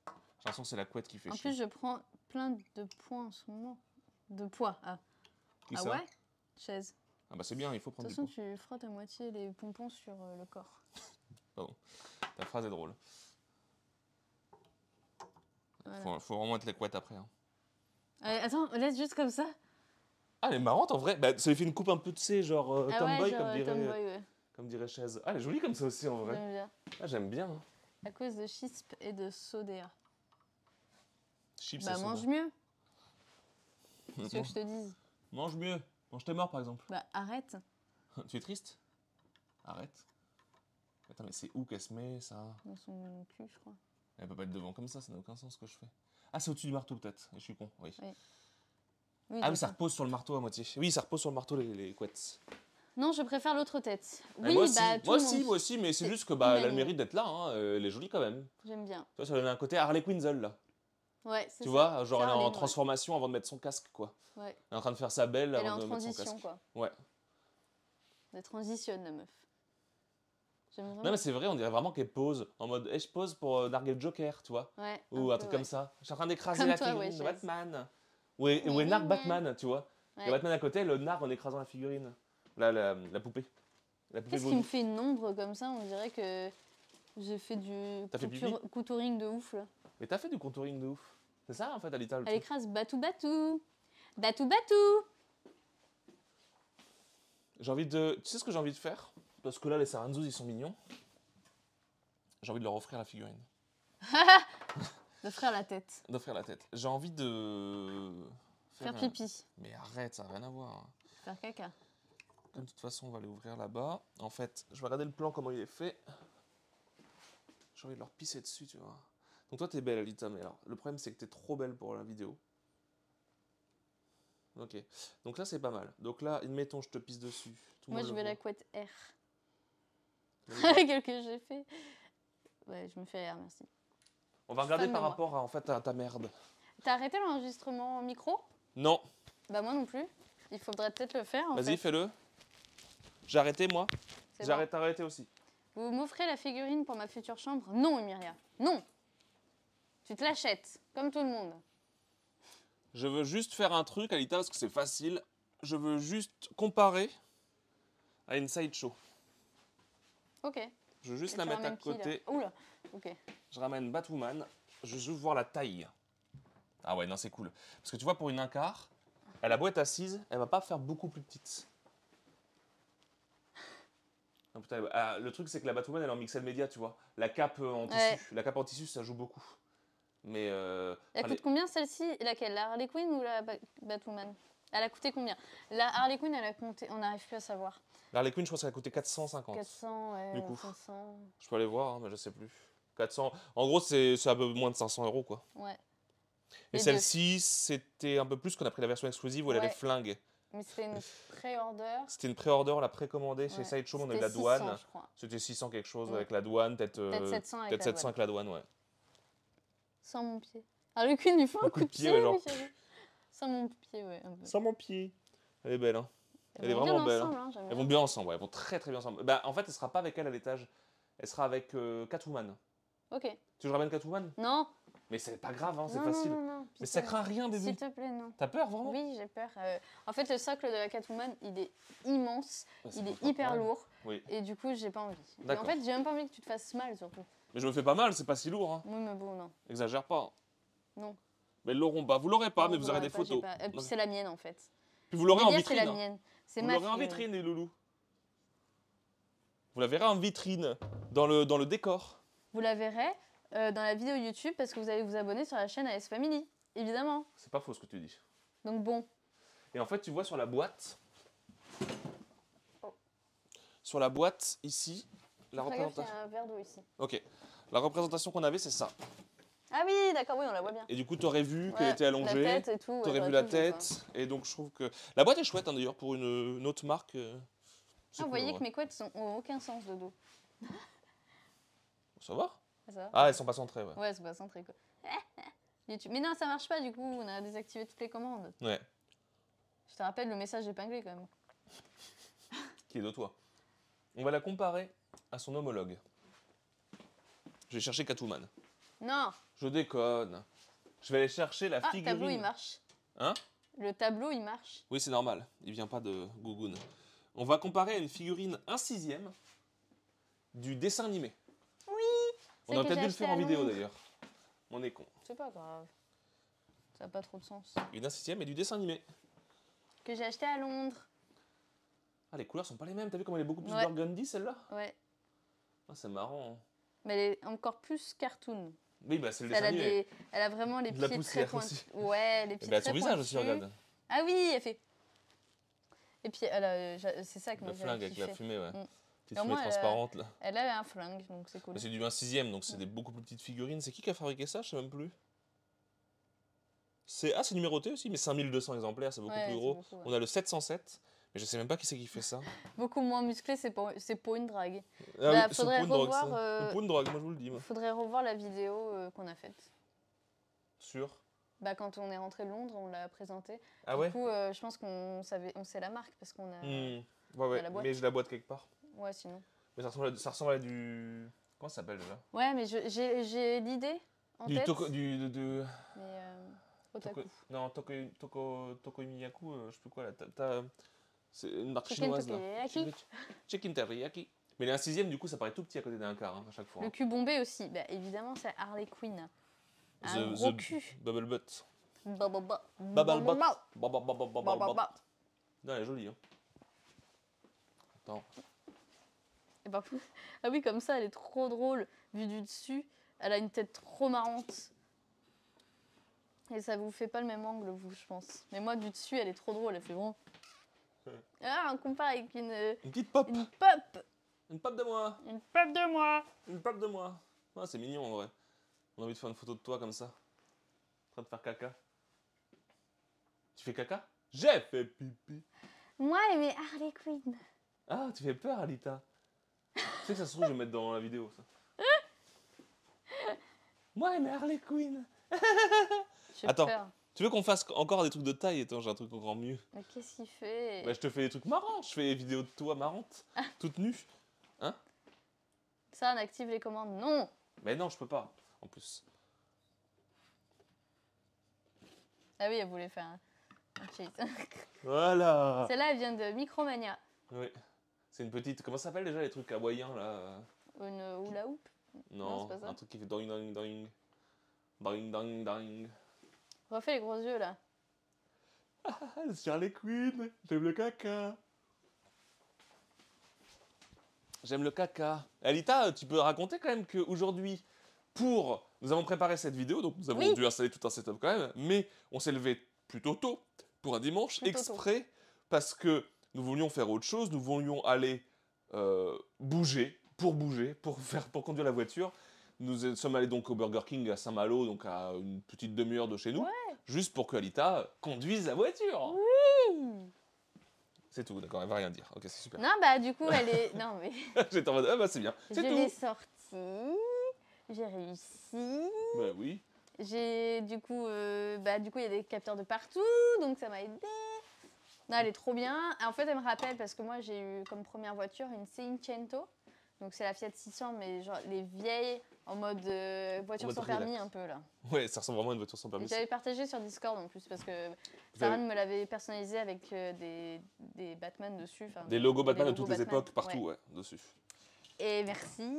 S1: De toute façon, c'est la couette qui fait chier. En plus,
S2: je prends plein de points en ce moment. De poids, ah. ah ouais Chaise.
S1: Ah bah c'est bien, il faut prendre De toute
S2: façon, tu frottes à moitié les pompons sur euh, le corps.
S1: bon, ta phrase est drôle. Faut, faut, vraiment couettes couette après. Hein.
S2: attends, laisse juste comme ça.
S1: Ah, elle est marrante en vrai. Bah, ça lui fait une coupe un peu, de C, genre euh, ah tomboy, comme dirait comme dirait Chaise. Ah, elle est jolie comme ça aussi en vrai. J'aime bien. Ah, j'aime bien. Hein.
S2: À cause de chisp et de soda.
S1: Chips bah, et mange mieux. C'est ce que je te dis. Mange mieux. Mange tes morts par exemple.
S2: Bah, arrête.
S1: tu es triste Arrête. Attends, mais c'est où qu'elle se met ça
S2: Dans son cul, je crois.
S1: Elle peut pas être devant comme ça, ça n'a aucun sens ce que je fais. Ah, c'est au-dessus du marteau peut-être. Je suis con, oui. Oui. ah oui, ça repose sur le marteau à moitié. Oui, ça repose sur le marteau les, les couettes.
S2: Non, je préfère l'autre tête. Eh, oui, moi aussi, bah, moi, aussi, moi
S1: aussi, mais c'est juste que bah, elle a le mérite d'être là. hein, euh, Elle est jolie quand même. J'aime bien. Tu vois, ça donne un côté Harley Quinzel là.
S2: Ouais, c'est Tu vois, genre elle est en
S1: transformation avant de mettre son casque quoi. Ouais. Elle est en train de faire sa belle Elle est avant en de mettre son transition, quoi. Ouais.
S2: Elle transitionne, la meuf.
S1: J'aime vraiment. Non mais c'est vrai, on dirait vraiment qu'elle pose en mode eh, je pose pour euh, narguer le Joker, tu vois, Ouais, ou un, truc comme ça. Je suis en train d'écraser la figurine de Batman. Ou elle, nargue Batman, tu vois. Il y a Batman à côté, le nargue en écrasant la figurine la, la, la poupée. Qu'est-ce qui me
S2: fait une ombre comme ça On dirait que j'ai fait du contouring de ouf. Là.
S1: Mais t'as fait du contouring de ouf. C'est ça en fait, à Elle
S2: écrase Batou Batou. Batou Batou.
S1: J'ai envie de. Tu sais ce que j'ai envie de faire Parce que là, les Saranzos, ils sont mignons. J'ai envie de leur offrir la figurine.
S2: D'offrir la tête.
S1: D'offrir la tête. J'ai envie de. Faire, pipi. Mais arrête, ça n'a rien à voir. Faire caca de toute façon, on va les ouvrir là-bas. En fait, je vais regarder le plan, comment il est fait. J'ai envie de leur pisser dessus, tu vois. Donc toi, t'es belle, Alita, mais alors, le problème, c'est que t'es trop belle pour la vidéo. Ok. Donc là, c'est pas mal. Donc là, admettons, je te pisse dessus. Moi, je vais
S2: la couette R. Quel que j'ai fait. Ouais, je me fais R, merci.
S1: On va regarder par rapport à, en fait, à ta merde.
S2: T'as arrêté l'enregistrement en micro Non. Bah moi non plus. Il faudrait peut-être le faire. Vas-y,
S1: fais-le. J'ai arrêté, moi J'arrête, arrêté aussi.
S2: Vous m'offrez la figurine pour ma future chambre Non, Emilia, non Tu te l'achètes, comme tout le monde.
S1: Je veux juste faire un truc, Alita, parce que c'est facile. Je veux juste comparer à une sideshow. Ok. Je veux juste la mettre à côté.
S2: Oula, ok.
S1: Je ramène Batwoman. Je veux voir la taille. Ah ouais, non, c'est cool. Parce que tu vois, pour une incar, elle a beau être assise, elle va pas faire beaucoup plus petite. Bah, ah, le truc, c'est que la Batwoman, elle est en Mixel media, tu vois. La cape euh, en tissu, la cape en tissu, ça joue beaucoup. Mais. Euh, elle coûte
S2: combien celle-ci Laquelle La Harley Quinn ou la Batwoman Elle a coûté combien La Harley Quinn, elle a on n'arrive plus à savoir.
S1: La Harley Quinn, je pense qu'elle a coûté 450.
S2: 400, ouais. Du coup.
S1: Je peux aller voir, hein, mais je sais plus. 400. En gros, c'est un peu moins de 500 euros, quoi. Et celle-ci, c'était un peu plus qu'on a pris la version exclusive où elle ouais. avait flingue.
S2: Mais c'était une pré-order.
S1: C'était une pré-order, on l'a précommandée chez Sideshow, on a eu la douane. C'était 600 quelque chose mm. avec la douane, peut-être euh, peut 700, avec, la douane, ouais.
S2: Sans mon pied. Ah, le cul, il fait un, coup, de pied, ouais, Sans mon pied, ouais. Un peu. Sans
S1: mon pied. Elle est belle, hein. Elles elle est vraiment belle. Hein. Ensemble, hein, elles vont bien ensemble, Elles vont très très bien ensemble. Bah, en fait, elle sera pas avec elle à l'étage. Elle sera avec euh, Catwoman. Ok. Tu veux que je Catwoman Non, mais c'est pas grave, hein, c'est facile. mais ça craint rien, bébé. S'il te
S2: plaît, non. T'as peur vraiment Oui, j'ai peur. Euh, en fait, le socle de la Catwoman, il est immense, il est hyper lourd. Et du coup, j'ai pas envie. en fait, j'ai même pas envie que tu te fasses mal surtout.
S1: Mais je me fais pas mal, c'est pas si lourd. Hein.
S2: Oui, mais bon, non.
S1: Exagère pas. Non. Mais l'auront pas. Vous l'aurez pas, mais vous, aurez des photos. Et euh, puis c'est la mienne en fait. Puis vous l'aurez en vitrine. Vous l'aurez en vitrine, les loulous. Vous la verrez en vitrine, dans le, dans le décor.
S2: Vous la verrez euh, dans la vidéo YouTube parce que vous allez vous abonner sur la chaîne AS Family, évidemment.
S1: C'est pas faux ce que tu dis. Donc bon. Et en fait, tu vois sur la boîte, sur la boîte ici, la représentation. il y
S2: a un verre d'eau ici.
S1: Ok. La représentation qu'on avait, c'est ça.
S2: Ah oui, d'accord, oui, on la voit bien. Et
S1: du coup, tu aurais vu qu'elle était allongée. La tête euh, vu la tête. Et donc, je trouve que. La boîte est chouette, hein, d'ailleurs, pour une, autre marque. Euh, ah, vous voyez que
S2: mes couettes n'ont aucun sens de dos.
S1: Ça va ah, elles sont pas centrées, ouais. Ouais,
S2: elles sont pas centrées, quoi. Mais non, ça marche pas, du coup, on a désactivé toutes les commandes. Ouais. Je te rappelle le message épinglé, quand même.
S1: Qui est de toi. On va la comparer à son homologue. Je vais chercher Catwoman. Non Je déconne. Je vais aller chercher la figurine. Ah, tableau, il marche. Hein
S2: Le tableau, il marche.
S1: Oui, c'est normal. Il vient pas de Gugun. On va comparer à une figurine 1 sixième du dessin animé. On aurait peut-être dû le faire en vidéo d'ailleurs. On est con.
S2: C'est pas grave. Ça n'a pas trop de sens.
S1: Une 6 sixième et du dessin animé.
S2: Que j'ai acheté à Londres.
S1: Ah, les couleurs sont pas les mêmes. T'as vu comment elle est beaucoup plus ouais. burgundy celle-là Ouais. Ah, c'est marrant. Hein.
S2: Mais elle est encore plus cartoon.
S1: Oui, bah c'est le dessin animé.
S2: Elle a vraiment les pieds très pointus. Ouais, les eh pieds Elle a son visage aussi, regarde. Ah oui, elle fait. Et puis, c'est ça que moi j'ai. La flingue avec la fumée, ouais. Mm là. Elle a un flingue, donc c'est cool. Bah, c'est
S1: du 1 6 donc c'est des beaucoup plus petites figurines. C'est qui qui a fabriqué ça Je sais même plus. C'est ah c'est numéroté aussi, mais 5200 exemplaires, c'est beaucoup plus gros. On a le 707. Mais je sais même pas qui c'est qui fait ça.
S2: Beaucoup moins musclé, c'est pour, pour, une drague.
S1: Ah bah, Il faudrait revoir. Euh, moi je vous le dis.
S2: Faudrait revoir la vidéo euh, qu'on a faite. Sur bah, quand on est rentré de Londres, on l'a présenté. Ah du coup, euh, je pense qu'on savait, on sait la marque parce qu'on a, hmm.
S1: a, la boîte. Mais j'ai la boîte quelque part. Ouais, sinon. Mais ça ressemble à, ça ressemble à du. Comment ça s'appelle déjà
S2: Ouais, mais j'ai l'idée du tête. du, de, de... Euh,
S1: non, Toko, Toko, Toko Miyaku, euh, je sais plus quoi là. C'est une marque chinoise teriyaki. là. Chicken teriyaki. Mais les un sixième, du coup, ça paraît tout petit à côté d'un quart hein, à chaque fois. Le hein.
S2: cul bombé aussi. Bah, évidemment, c'est Harley Quinn.
S1: Un the, gros cul. Bubble butt.
S2: Bubble butt. Bubble
S1: butt. Bubble butt. Non, elle est jolie. Hein. Attends.
S2: Eh ben, ah oui, comme ça, elle est trop drôle. Vue du dessus, elle a une tête trop marrante. Et ça vous fait pas le même angle, vous, je pense. Mais moi, du dessus, elle est trop drôle. Elle fait bon. Ah, un compare avec une. Une petite pop. Une pop.
S1: Une pop de moi. Une
S2: pop de moi.
S1: Une pop de moi. Ah, c'est mignon en vrai. On a envie de faire une photo de toi comme ça. En train de faire caca. Tu fais caca J'ai fait pipi.
S2: Moi, mais Harley Quinn.
S1: Ah, tu fais peur, Alita. Tu sais que ça se trouve, je vais mettre dans la vidéo ça. Hein Moi, une Harley Quinn. Attends, tu veux qu'on fasse encore des trucs de taille Attends, j'ai un truc grand mieux. Mais bah, qu'est-ce
S2: qu'il fait Bah, je
S1: te fais des trucs marrants. Je fais des vidéos de toi marrantes, toutes nues. Hein
S2: Ça, on active les commandes. Non
S1: Mais non, je peux pas, en plus.
S2: Ah oui, elle voulait faire un cheat.
S1: Voilà
S2: Celle-là, elle vient de Micromania.
S1: Oui. C'est une petite. Comment ça s'appelle déjà les trucs hawaïens là euh
S2: Une euh, hula hoop Non, pas ça. un truc
S1: qui fait ding ding ding ding doing doing.
S2: Refais les gros yeux là.
S1: Ah, Charlie Queen, j'aime le caca. J'aime le caca. Alita, tu peux raconter quand même qu'aujourd'hui, pour. Nous avons préparé cette vidéo, donc nous avons dû installer tout un setup quand même, mais on s'est levé plutôt tôt pour un dimanche, exprès, parce que nous voulions faire autre chose, nous voulions aller euh, bouger, pour bouger, pour, faire, pour conduire la voiture. Nous e-, sommes allés donc au Burger King à Saint-Malo, donc à une petite demi-heure de chez nous, juste pour que Alita conduise la voiture. Oui C'est tout, d'accord, elle va rien dire. Ok, c'est super. Non,
S2: bah du coup, elle est. Non, mais.
S1: J'étais en mode, ah bah c'est bien. Je l'ai
S2: sortie, j'ai réussi. Bah oui. J'ai du coup, euh, bah du coup, il y a des capteurs de partout, donc ça m'a aidé elle est trop bien. Ah, en fait, elle me rappelle parce que moi, j'ai eu comme première voiture une Cinquecento. Donc, c'est la Fiat 600, mais genre les vieilles en mode euh, voiture sans permis un peu là.
S1: Ouais, ça ressemble vraiment à une voiture sans permis. J'avais
S2: partagé sur Discord en plus parce que Sarah me l'avait personnalisé avec euh, des, des, Batman dessus. Des logos Batman de toutes les époques, partout, ouais. dessus. Et merci.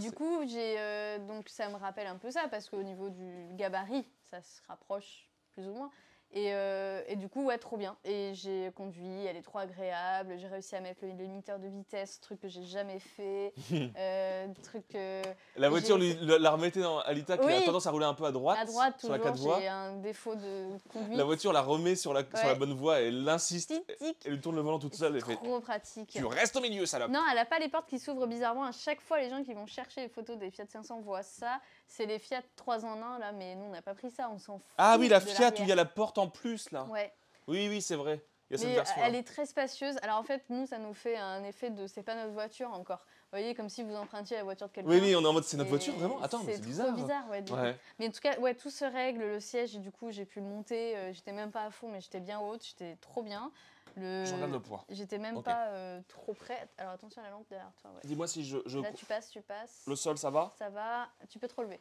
S2: Du coup, j'ai euh, donc ça me rappelle un peu ça parce qu'au niveau du gabarit, ça se rapproche plus ou moins. Euh, et, du coup, ouais, trop bien. Et j'ai conduit, elle est trop agréable. J'ai réussi à mettre le limiteur de vitesse, truc que j'ai jamais fait. Euh, truc la voiture,
S1: la remettait dans, à qui a tendance à rouler un peu à droite. À droite, Sur la 4 voies.
S2: un défaut de conduite. La voiture
S1: la remet sur la, sur la bonne voie et elle insiste. Elle tourne le volant toute seule. C'est trop
S2: pratique. Tu restes au milieu, salope. Non, elle a pas les portes qui s'ouvrent bizarrement. À chaque fois, les gens qui vont chercher les photos des Fiat 500 voient ça. C'est les Fiat 3 en 1, là, mais nous, on n'a pas pris ça, on s'en fout. Ah oui, la Fiat où il y a la
S1: porte en plus, là. Oui, oui, c'est vrai. Il y a cette euh, version, elle
S2: est très spacieuse. Alors en fait, nous, ça nous fait un effet de c'est pas notre voiture encore. Vous voyez, comme si vous empruntiez la voiture de quelqu'un. Oui, oui, on est en mode c'est notre voiture, vraiment Attends, c'est bizarre. C'est bizarre, ouais, Mais en tout cas, ouais, tout se règle. Le siège, et du coup, j'ai pu le monter. Euh, j'étais même pas à fond, mais j'étais bien haute, j'étais trop bien. Je regarde le poids. J'étais même pas euh, trop prête Alors attention à la lampe derrière toi. Dis-moi
S1: si je, Là, tu
S2: passes, tu passes.
S1: Le sol, ça va
S2: Ça va. Tu peux te relever.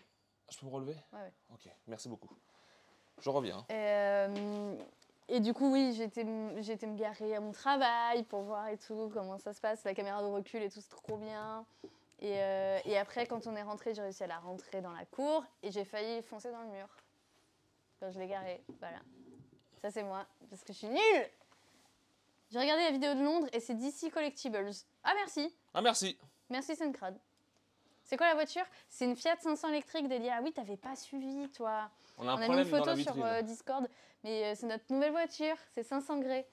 S2: Je peux me relever ouais, ouais,
S1: Ok, merci beaucoup. Je reviens. Hein.
S2: Euh, et, du coup, oui, j'étais me garer à mon travail pour voir et tout, comment ça se passe. La caméra de recul et tout, c'est trop bien. Et, euh, et après, quand on est rentré, j'ai réussi à la rentrer dans la cour et j'ai failli foncer dans le mur. Quand je l'ai garé voilà. Ça, c'est moi, parce que je suis nulle j'ai regardé la vidéo de Londres et c'est DC Collectibles. Ah merci Ah merci Merci Suncrad. C'est quoi la voiture C'est une Fiat 500 électrique dédiée. Ah oui, t'avais pas suivi, toi. On a, mis une photo sur euh, Discord, mais euh, c'est notre nouvelle voiture, c'est 500 grès.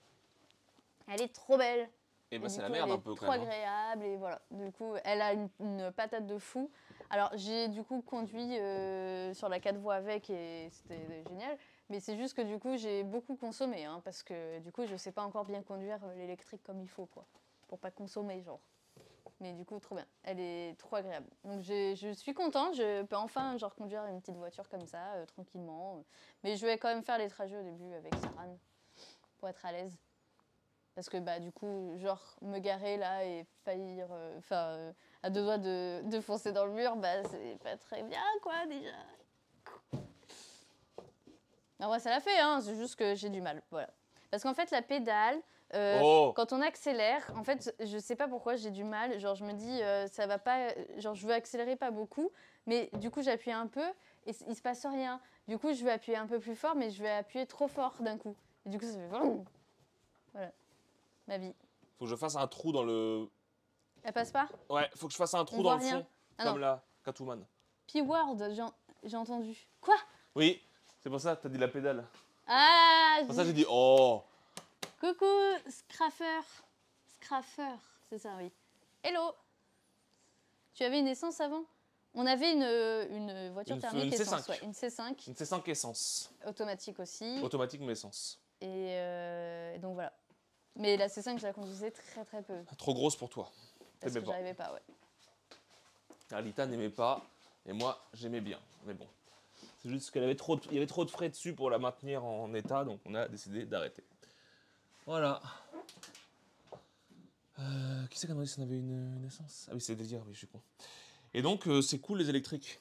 S2: Elle est trop belle.
S1: Eh ben, et bah c'est la merde un peu quand même. Trop hein.
S2: agréable et voilà. Du coup, elle a une, patate de fou. Alors j'ai du coup conduit euh, sur la 4 voies avec et c'était génial. Mais c'est juste que du coup, j'ai beaucoup consommé, hein, parce que du coup, je sais pas encore bien conduire euh, l'électrique comme il faut, quoi. Pour pas consommer, genre. Mais du coup, trop bien. Elle est trop agréable. Donc je, je suis contente, je peux enfin genre conduire une petite voiture comme ça, euh, tranquillement. Mais je vais quand même faire les trajets au début avec Saran, pour être à l'aise. Parce que bah du coup, genre me garer là et faillir, euh, enfin à deux doigts de, de foncer dans le mur, bah c'est pas très bien quoi déjà. Ah ouais, ça l'a fait, hein, c'est juste que j'ai du mal. Voilà. Parce qu'en fait, la pédale, euh, oh. quand on accélère, en fait, je sais pas pourquoi j'ai du mal. Genre, je me dis, euh, ça va pas. Genre, je veux accélérer pas beaucoup, mais du coup, j'appuie un peu et il se passe rien. Du coup, je veux appuyer un peu plus fort, mais je vais appuyer trop fort d'un coup. Et du coup, ça fait. Voilà. Ma vie.
S1: Faut que je fasse un trou dans le. Elle passe pas Ouais, faut que je fasse un trou dans le fond, ah comme là la Catwoman.
S2: P-Word, j'ai entendu. Quoi
S1: Oui. C'est pour ça que t'as dit la pédale.
S2: Ah C'est pour ça que j'ai dit oh Coucou, Scraffer. Scraffer, c'est ça, oui. Hello Tu avais une essence avant On avait une, euh, une voiture thermique une essence. C5. une C5.
S1: Une C5 essence.
S2: Automatique aussi. Automatique mais essence. Et euh, donc voilà. Mais la C5, je la conduisais très très peu. Ah,
S1: trop grosse pour toi. Parce que j'arrivais pas, ouais. Alita n'aimait pas, et moi j'aimais bien, mais bon. C'est juste qu'il y, avait trop de, avait trop de frais dessus pour la maintenir en état, donc on a décidé d'arrêter. Voilà. Euh, qui c'est qui a demandé si on avait une, une essence Ah oui, c'est délire, oui, je suis con. Et donc, euh, c'est cool les électriques.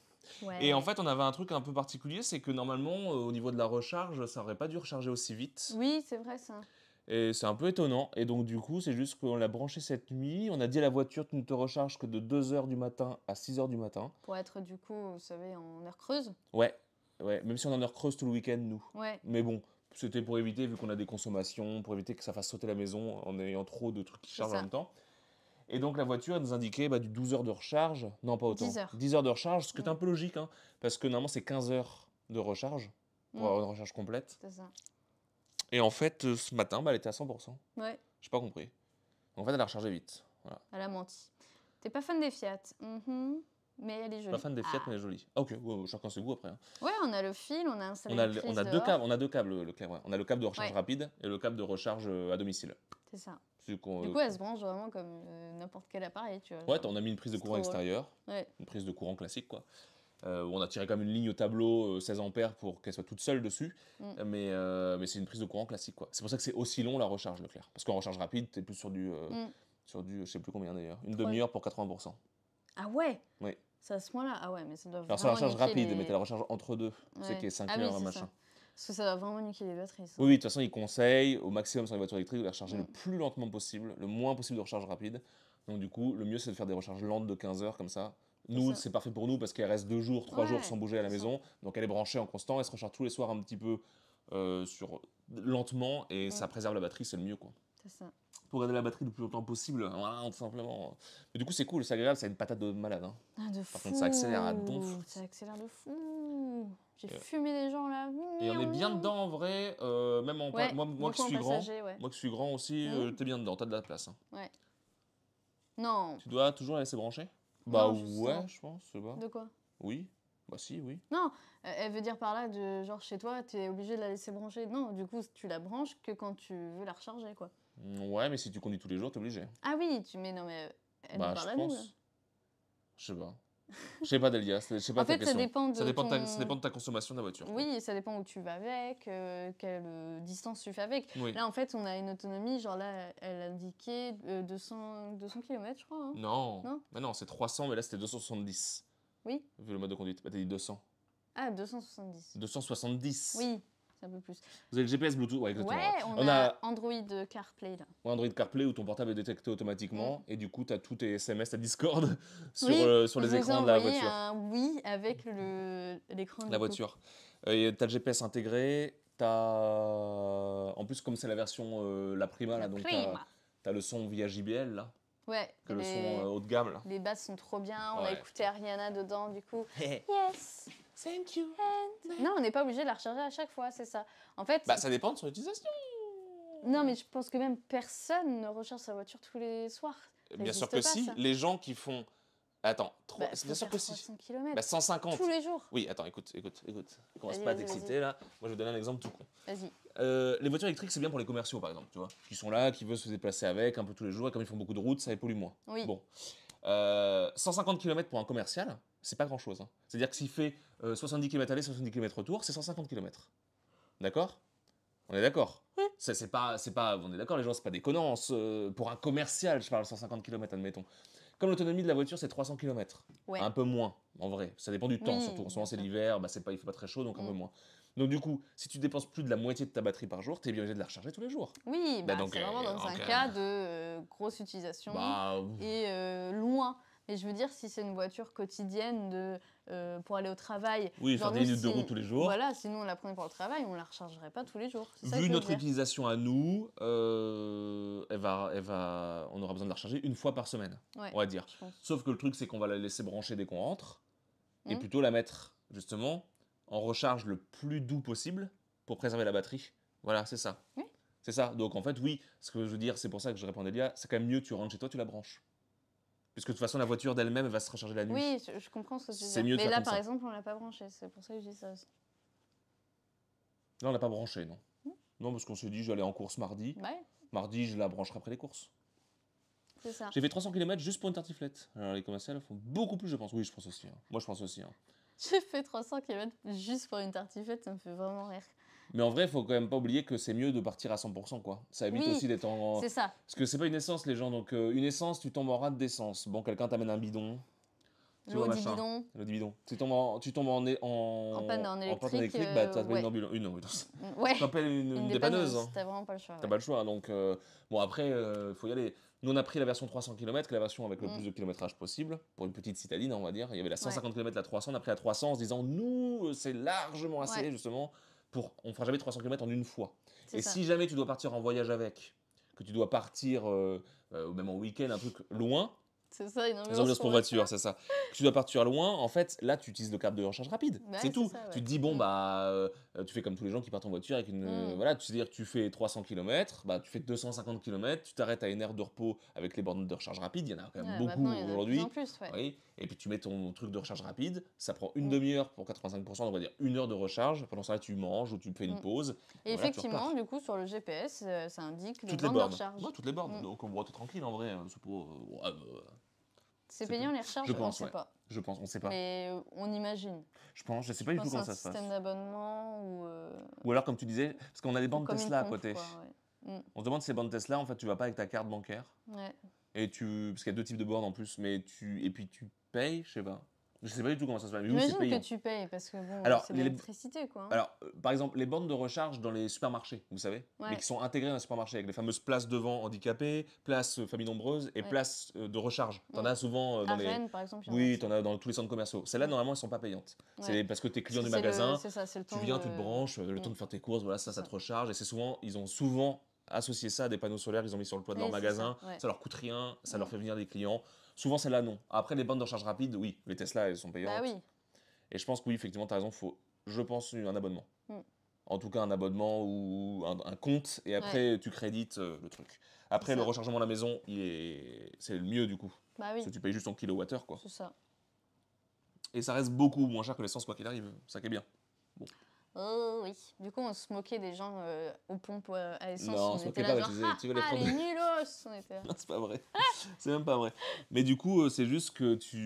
S1: Et en fait, on avait un truc un peu particulier, c'est que normalement, euh, au niveau de la recharge, ça aurait pas dû recharger aussi vite.
S2: Oui, c'est vrai ça.
S1: Et c'est un peu étonnant. Et donc, du coup, c'est juste qu'on l'a branché cette nuit. On a dit à la voiture, tu ne te recharges que de 2h du matin à 6h du matin.
S2: Pour être, du coup, vous savez, en heure creuse.
S1: Ouais, Ouais, même si on en heure creuse tout le week-end, nous. Mais bon, c'était pour éviter, vu qu'on a des consommations, pour éviter que ça fasse sauter la maison en ayant trop de trucs qui chargent en même temps. Et donc la voiture nous indiquait bah, du 12 heures de recharge, non pas autant, 10 heures, 10 heures de recharge, ce qui est un peu logique, hein, parce que normalement c'est 15 heures de recharge pour avoir une recharge complète. C'est ça. Et en fait, euh, ce matin, bah, elle était à 100%. Ouais. J'ai pas compris. En fait, elle a rechargé vite.
S2: Elle a menti. T'es pas fan des Fiat mmh mais elle est jolie. Pas fan
S1: des Fiat, mais ah. elle est jolie. Ah, ok, je chacun ses goûts après. Hein.
S2: Ouais, on a le fil, on a un on a, on a deux câbles, on
S1: a deux câbles, le, clair. On a le câble de recharge rapide et le câble de recharge euh, à domicile. C'est ça. Du coup, elle se
S2: branche vraiment comme euh, n'importe quel appareil, tu vois. Ouais,
S1: on a mis une prise de courant extérieure, une prise de courant classique, quoi. Euh, on a tiré comme une ligne au tableau 16 ampères pour qu'elle soit toute seule dessus, mm. mais, mais c'est une prise de courant classique, quoi. C'est pour ça que c'est aussi long la recharge, Leclerc. Parce qu'en recharge rapide, t'es plus sur du, mm. sur du, je sais plus combien d'ailleurs, une demi-heure pour 80%. Ah ouais Oui.
S2: C'est à ce moment là Ah ouais, mais ça doit Alors, c'est la recharge rapide, mettez mais t'as la
S1: recharge entre deux. c'est qui est 5 ah heures, machin.
S2: Parce que ça doit vraiment niquer les batteries. Oui, oui, de
S1: toute façon, ils conseillent au maximum sur les voitures électriques de les recharger le mm. plus lentement possible, le moins possible de recharge rapide. Donc, du coup, le mieux, c'est de faire des recharges lentes de 15 heures comme ça. Nous, c'est parfait pour nous parce qu'elle reste deux jours, trois jours sans bouger à la maison. Donc, elle est branchée en constant. Elle se recharge tous les soirs un petit peu euh, sur lentement et ça préserve la batterie, c'est le mieux. quoi. Pour garder la batterie le plus longtemps possible, euh, voilà, tout simplement. Mais du coup, c'est cool, c'est agréable, c'est une patate de malade. Hein. Ah, de fou. ça accélère à donf.
S2: Ça accélère de fou. J'ai euh, fumé des gens là. Et on est bien
S1: dedans en vrai, euh, même en moi, moi qui suis grand, moi qui suis grand aussi, tu mmh. es t'es bien dedans, t'as de la place. Hein.
S2: Ouais. Non.
S1: Tu dois toujours la laisser brancher Bah ouais, je pense, De quoi Oui. Bah si, oui.
S2: Non, elle veut dire par là de genre chez toi, tu es obligé de la laisser brancher. Non, du coup, tu la branches que quand tu veux la recharger, quoi.
S1: Ouais, mais si tu conduis tous les jours, t'es obligé.
S2: Ah oui, tu mets. Non, mais. Euh, elle bah, je pense.
S1: Je sais pas. Je sais pas, Delia. en fait, ça dépend, de ça dépend, de ta, consommation de la voiture.
S2: Oui, ça dépend où tu vas avec, euh, quelle euh, distance tu fais avec. Là, en fait, on a une autonomie, genre là, elle indiquait 200, 200 km, je crois. Hein. Non. Non,
S1: mais non c'est 300, mais là, c'était 270. Oui. Vu le mode de conduite. Bah, t'as dit 200.
S2: Ah, 270.
S1: 270. Oui.
S2: Vous
S1: avez le GPS Bluetooth, ouais, exactement. on, a,
S2: Android CarPlay là.
S1: Android CarPlay où ton portable est détecté automatiquement mm. et du coup, tu as tous tes SMS à Discord euh, sur, les écrans de la voiture.
S2: oui, avec l'écran de la voiture.
S1: Euh, tu as le GPS intégré, tu as. En plus, comme c'est la version euh, la prima, donc tu as, le son via JBL là.
S2: Ouais, le son euh, haut de gamme là. Les basses sont trop bien, on a écouté Ariana dedans du coup. yes! Thank you. Non, on n'est pas obligé de la recharger à chaque fois, c'est ça.
S1: En fait. Bah, ça dépend de son utilisation.
S2: Non, mais je pense que même personne ne recharge sa voiture tous les soirs. bien sûr que si.
S1: Les gens qui font. Attends, bah, bien sûr que 300 Km. Bah, 150. Tous les jours. Oui, attends, écoute, écoute, écoute. commence pas à t'exciter là. Moi, je vais te donner un exemple tout con. Vas-y. Euh, les voitures électriques, c'est bien pour les commerciaux, par exemple, tu vois, qui sont là, qui veulent se déplacer avec un peu tous les jours, et comme ils font beaucoup de routes, ça pollue moins. Oui. Bon. 150 euh, km pour un commercial, c'est pas grand-chose. Hein. C'est-à-dire que s'il fait 70 euh, km aller, 70 km retour, c'est 150 km. D'accord On est d'accord oui. C'est pas, c'est pas, on est d'accord, les gens, c'est pas déconnant. pour un commercial, je parle 150 km, admettons. Comme l'autonomie de la voiture, c'est 300 km. Un peu moins, en vrai. Ça dépend du temps, mmh. surtout. En ce moment, c'est l'hiver, bah, pas, il fait pas très chaud, donc un mmh. peu moins. Donc du coup, si tu dépenses plus de la moitié de ta batterie par jour, tu es obligé de la recharger tous les jours.
S2: Oui, bah, bah c'est vraiment euh, dans un cas euh, de euh, grosse utilisation bah, et loin. Mais je veux dire, si c'est une voiture quotidienne de, pour aller au travail. Oui, faire des minutes de route tous les jours. Voilà, sinon on la prenait pour le travail, on ne la rechargerait pas tous les jours. Vu notre
S1: utilisation à nous, elle va, va, on aura besoin de la recharger une fois par semaine, on va dire. Sauf que le truc, c'est qu'on va la laisser brancher dès qu'on rentre, et hmm. plutôt la mettre, justement, en recharge le plus doux possible pour préserver la batterie. Voilà, c'est ça. C'est ça. Donc en fait, oui, ce que je veux dire, c'est pour ça que je réponds à c'est quand même mieux que tu rentres chez toi, tu la branches. Puisque de toute façon, la voiture d'elle-même va se recharger la nuit. Oui, je, comprends ce que tu dis. Mais là, par exemple,
S2: on l'a pas branché c'est pour ça que je dis ça aussi.
S1: Là, on l'a pas branchée, non. Hmm. Non, parce qu'on s'est dit, j'allais en course mardi. Mardi, je la brancherai après les courses. C'est ça. J'ai fait 300 km juste pour une tartiflette. Alors, les commerciales font beaucoup plus, je pense. Oui, je pense aussi. Hein. Moi, je pense aussi. Hein.
S2: J'ai fait 300 km juste pour une tartiflette, ça me fait vraiment rire.
S1: Mais en vrai, il faut quand même pas oublier que c'est mieux de partir à 100%, quoi. Ça évite aussi d'être en. C'est ça. Parce que c'est pas une essence, les gens. Donc, euh, une essence, tu tombes en rate d'essence. Bon, quelqu'un t'amène un bidon. L'eau du bidon. L'eau du bidon. Tu tombes en, tu tombes en, en, en panne en électrique. En panne électrique, euh, bah, t'appelles une ambulance. Une ambulance. Ouais. T'appelles une, dépanneuse. Hein. T'as vraiment pas le choix. T'as pas le choix. Donc, euh, bon, après, il faut y aller. Nous, on a pris la version 300 km, la version avec le mm. plus de kilométrage possible, pour une petite citadine, on va dire. Il y avait la 150 km, la 300, on a pris la 300 en se disant, nous, euh, c'est largement assez, justement, pour. On fera jamais 300 km en une fois. Et si jamais tu dois partir en voyage avec, que tu dois partir, euh, euh, même en week-end, un truc loin,
S2: c'est ça, une ambulance, pour voiture, c'est
S1: ça. tu dois partir loin, en fait, là, tu utilises le câble de recharge rapide. c'est tout. Tu te dis, bon, mm. bah, euh, tu fais comme tous les gens qui partent en voiture avec une. Mm. Euh, voilà, tu dire, tu fais 300 km, bah, tu fais 250 km, tu t'arrêtes à une heure de repos avec les bornes de recharge rapide. Il y en a quand même beaucoup aujourd'hui. Oui. Et puis, tu mets ton truc de recharge rapide, ça prend une mm. demi-heure pour 85%, on va dire une heure de recharge. Pendant ça, tu manges ou tu fais une pause. Et, effectivement, du
S2: coup, sur le GPS, euh, ça indique les toutes les bornes. de recharge. toutes les bornes. Donc,
S1: on voit tout tranquille en vrai. Hein,
S2: c'est payant, les recherche Je pense, on ne sait pas. Je pense, on ne sait pas. Mais euh, on imagine.
S1: Je pense, je ne sais pas du tout comment ça se passe. un système
S2: d'abonnement ou.
S1: Euh, ou alors, comme tu disais, parce qu'on a des bandes Tesla à côté. Mm. On se demande si ces bandes Tesla, en fait, tu vas pas avec ta carte bancaire. Ouais. Et tu, parce qu'il y a deux types de bornes en plus, mais tu et puis tu payes, je sais pas. Je sais pas du tout comment ça se passe. J'imagine que
S2: tu payes parce que bon, c'est l'électricité quoi. Alors,
S1: euh, par exemple, les bornes de recharge dans les supermarchés, vous savez, mais qui sont intégrées dans les supermarchés avec les fameuses places devant handicapées, places famille euh, familles nombreuses et places euh, de recharge. Tu en as souvent dans les. Rennes, par exemple. Oui, en as dans tous les centres commerciaux. Celles-là, normalement, elles sont pas payantes. C'est parce que t'es client du magasin. tu viens, toute tu te branches, le temps de mm. faire tes courses, voilà, ça, ça te recharge. Et c'est souvent, ils ont souvent associé ça à des panneaux solaires qu'ils ont mis sur le toit de leur magasin. Ça, leur coûte rien, ça leur mm. fait venir des clients. Souvent, c'est là non. Après, les bandes de recharge rapide, oui. Les Tesla, elles sont bah payantes. Et je pense que oui, effectivement, tu as raison, faut, je pense, un abonnement. Hmm. En tout cas, un abonnement ou un, compte, et après, tu crédites euh, le truc. Après, le rechargement à la maison, c'est le mieux du coup. Bah Parce que tu payes juste en kilowattheure, quoi. C'est ça. Et ça reste beaucoup moins cher que l'essence, quoi qu'il arrive. Ça qui est bien.
S2: Bon. Oh, oh oui. Du coup, on se moquait des gens euh, aux pompes euh, à essence. Non, on, se moquait pas. Genre, tu, ah, ah, les prendre. nulos on était Non,
S1: c'est pas vrai. c'est même pas vrai. Mais du coup, euh, c'est juste que tu.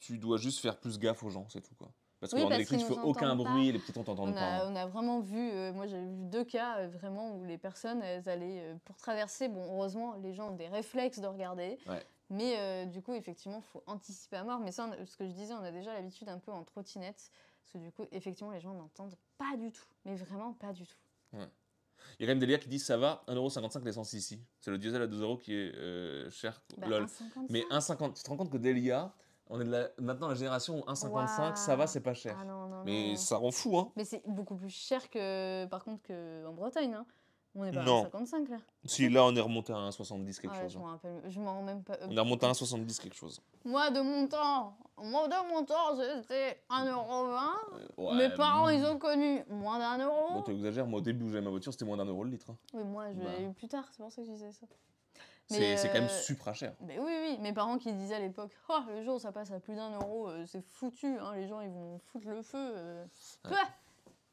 S1: Tu dois juste faire plus gaffe aux gens, c'est tout quoi. Parce qu'on que tu fais aucun bruit, les petits t'entendent pas. Hein.
S2: On a vraiment vu, moi j'ai vu deux cas vraiment où les personnes, elles allaient, pour traverser, bon, heureusement, les gens ont des réflexes de regarder. Ouais. Mais euh, du coup, effectivement, il faut anticiper à mort. Mais ça, ce que je disais, on a déjà l'habitude un peu en trottinette. Parce que du coup, effectivement, les gens n'entendent pas du tout. Mais vraiment pas du tout.
S1: Ouais. Il y a quand même des qui dit « ça va, 1,55€ l'essence ici. C'est le diesel à 2€ qui est euh, cher. Bah, mais 1,50€, tu te rends compte que Delia, on est la, maintenant la génération où 1,55, ça va, c'est pas cher.
S2: Ah mais ça rend fou, hein. Mais c'est beaucoup plus cher que, par contre qu'en Bretagne. Hein. On est pas non. à 55 là
S1: Si, là on est remonté à 1,70 quelque ah chose. Je hein. m'en
S2: rappelle, je m'en même On est
S1: remonté à 1,70 euh. quelque chose.
S2: Moi de mon temps, moi de mon temps c'était 1,20€.
S1: Euh, mes parents hmm. ils
S2: ont connu moins d'un euro.
S1: Bon, tu exagères, moi au début où j'avais ma voiture c'était moins d'un euro le litre. Hein.
S2: Oui, moi je bah. l'ai eu plus tard, c'est pour ça que je disais ça.
S1: C'est quand même euh, super cher.
S2: Mais oui, oui, mes parents qui disaient à l'époque, oh, le jour où ça passe à plus d'un euro, c'est foutu, hein, les gens ils vont foutre le feu. Bah,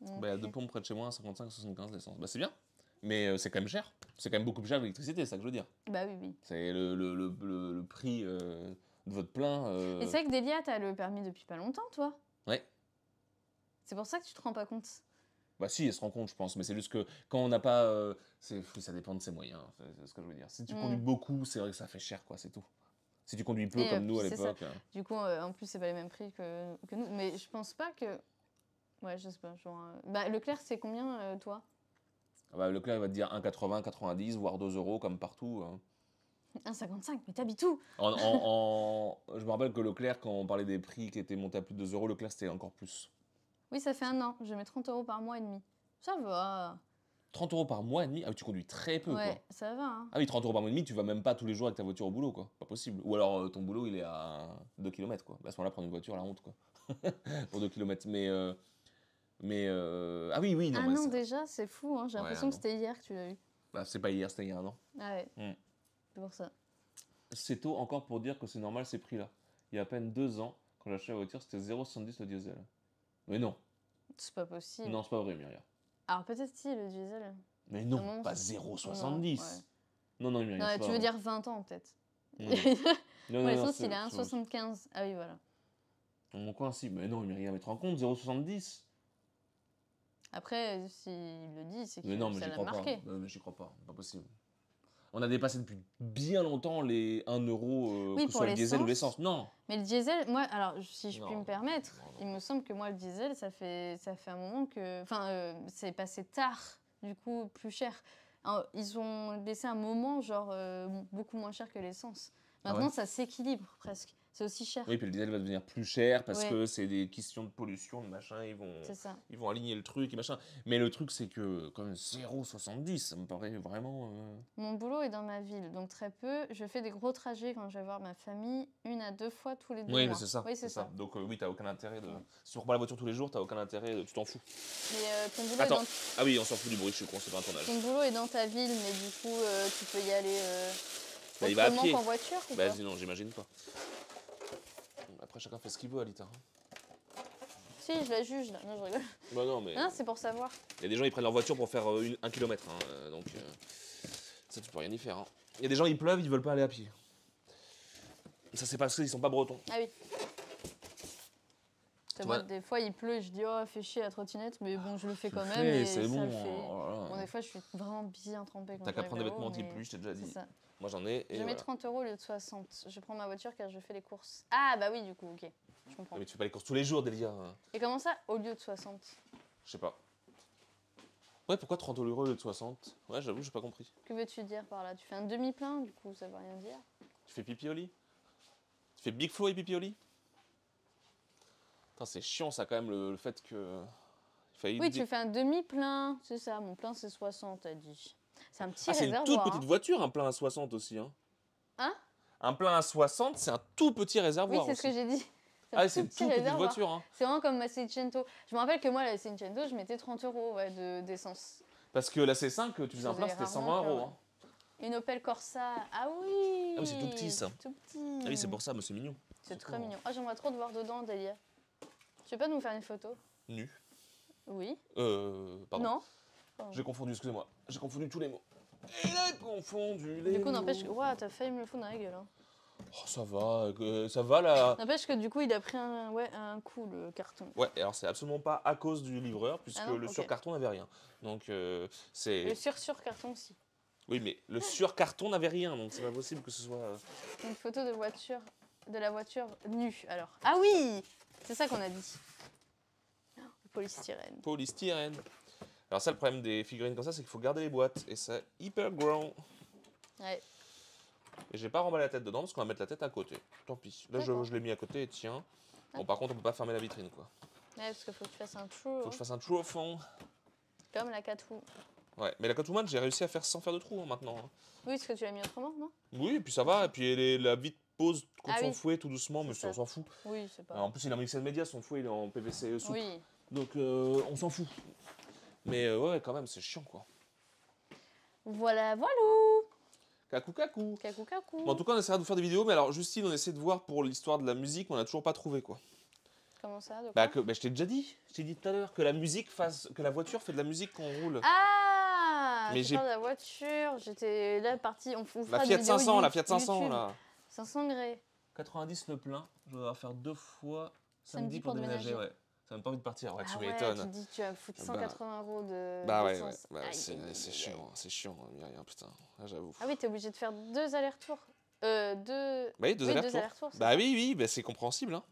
S2: il y a deux
S1: pompes près de chez moi, 55-75 d'essence. Bah, c'est bien mais euh, c'est quand même cher. C'est quand même beaucoup plus cher que l'électricité, c'est ça que je veux dire. Bah oui, oui. C'est le, le, le, le, prix euh, de votre plein. Euh. Et c'est
S2: vrai que Delia, t'as le permis depuis pas longtemps, toi Ouais. C'est pour ça que tu te rends pas compte.
S1: Bah si, elle se rend compte, je pense, mais c'est juste que quand on n'a pas... Euh, ça dépend de ses moyens, hein, c'est ce que je veux dire. Si tu mm. conduis beaucoup, c'est vrai que ça fait cher, quoi, c'est tout. Si tu conduis peu comme nous à l'époque... Hein.
S2: Du coup, en plus, c'est pas les mêmes prix que, que nous. Mais je pense pas que... Ouais, je sais pas, Bah, Leclerc, c'est combien, toi
S1: le ah bah, Leclerc, va te dire 1,80, 90, voire 2 euros, comme partout.
S2: 1,55, hein. mais t'habites où
S1: Je me rappelle que Leclerc, quand on parlait des prix qui étaient montés à plus de 2 euros, le Leclerc, c'était encore plus.
S2: Oui, ça fait un an. Je mets 30 euros par mois et demi. Ça va.
S1: 30 euros par mois et demi Ah, oui, tu conduis très peu, ouais,
S2: ça va. Hein. Ah
S1: oui, 30 euros par mois et demi, tu vas même pas tous les jours avec ta voiture au boulot, quoi. Pas possible. Ou alors euh, ton boulot, il est à 2 km, quoi. À ce moment-là, prendre une voiture, la honte, quoi. Pour 2 km. Mais euh, mais euh, ah oui, oui. Non, un ah an
S2: déjà, c'est fou. Hein. J'ai l'impression que c'était hier que tu l'as eu.
S1: Bah, c'est pas hier, c'était il y a un an. Ah ouais. Mm. C'est pour ça. C'est tôt encore pour dire que c'est normal ces prix-là. Il y a à peine deux ans, quand j'achetais acheté la voiture, c'était 0,70 le diesel. Mais non.
S2: C'est pas possible. Non, c'est pas vrai, Myriam. Alors peut-être si, le diesel.
S1: Mais non, pas 0,70. Non, non, non, Myriam. Non, tu veux dire
S2: 20 ans peut-être.
S1: Mm. Non, non, c'est il est
S2: 1,75. Ah oui, voilà.
S1: On coïncide. Mais non, Myriam, mais te rends compte, 0,70
S2: après, s'il le dit, c'est que non, mais ça l'a marqué. Non,
S1: mais je crois pas. Pas possible. On a dépassé depuis bien longtemps les 1 euro, euh, que ce soit le diesel ou l'essence. Non.
S2: Mais le diesel, moi, alors si je peux puis me permettre, il me semble que moi le diesel, ça fait ça fait un moment que, enfin, euh, c'est passé tard, du coup plus cher. ils ont laissé un moment genre euh, beaucoup moins cher que l'essence. Ah Maintenant, ça s'équilibre presque. C'est aussi cher. Oui, puis
S1: le diesel va devenir plus cher parce que c'est des questions de pollution, de machin, ils vont, ils vont aligner le truc et machin. Mais le truc, c'est que comme 0,70, ça me paraît vraiment. Euh,
S2: Mon boulot est dans ma ville, donc très peu. Je fais des gros trajets quand je vais voir ma famille, une à deux fois tous les deux oui, mois. c'est ça. Oui, c'est ça.
S1: Donc oui, euh, oui, t'as aucun intérêt de. Si tu prend la voiture tous les jours, t'as aucun intérêt, tu t'en fous.
S2: Mais euh, ton boulot Attends.
S1: Ah oui, on s'en fout du bruit, je suis con, c'est pas un tournage. Ton
S2: boulot est dans ta ville, mais du coup, tu peux y aller. Bah, il va en voiture bah,
S1: non, j'imagine pas chacun fait ce qu'il veut, Alita. Hein.
S2: Si, je la juge. Non, je rigole. Bah non, mais. Non, c'est pour savoir.
S1: Il y a des gens, ils prennent leur voiture pour faire euh, un kilomètre. Hein, euh, donc, euh, ça, tu peux rien y faire. Hein. Il y a des gens, ils pleuvent, ils veulent pas aller à pied. Ça, c'est parce qu'ils sont pas bretons.
S2: Ah oui. des fois, il pleut et je dis, oh, fait chier la trottinette, mais bon, je le fais quand même. et des fois, je suis vraiment bien trempée. T'as qu'à prendre des vêtements anti-pluie, je t'ai déjà dit.
S1: Moi, j'en ai. Et je mets 30
S2: euros au lieu de 60. Je prends ma voiture car je fais les courses. Ah, bah oui, du coup, ok. Je comprends. Mais
S1: tu fais pas les courses tous les jours, Delia.
S2: Et comment ça, au lieu de 60
S1: Je sais pas. Ouais, pourquoi 30 euros au lieu de 60 Ouais, j'avoue, j'ai pas compris.
S2: Que veux-tu dire par là Tu fais un demi-plein, du coup, ça veut rien dire.
S1: Tu fais pipioli Tu fais Big flow et pipioli c'est chiant ça quand même le fait que. Oui, tu fais
S2: un demi-plein, c'est ça. Mon plein, c'est 60, t'as dit. C'est un petit ah, C'est une toute petite
S1: voiture, un plein à 60 aussi. Hein, hein Un plein à 60, c'est un tout petit réservoir. Oui, c'est ce que j'ai dit. Ah, c'est une toute petite voiture. Hein.
S2: C'est vraiment comme ma Seicento. Je me rappelle que moi, la Seicento, je mettais 30 euros ouais, d'essence.
S1: Parce que la C5, tu faisais un plein, c'était 120 euros. Hein.
S2: Une Opel Corsa. Ah oui
S1: Ah c'est tout petit ça. Tout
S2: petit. Ah oui, c'est pour ça, mais c'est mignon. C'est très mignon. Ah, j'aimerais trop te voir dedans, Delia. Tu veux pas nous faire une photo Nu. Oui.
S1: Euh, pardon. Non. J'ai confondu, excusez-moi. J'ai confondu tous les mots. Il a confondu les Du coup, n'empêche que. Ouah,
S2: t'as failli me le foutre dans la gueule. Hein.
S1: Oh, ça va, ça va là.
S2: N'empêche que du coup, il a pris un, ouais, un coup le carton.
S1: Ouais, alors c'est absolument pas à cause du livreur, puisque ah le sur surcarton n'avait rien. Donc euh, c'est. Le
S2: sur-sur-carton aussi.
S1: Oui, mais le surcarton n'avait rien, donc c'est pas possible que ce soit. Euh,
S2: Une photo de voiture, de la voiture nue alors. Ah oui C'est ça qu'on a dit. Polystyrène.
S1: Polystyrène. Alors ça, le problème des figurines comme ça, c'est qu'il faut garder les boîtes. Et c'est hyper grand. Ouais. Et j'ai pas remballé la tête dedans parce qu'on va mettre la tête à côté. Tant pis. Là, je, l'ai mis à côté et tiens. Bon, par contre, on peut pas fermer la vitrine, quoi.
S2: Ouais, parce qu'il faut que tu fasses un trou. Il Faut que je
S1: fasse un trou au fond.
S2: Comme la Catwoman.
S1: Ouais, mais la Catwoman, j'ai réussi à faire sans faire de trou hein, maintenant. Hein.
S2: Oui, parce que tu l'as mis autrement, non
S1: Oui, et puis ça va. Et puis elle la vitre pose contre ah son fouet tout doucement, mais ça, on s'en fout.
S2: Oui, c'est pas. en
S1: plus, il un en de médias. son fouet il est en PVC e souple. Oui. Donc euh, on s'en fout. Mais euh, ouais, quand même, c'est chiant quoi.
S2: Voilà, voilà. Cacou, cacou, cacou, cacou. en tout cas, on
S1: essaiera de vous faire des vidéos, mais alors Justine, on essaie de voir pour l'histoire de la musique, on n'a toujours pas trouvé quoi.
S2: Comment ça bah,
S1: bah, Je t'ai déjà dit, je t'ai dit tout à l'heure que la musique fasse, que la voiture fait de la musique quand on roule.
S2: Ah Mais j'ai la voiture, j'étais là partie, on, fout. La Fiat 500, la Fiat 500 là. 500 grés.
S1: 90 le plein, je vais faire deux fois samedi, pour, déménager, ça même pas envie de partir. Ouais, tu ah m'étonnes. Tu dis, que tu vas foutre 180 euros de. Bah ouais, ouais. Bah, c'est chiant, c'est chiant, putain, ah, j'avoue. Ah
S2: oui, t'es obligé de faire deux allers-retours. Euh, deux. Bah oui, deux oui, allers-retours. bah
S1: oui, oui, bah, c'est compréhensible. Hein.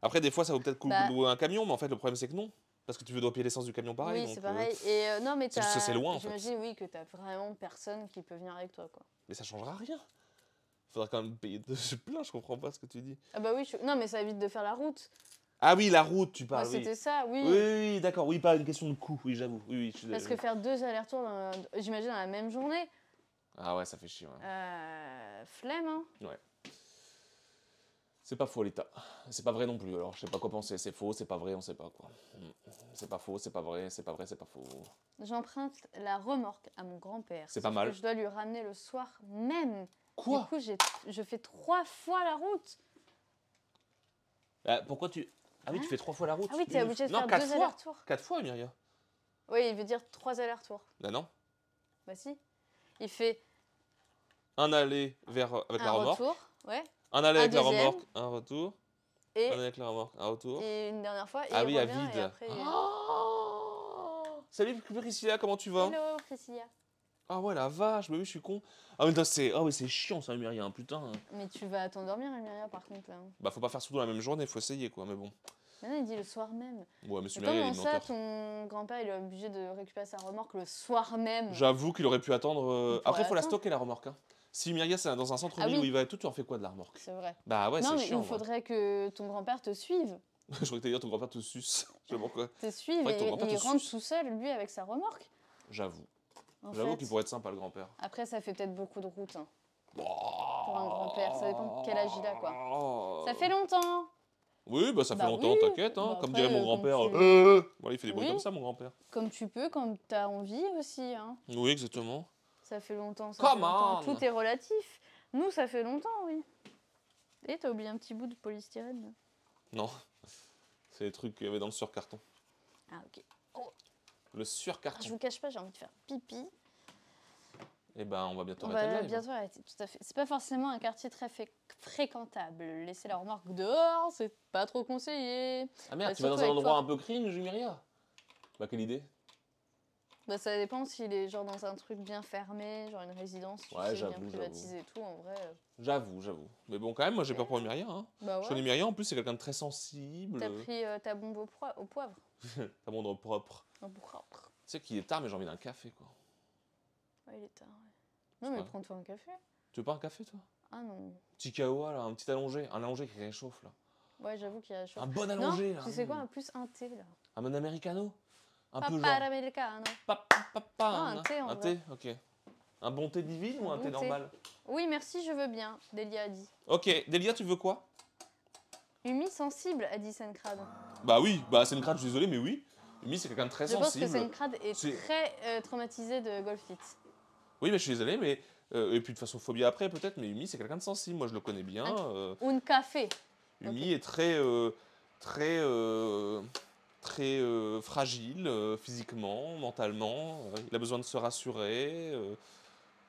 S1: Après, des fois, ça vaut peut-être coup bah un camion, mais en fait, le problème, c'est que non. Parce que tu veux payer l'essence du camion pareil. Oui, c'est euh, pareil. Et
S2: euh, non, mais c'est loin. J'imagine, oui, que t'as vraiment personne qui peut venir avec toi, quoi.
S1: Mais ça changera rien faudra quand même payer de plein, je comprends pas ce que tu dis.
S2: Ah bah oui, non mais ça évite de faire la route.
S1: Ah oui, la route, tu parles. Ouais, C'était ça, oui. Oui, d'accord. Oui, pas une question de coût, oui, j'avoue. Oui, Parce que faire
S2: deux allers-retours, j'imagine, dans la même journée.
S1: Ah ouais, ça fait chier.
S2: Euh, flemme, hein.
S1: Ouais. C'est pas faux, l'État. C'est pas vrai non plus. Alors, je sais pas quoi penser. C'est faux, c'est pas vrai, on sait pas quoi. Mm. C'est pas faux, c'est pas vrai, c'est pas vrai, c'est pas faux.
S2: J'emprunte la remorque à mon grand-père. C'est pas mal. je dois lui ramener le soir même. Quoi Du coup, je fais trois fois la route.
S1: Bah, pourquoi tu. Ah oui, tu fais trois fois la route. Ah oui, t'es obligé de non, faire quatre deux allers-retours. Quatre fois, Myria.
S2: Oui, il veut dire trois allers-retours. Ben non. Bah si. Il fait
S1: Un aller vers, avec la un remorque. retour, ouais, Un aller avec la remorque. Un retour. et, avec la remorque. Un retour. et
S2: une dernière fois. Ah oui, à vide. Euh, ah.
S1: Salut Priscilla, comment tu vas
S2: Hello Priscilla.
S1: Ah ouais, la vache, mais oui, je suis con. Ah, mais ah c'est chiant ça, Emiria, putain.
S2: Mais tu vas t'endormir, Emiria, par contre. Là.
S1: Bah, faut pas faire surtout la même journée, faut essayer, quoi, mais bon.
S2: Maintenant, il dit le soir même.
S1: Ouais, mais comment ça,
S2: ton grand-père, il est obligé de récupérer sa remorque le soir même.
S1: J'avoue qu'il aurait pu attendre. Euh, après, il faut la stocker, la remorque. Hein. Si Myria, c'est dans un centre-ville ah où il va et tout, tu en fais quoi de la remorque C'est vrai. Bah ouais, c'est chiant. Non, il faudrait
S2: que ton grand-père te suive.
S1: je crois que t'as dit ton grand-père te suce. Je sais pas pourquoi. te suive il rentre
S2: tout seul, lui, avec sa remorque. J'avoue. J'avoue qu'il pourrait être sympa le grand-père. Après, ça fait peut-être beaucoup de route. Hein. Bah. pour un grand-père, ça dépend de quel âge il a
S1: quoi. ça fait longtemps. Oui, bah ça fait bah longtemps, t'inquiète, hein. bah comme dirait mon grand-père. Euh, il fait des bruits comme ça, mon grand-père.
S2: Comme tu peux, quand t'as envie aussi. Hein.
S1: Oui, exactement.
S2: Ça fait longtemps. Ça fait Tout est relatif. Nous, ça fait longtemps, oui. Et t'as oublié un petit bout de polystyrène.
S1: Non, c'est les trucs qu'il y avait dans le surcarton. Ah, ok. Le surcarton. Ah, je vous
S2: cache pas, j'ai envie de faire pipi.
S1: Eh ben, on va bientôt on arrêter va bientôt
S2: tout à fait. C'est pas forcément un quartier très fréquentable. Laisser la remarque dehors, c'est pas trop conseillé. Ah merde, euh, tu vas dans un endroit un
S1: peu cringe, Myria Bah, quelle idée
S2: Bah, ça dépend s'il est genre dans un truc bien fermé, genre une résidence, ouais, bien et tout, en vrai. Euh.
S1: J'avoue, j'avoue. Mais bon, quand même, moi, j'ai peur pour rien Hein. Bah je connais Myria, en plus, c'est quelqu'un de très sensible. T'as pris
S2: euh, ta bombe au, au poivre.
S1: ta bombe propre. Tu sais qu'il est tard, mais j'ai envie d'un café, quoi.
S2: Ouais, il est tard, Non, mais prends-toi un café.
S1: Tu veux pas un café, toi Ah non. Petit kawa, là, un petit allongé. Un allongé qui réchauffe, là.
S2: Ouais, j'avoue qu'il y a Un bon allongé, là. Tu sais quoi, un plus un thé, là.
S1: Un bon americano Un Papa peu genre...
S2: americano.
S1: Ah, un thé, en Un thé, ok. Un bon thé divin ou un thé, normal
S2: Oui, merci, je veux bien, Delia a dit.
S1: Ok, Delia, tu veux quoi
S2: Humi sensible, a dit Sencrad.
S1: Bah oui, bah Sencrad, je suis désolé, mais oui. Umi, c'est quelqu'un de très sensible. Je pense que Saincrad est, très
S2: euh, traumatisé de Golfit.
S1: Oui, mais je suis désolé, mais. Euh, et puis de façon phobie après, peut-être, mais Umi, c'est quelqu'un de sensible. Moi, je le connais bien. Ou euh.
S2: un café.
S1: Umi est très. très. très fragile, physiquement, mentalement. il a besoin de se rassurer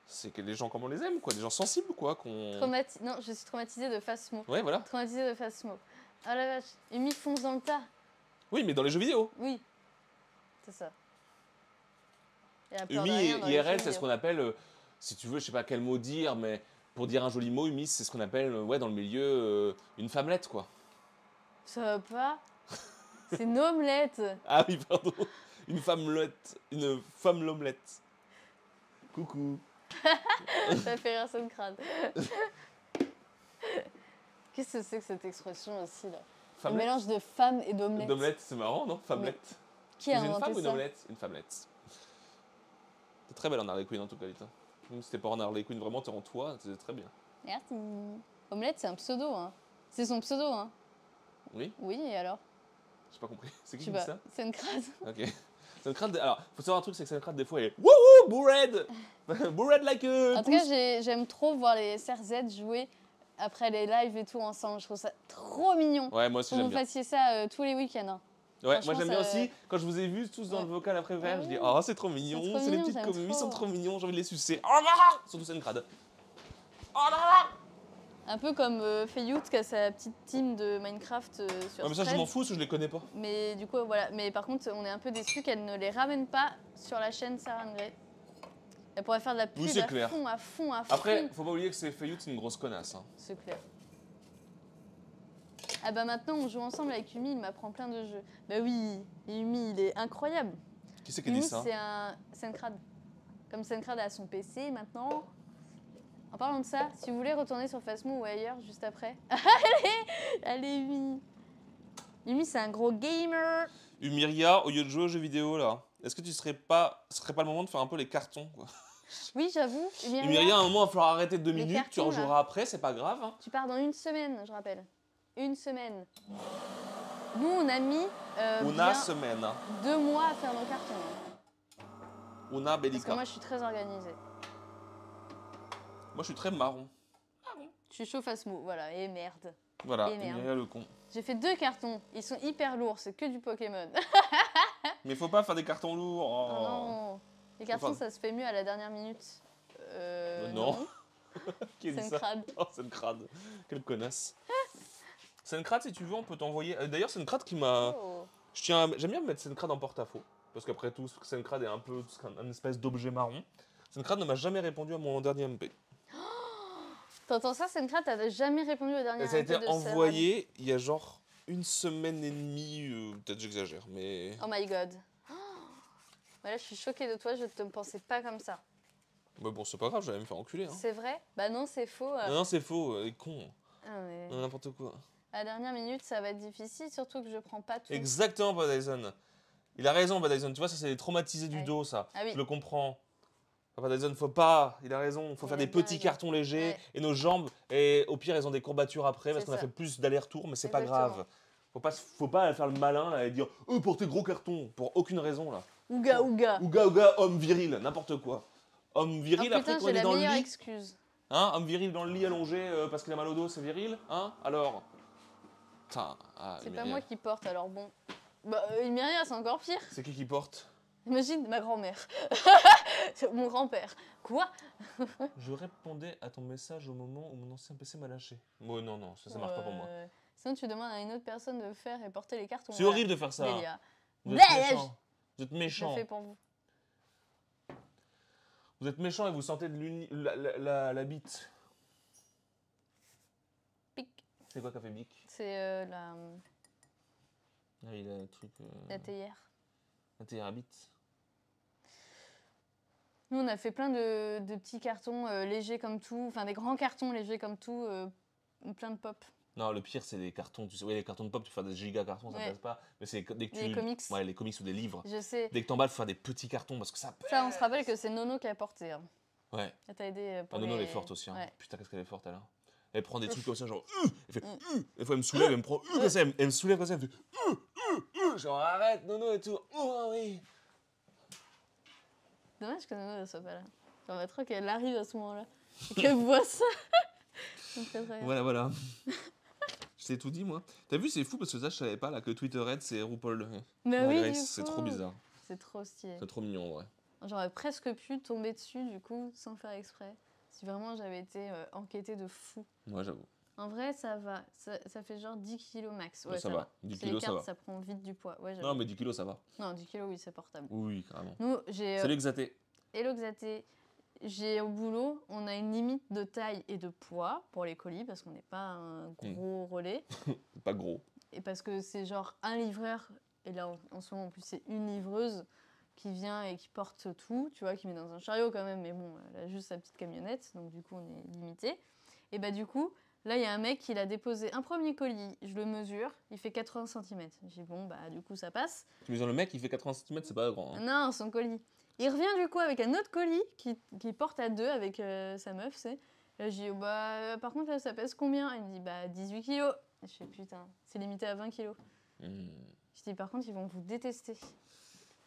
S1: c'est que les gens comme on les aime, quoi, des gens sensibles, quoi. qu'on...
S2: Non, je suis traumatisée de face Ouais, voilà. Traumatisée de face Ah la vache, Umi fonce dans le tas.
S1: Oui, mais dans les jeux vidéo.
S2: Oui. C'est ça. Umi IRL, c'est ce qu'on appelle,
S1: euh, si tu veux, je sais pas quel mot dire, mais pour dire un joli mot, Umi, c'est ce qu'on appelle, euh, ouais, dans le milieu, euh, une femmelette, quoi.
S2: Ça va pas C'est une omelette
S1: Ah oui, pardon Une femmelette Une femme l'omelette Coucou
S2: Ça fait rire son crâne Qu'est-ce que c'est que cette expression aussi, Un mélange de femme et d'omelette. D'omelette, c'est
S1: marrant, non Femmelette
S2: qui Une femme ou une omelette
S1: Une femmelette. T'es très belle en Harley Quinn en tout cas, Lita. Même si t'es pas en Harley Quinn vraiment, t'es en toi, t'es très bien.
S2: Merci. Omelette, c'est un pseudo, hein. C'est son pseudo, hein. Oui Oui, et alors
S1: J'ai pas compris. C'est qui qui dit ça
S2: C'est une crade.
S1: Ok. C'est une Crade, alors, faut savoir un truc, c'est que crade des fois, elle est Wouhou, Bourred Bourred like a. En tout cas,
S2: j'aime trop voir les CRZ jouer après les lives et tout ensemble. Je trouve ça trop mignon. Ouais, moi aussi, j'aime bien. vous fassiez ça euh, tous les week-ends. Hein.
S1: Ouais, moi j'aime bien aussi, quand je vous ai vu tous dans le vocal après verre, je dis Oh, c'est trop mignon, c'est les petites comédies, ils sont trop mignons, j'ai envie de les sucer. Oh là là Surtout Sencrad.
S2: Oh là là un peu comme euh, qui a sa petite team de Minecraft euh, sur ouais, mais ça, je m'en fous je les connais pas. Mais du coup, voilà. Mais par contre, on est un peu déçus qu'elle ne les ramène pas sur la chaîne Sarah Elle pourrait faire de la pub oui, à fond, à fond, à fond. Après,
S1: faut pas oublier que c'est Feyout, c'est une grosse connasse. Hein. C'est
S2: clair. Ah bah maintenant on joue ensemble avec Umi, il m'apprend plein de jeux. Bah oui, Umi il est incroyable. Qui c'est qui a dit ça C'est un Sennkrad. Comme Sennkrad a son PC maintenant. En parlant de ça, si vous voulez retourner sur Fasmo ou ailleurs juste après, allez, allez Umi. Umi c'est un gros gamer.
S1: Umiria, au lieu de jouer aux jeux vidéo là, est-ce que tu serais pas, serait pas le moment de faire un peu les cartons quoi
S2: oui, j'avoue. Umiria, à un moment,
S1: il va falloir arrêter deux minutes. tu en joueras après, c'est pas grave.
S2: Hein. Tu pars dans une semaine, je rappelle une semaine. Nous, on a mis. Euh,
S1: semaine. Hein.
S2: Deux mois à faire nos cartons. bellica. Parce que moi, je suis très organisée.
S1: Moi, je suis très marron.
S2: Je suis chauffe à ce mot, voilà, et merde. Voilà, et merde. le con. J'ai fait deux cartons, ils sont hyper lourds, c'est que du Pokémon.
S1: Mais faut pas faire des cartons lourds. Oh. Ah non,
S2: les cartons, ça se fait mieux à la dernière minute. Euh, non.
S1: c'est une crade. Oh, c'est une crade. Quelle connasse crade si tu veux, on peut t'envoyer. Euh, d'ailleurs, c'est crade qui m'a. Oh. Je tiens, j'aime bien mettre crade en porte-à-faux parce qu'après tout, Sencrad est un peu un, espèce d'objet marron. Sencrad ne m'a jamais répondu à mon dernier MP. Oh
S2: T'entends ça, elle t'as jamais répondu au dernier MP. Ça a été envoyé
S1: il y a genre une semaine et demie, euh, peut-être j'exagère, mais.
S2: Oh my god. voilà, je suis choquée de toi, je ne pensais pas comme ça.
S1: Mais bon, c'est pas grave, j'allais me faire enculer. Hein. C'est
S2: vrai Bah non, c'est faux. Euh. Non,
S1: c'est faux, elle con.
S2: Ah, n'importe quoi à la dernière minute, ça va être difficile, surtout que je prends pas tout. Exactement,
S1: Badison. Il a raison, Badison. Tu vois, ça, c'est les traumatisés du dos, ça. Ah je le comprends. il faut pas. Il a raison. faut faire des petits cartons légers. Et nos jambes, et au pire, elles ont des courbatures après parce qu'on a fait plus d'aller-retour, mais c'est pas grave. Faut pas, faut pas faire le malin et dire eux pour gros cartons, pour aucune raison là.
S2: Ouga ouga.
S1: Ouga ouga, homme viril, n'importe quoi. Homme viril ah, après qu'on est dans le lit. excuse. Hein, homme viril dans le lit allongé euh, parce qu'il a mal au dos, c'est viril, hein Alors. Ah, c'est pas moi
S2: qui porte, alors bon. Bah, euh, a rien c'est encore pire.
S1: C'est qui qui porte
S2: Imagine ma grand-mère. c'est mon grand-père. Quoi
S1: Je répondais à ton message au moment où mon ancien PC m'a lâché. Bon, oh, non, non, ça, ça marche pas pour moi.
S2: Sinon, tu demandes à une autre personne de faire et porter les cartes. C'est horrible de faire ça. Vous êtes méchant. Vous êtes méchant.
S1: vous. êtes méchant et vous sentez de La, la, bite. Pic. C'est quoi qu'a fait Bic
S2: c'est euh, la,
S1: oui, ah, le truc. euh, la théière. la théière à Nous,
S2: on a fait plein de, de petits cartons euh, légers comme tout, enfin des grands cartons légers comme tout, euh, plein de pop.
S1: Non, le pire, c'est les cartons. Tu sais, oui, les cartons de pop, tu fais des giga cartons, ça Ouais. passe pas. Mais c'est comics. Ouais, les comics ou des livres. Je sais. Dès que t'emballes, faut faire des petits cartons parce que ça. Ça, on
S2: se rappelle que c'est Nono qui a porté. Hein. Ouais. Elle t'a aidé ah, pour Ah, Nono, elle est forte aussi. Hein.
S1: Putain, qu'est-ce qu'elle est forte, alors elle prend des trucs comme ça, genre. Euh, elle fait. Mm. Euh, des fois, elle me soulève, elle me prend. Euh, elle, me soulève comme ça, elle
S2: fait. Genre,
S1: arrête, Nono et tout. Oh ah oui.
S2: Dommage que Nono ne soit pas là. J'aimerais trop qu'elle arrive à ce moment-là. Qu'elle voit ça. voilà,
S1: voilà. Je t'ai tout dit, moi. T'as vu, c'est fou parce que ça, je savais pas là que Twitter Red, c'est RuPaul. Mais oui, c'est trop bizarre. C'est trop stylé. C'est trop mignon, en vrai.
S2: J'aurais presque pu tomber dessus, du coup, sans faire exprès. Si vraiment j'avais été euh, enquêtée de fou. Moi, j'avoue. En vrai, ça va. Ça, fait genre 10 kilos max. Ouais, ça, va. 10 kg ça ça prend vite du poids. non, mais 10 kilos, ça va. Non, 10 kilos, oui, c'est portable.
S1: Oui, carrément. j'ai. C'est euh, l'exaté.
S2: Et l'exaté. J'ai au boulot, on a une limite de taille et de poids pour les colis parce qu'on n'est pas un hmm. gros relais.
S1: pas gros.
S2: Et parce que c'est genre un livreur, et là en, en ce moment en plus c'est une livreuse qui vient et qui porte tout, tu vois, qui met dans un chariot quand même, mais bon, elle a juste sa petite camionnette, donc du coup, on est limité. Et bah, du coup, là, il y a un mec qui l'a déposé un premier colis, je le mesure, il fait 80 cm. J'ai dis bon, bah, du coup, ça passe.
S1: Tu mesures le mec, il fait 80 cm, c'est pas grand. Hein.
S2: Non, son colis. Il revient du coup avec un autre colis qui, porte à deux avec euh, sa meuf, c'est. Là, j'ai dis, oh, bah, euh, par contre, là, ça pèse combien Il me dit, bah, 18 kilos. Je fais, putain, c'est limité à 20 kilos. Hmm. Je dis, par contre, ils vont vous détester.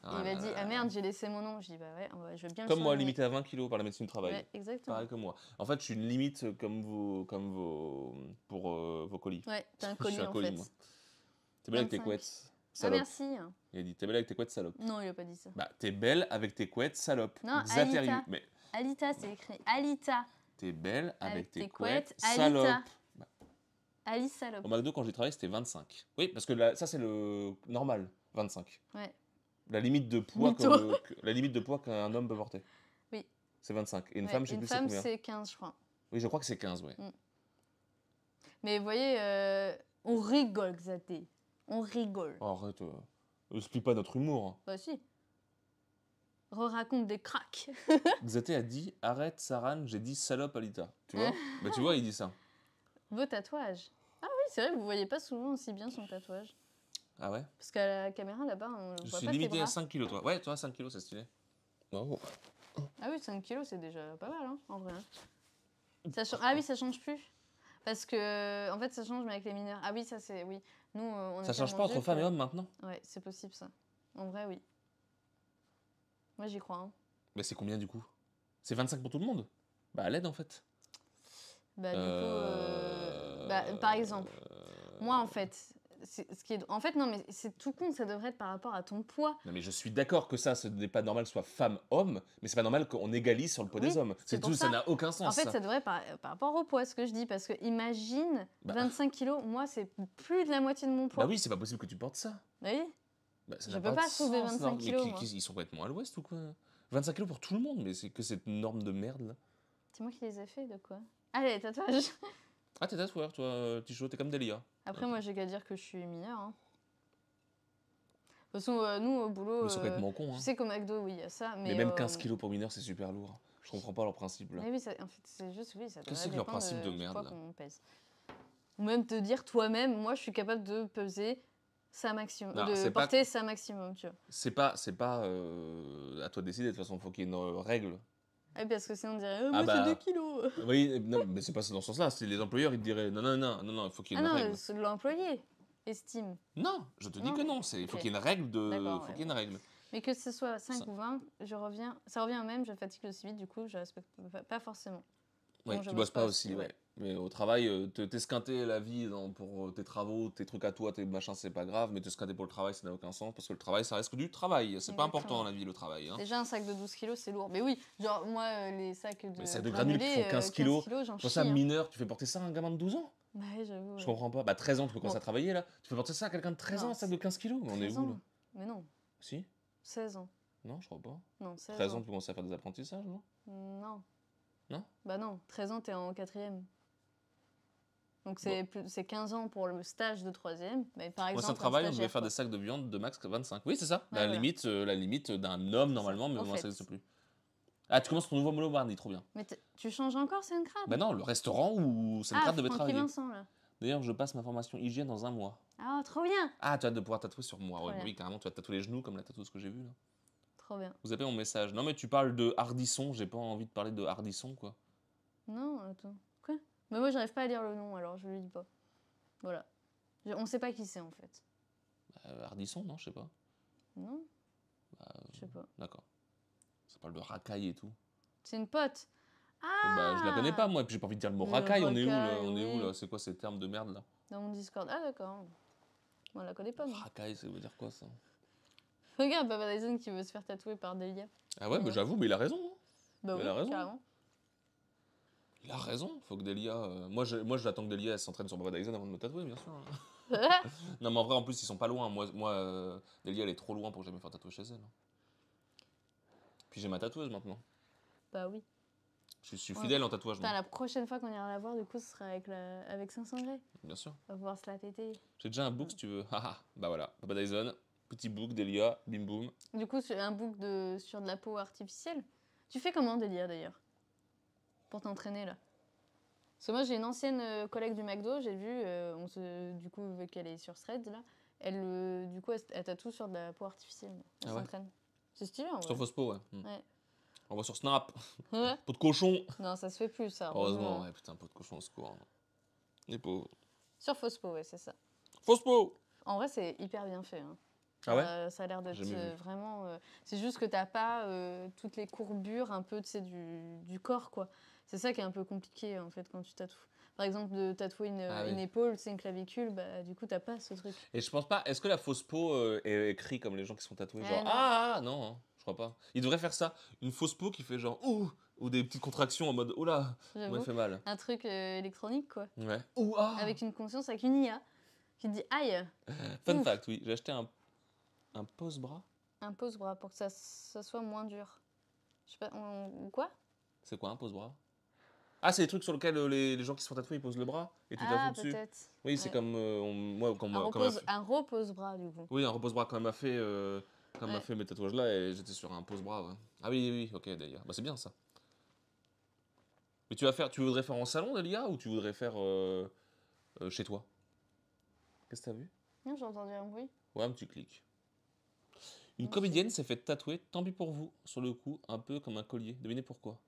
S2: Ah il m'a dit Ah merde, j'ai laissé mon nom. Je dis Bah ouais, je veux bien Comme moi, limité
S1: à 20 kilos par la médecine du travail. exactement. Pareil que moi. En fait, je suis une limite euh, comme vos, comme vos, pour euh, vos colis. Ouais, t'es un colis. en fait. T'es belle avec tes couettes. Ah, salope. Ah merci. Il a dit T'es belle avec tes couettes, salope. Non, il a pas dit ça. Bah, t'es belle avec tes couettes, salope. Non, Alita.
S2: Alita, c'est écrit Alita.
S1: T'es belle avec, tes, couettes, salope. Bah.
S2: Alice Salope. Au
S1: McDo, quand j'ai travaillé, c'était 25. Oui, parce que ça, c'est le normal, 25. Ouais. La limite de poids la limite de poids qu'un homme peut porter. Oui. C'est 25. Et une femme, c'est femme, c'est 15, je crois. Oui, je crois que c'est 15, ouais.
S2: Mm. Mais vous voyez, euh, on rigole, Xaté. On rigole.
S1: Oh, arrête. Euh, explique pas notre humour. Hein.
S2: Bah si. Re-raconte des cracks.
S1: Xaté a dit Arrête, Saran, j'ai dit salope Alita. Tu vois Bah, tu vois, il dit ça.
S2: Vos tatouages. Ah oui, c'est vrai, vous voyez pas souvent aussi bien son tatouage. Ah ouais Parce qu'à la caméra là-bas, on voit pas. Je suis limité à 5
S1: kilos, toi. Ouais, toi, 5 kilos, c'est stylé. Bah, oh.
S2: Ah oui, 5 kilos, c'est déjà pas mal, hein, en vrai. Hein. Ah oui, ça change plus. Parce que, en fait, ça change, mais avec les mineurs. Ah oui, ça, c'est. Oui. Nous, on Ça change pas entre femmes et hommes maintenant Ouais, c'est possible, ça. En vrai, oui. Moi, j'y crois. Hein.
S1: Mais c'est combien du coup C'est 25 pour tout le monde Bah, à l'aide, en fait.
S2: Bah, du coup. Euh, bah, par exemple. Moi, en euh, fait, qui En fait, non, mais c'est tout con, ça devrait être par rapport à ton poids.
S1: Non, mais je suis d'accord que ça, ce n'est pas normal soit femme-homme, mais c'est pas normal qu'on égalise sur le poids des hommes. C'est tout, ça n'a aucun sens. En fait, ça, devrait
S2: par, rapport au poids, ce que je dis, parce que imagine, 25 bah. kilos, moi, c'est plus de la moitié de mon poids. Bah
S1: oui, c'est pas possible que tu portes ça. Bah oui. Bah, ça je peux pas, trouver 25 kilos. Ils sont complètement à l'ouest ou quoi 25 kilos pour tout le monde, mais c'est que cette norme de merde là.
S2: C'est moi qui les ai fait, de quoi Allez, tatouage
S1: Ah, t'es tatoueur, toi, euh, Tichot, t'es comme Delia. Après, moi,
S2: j'ai qu'à dire que je suis mineure. Hein. De toute façon, euh, nous, au boulot. c'est complètement euh, con. Hein. Je sais qu'au McDo, oui, il y a ça. Mais, même 15 euh,
S1: kilos pour mineur, c'est super lourd. Je comprends pas leur principe là. Mais
S2: oui, en fait, c'est juste, oui, ça Qu'est-ce que leur principe de, merde là. Ou même te dire toi-même, moi, je suis capable de peser sa maximum, de porter sa maximum, tu vois.
S1: C'est pas, pas à toi de décider. De toute façon, faut qu'il y ait une règle
S2: ah, parce que sinon on dirait, oh, ah, moi c'est bah, 2 kilos.
S1: Oui, eh, non, mais c'est pas dans ce sens-là. C'est les employeurs, ils diraient, non, non, non, non, non, il faut qu'il y ait ah une ah non, règle.
S2: Non, euh, l'employé estime. Non, je te dis que non. Il faut qu'il y ait une
S1: règle de. Faut qu'il y ait une règle.
S2: Mais que ce soit 5 ou 20, je reviens, ça revient au même, je fatigue aussi vite, du coup, je respecte pas forcément.
S1: Oui, tu bosses pas, aussi, mais au travail, euh, t'esquinter la vie pour euh, tes travaux, tes trucs à toi, tes machins, c'est pas grave, mais t'esquinter pour le travail, ça n'a aucun sens, parce que le travail, ça reste du travail. C'est pas important dans la vie, le travail. Hein. Déjà,
S2: un sac de 12 kilos, c'est lourd. Mais oui, genre, moi, euh, les sacs de. mais sacs de granules qui font 15, kg kilos. ça, hein. mineur,
S1: tu fais porter ça à un gamin de 12 ans
S2: bah Ouais, j'avoue. Je
S1: comprends pas. Bah, 13 ans, tu peux commencer à travailler, là, tu peux porter ça à quelqu'un de 13 ans, un sac de 15 kilos. Mais on est où, là Mais non. Si 16 ans. Non, je crois pas. Non, ans. 13 ans, tu à faire des apprentissages, non
S2: Non. Bah non, 13 ans, t'es en quatrième. Donc c'est 15 ans pour le stage de troisième. Mais par exemple, Moi, c'est un travail, je vais faire des
S1: sacs de viande de max 25. Oui, c'est ça. la, limite, euh, la limite d'un homme normalement, mais moi ça n'existe plus. Ah, tu commences ton nouveau Molo Barney, trop bien.
S2: Mais tu changes encore c'est une crade. Bah non, le
S1: restaurant ou... une crade ah, devait travailler. Vincent, là. D'ailleurs, je passe ma formation hygiène dans un mois.
S2: Ah, trop bien
S1: Ah, tu as de pouvoir tatouer sur moi. oui, carrément, tu as tatouer les genoux comme la ce que j'ai vu. là. Trop bien. Vous avez mon message. Non, mais tu parles de hardisson, j'ai pas envie de parler de hardisson quoi.
S2: Non, attends. Mais moi, j'arrive pas à dire le nom, alors je le dis pas. Voilà. on sait pas qui c'est en fait.
S1: Euh, non Je sais pas. Non Bah, Je sais pas. D'accord. Ça parle de racaille et tout.
S2: C'est une pote. Ah eh Bah, je la connais pas
S1: moi, et puis j'ai pas envie de dire le mot racaille. On est où là On est où C'est quoi ces termes de merde là
S2: Dans mon Discord. Ah d'accord. On la connaît pas, moi.
S1: Racaille, ça veut dire quoi ça
S2: Regarde Papa Dyson qui veut se faire tatouer par Delia.
S1: Ah ouais, mais j'avoue, mais il a raison. Hein.
S2: Bah il a raison.
S1: Il a raison, faut que Delia. Euh, moi, je, moi, j'attends que Delia s'entraîne sur Brad Dyson avant de me tatouer, bien sûr.
S2: Hein.
S1: non, mais en vrai, en plus, ils sont pas loin. Moi, moi euh, Delia, elle est trop loin pour jamais faire tatouer chez elle. Hein. Puis j'ai ma tatoueuse maintenant. Bah oui. Je suis fidèle en tatouage, la
S2: prochaine fois qu'on ira la voir, du coup, ce sera avec, avec 500 grés. bien sûr. On va pouvoir se la péter.
S1: J'ai déjà un book si tu veux. Ah, ah, bah voilà, Papa Dyson, petit book, Delia, bim boum.
S2: Du coup, c'est un book de... sur de la peau artificielle. Tu fais comment, Delia, d'ailleurs pour t'entraîner là Parce que moi, j'ai une ancienne euh, collègue du McDo, j'ai vu, euh, on se, du coup, vu qu'elle est sur thread là, elle, euh, du coup, elle, elle, tatoue sur de la peau artificielle. Elle ah s'entraîne. C'est stylé, en vrai. Sur fausse peau, ouais.
S1: On va sur Snap. peau de cochon.
S2: Non, ça se fait plus, ça. Heureusement, ouais,
S1: putain, peau de cochon, au secours. Hein. Les peaux.
S2: Sur fausse peau, ouais, c'est ça. Fausse peau En vrai, c'est hyper bien fait. Hein.
S1: Ah ouais ça a l'air d'être
S2: vraiment. c'est juste que t'as pas toutes les courbures un peu du, du corps, quoi. C'est ça qui est un peu compliqué en fait quand tu tatoues. Par exemple, de tatouer une, ah une épaule, c'est une clavicule, bah, du coup, t'as pas ce truc.
S1: Et je pense pas. Est-ce que la fausse peau euh, est écrite comme les gens qui sont tatoués ah, genre non. ah, ah, ah non, hein, je crois pas. Ils devraient faire ça, une fausse peau qui fait genre ouh ou des petites contractions en mode oh là, ça fait mal.
S2: Un truc euh, électronique quoi. Ouais. Ou ah. Avec une conscience, avec une IA. qui te dit, aïe.
S1: Fun fact, oui, j'ai acheté un un pose bras.
S2: Un pose bras pour que ça, ça soit moins dur. Je sais pas, quoi
S1: C'est quoi un pose bras ah, c'est les trucs sur lesquels euh, les, gens qui se font tatouer, ils posent le bras et tu ah, dessus. peut-être. Oui, c'est comme euh, moi, Un, repose,
S2: repose-bras, du coup.
S1: Oui, un repose-bras quand même a fait, euh, fait mes tatouages là et j'étais sur un pose-bras. Ah oui, oui, ok d'ailleurs. Bah c'est bien ça. Mais tu vas faire, tu voudrais faire en salon Delia ou tu voudrais faire chez toi Qu'est-ce que t'as vu
S2: Non, J'ai entendu un bruit.
S1: Ouais, un petit clic. Une comédienne s'est fait tatouer, tant pis pour vous, sur le cou, un peu comme un collier. Devinez pourquoi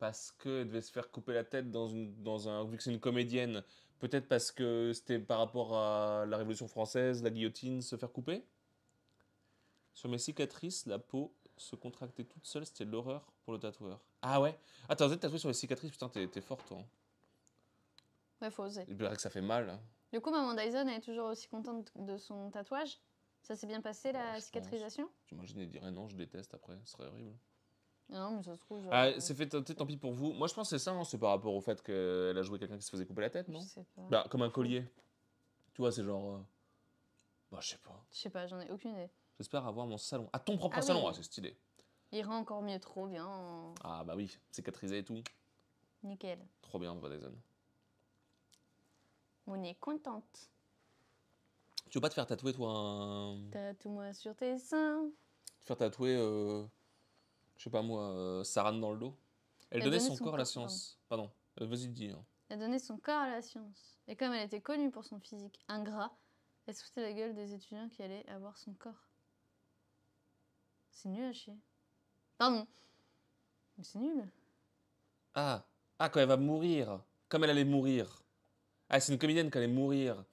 S1: parce qu'elle devait se faire couper la tête dans une, dans un, vu que c'est une comédienne, peut-être parce que c'était par rapport à la Révolution française, la guillotine, se faire couper Sur mes cicatrices, la peau se contractait toute seule, c'était l'horreur pour le tatoueur. Ah ouais Attends, vous tatoué sur les cicatrices, putain, t'es, fort toi. Hein. Ouais, faut oser. Il paraît que ça fait mal. Hein.
S2: Du coup, maman Dyson, est toujours aussi contente de son tatouage Ça s'est bien passé, la cicatrisation
S1: J'imagine, elle dirait non, je déteste après, ce serait horrible.
S2: Ah non, mais ça se trouve. Ah,
S1: c'est fait tant pis pour vous. Moi, je pense que c'est ça, hein, c'est par rapport au fait qu'elle a joué quelqu'un qui se faisait couper la tête, non pas. Bah, comme un collier. Tu vois, c'est genre. Euh, bah, je sais pas.
S2: Je sais pas, j'en ai aucune idée.
S1: J'espère avoir mon salon. À ah, ton propre salon, ah, c'est stylé.
S2: Ira encore mieux, trop bien.
S1: Ah, bah oui, cicatrisé et tout. Nickel. Trop bien, Vodazen.
S2: On est contente.
S1: Tu veux pas te faire tatouer, toi, un.
S2: Tatoue-moi sur tes seins.
S1: Te faire tatouer euh, je sais pas moi, euh, ça dans le dos. Elle, donnait, son, corps à la science. Pardon, euh, vas-y, dis. dire. Hein.
S2: Elle donnait son corps à la science. Et comme elle était connue pour son physique ingrat, elle se foutait la gueule des étudiants qui allaient avoir son corps. C'est nul à chier. Pardon. Mais c'est nul.
S1: Ah, ah, quand elle va mourir. Comme elle allait mourir. Ah, c'est une comédienne qui allait mourir.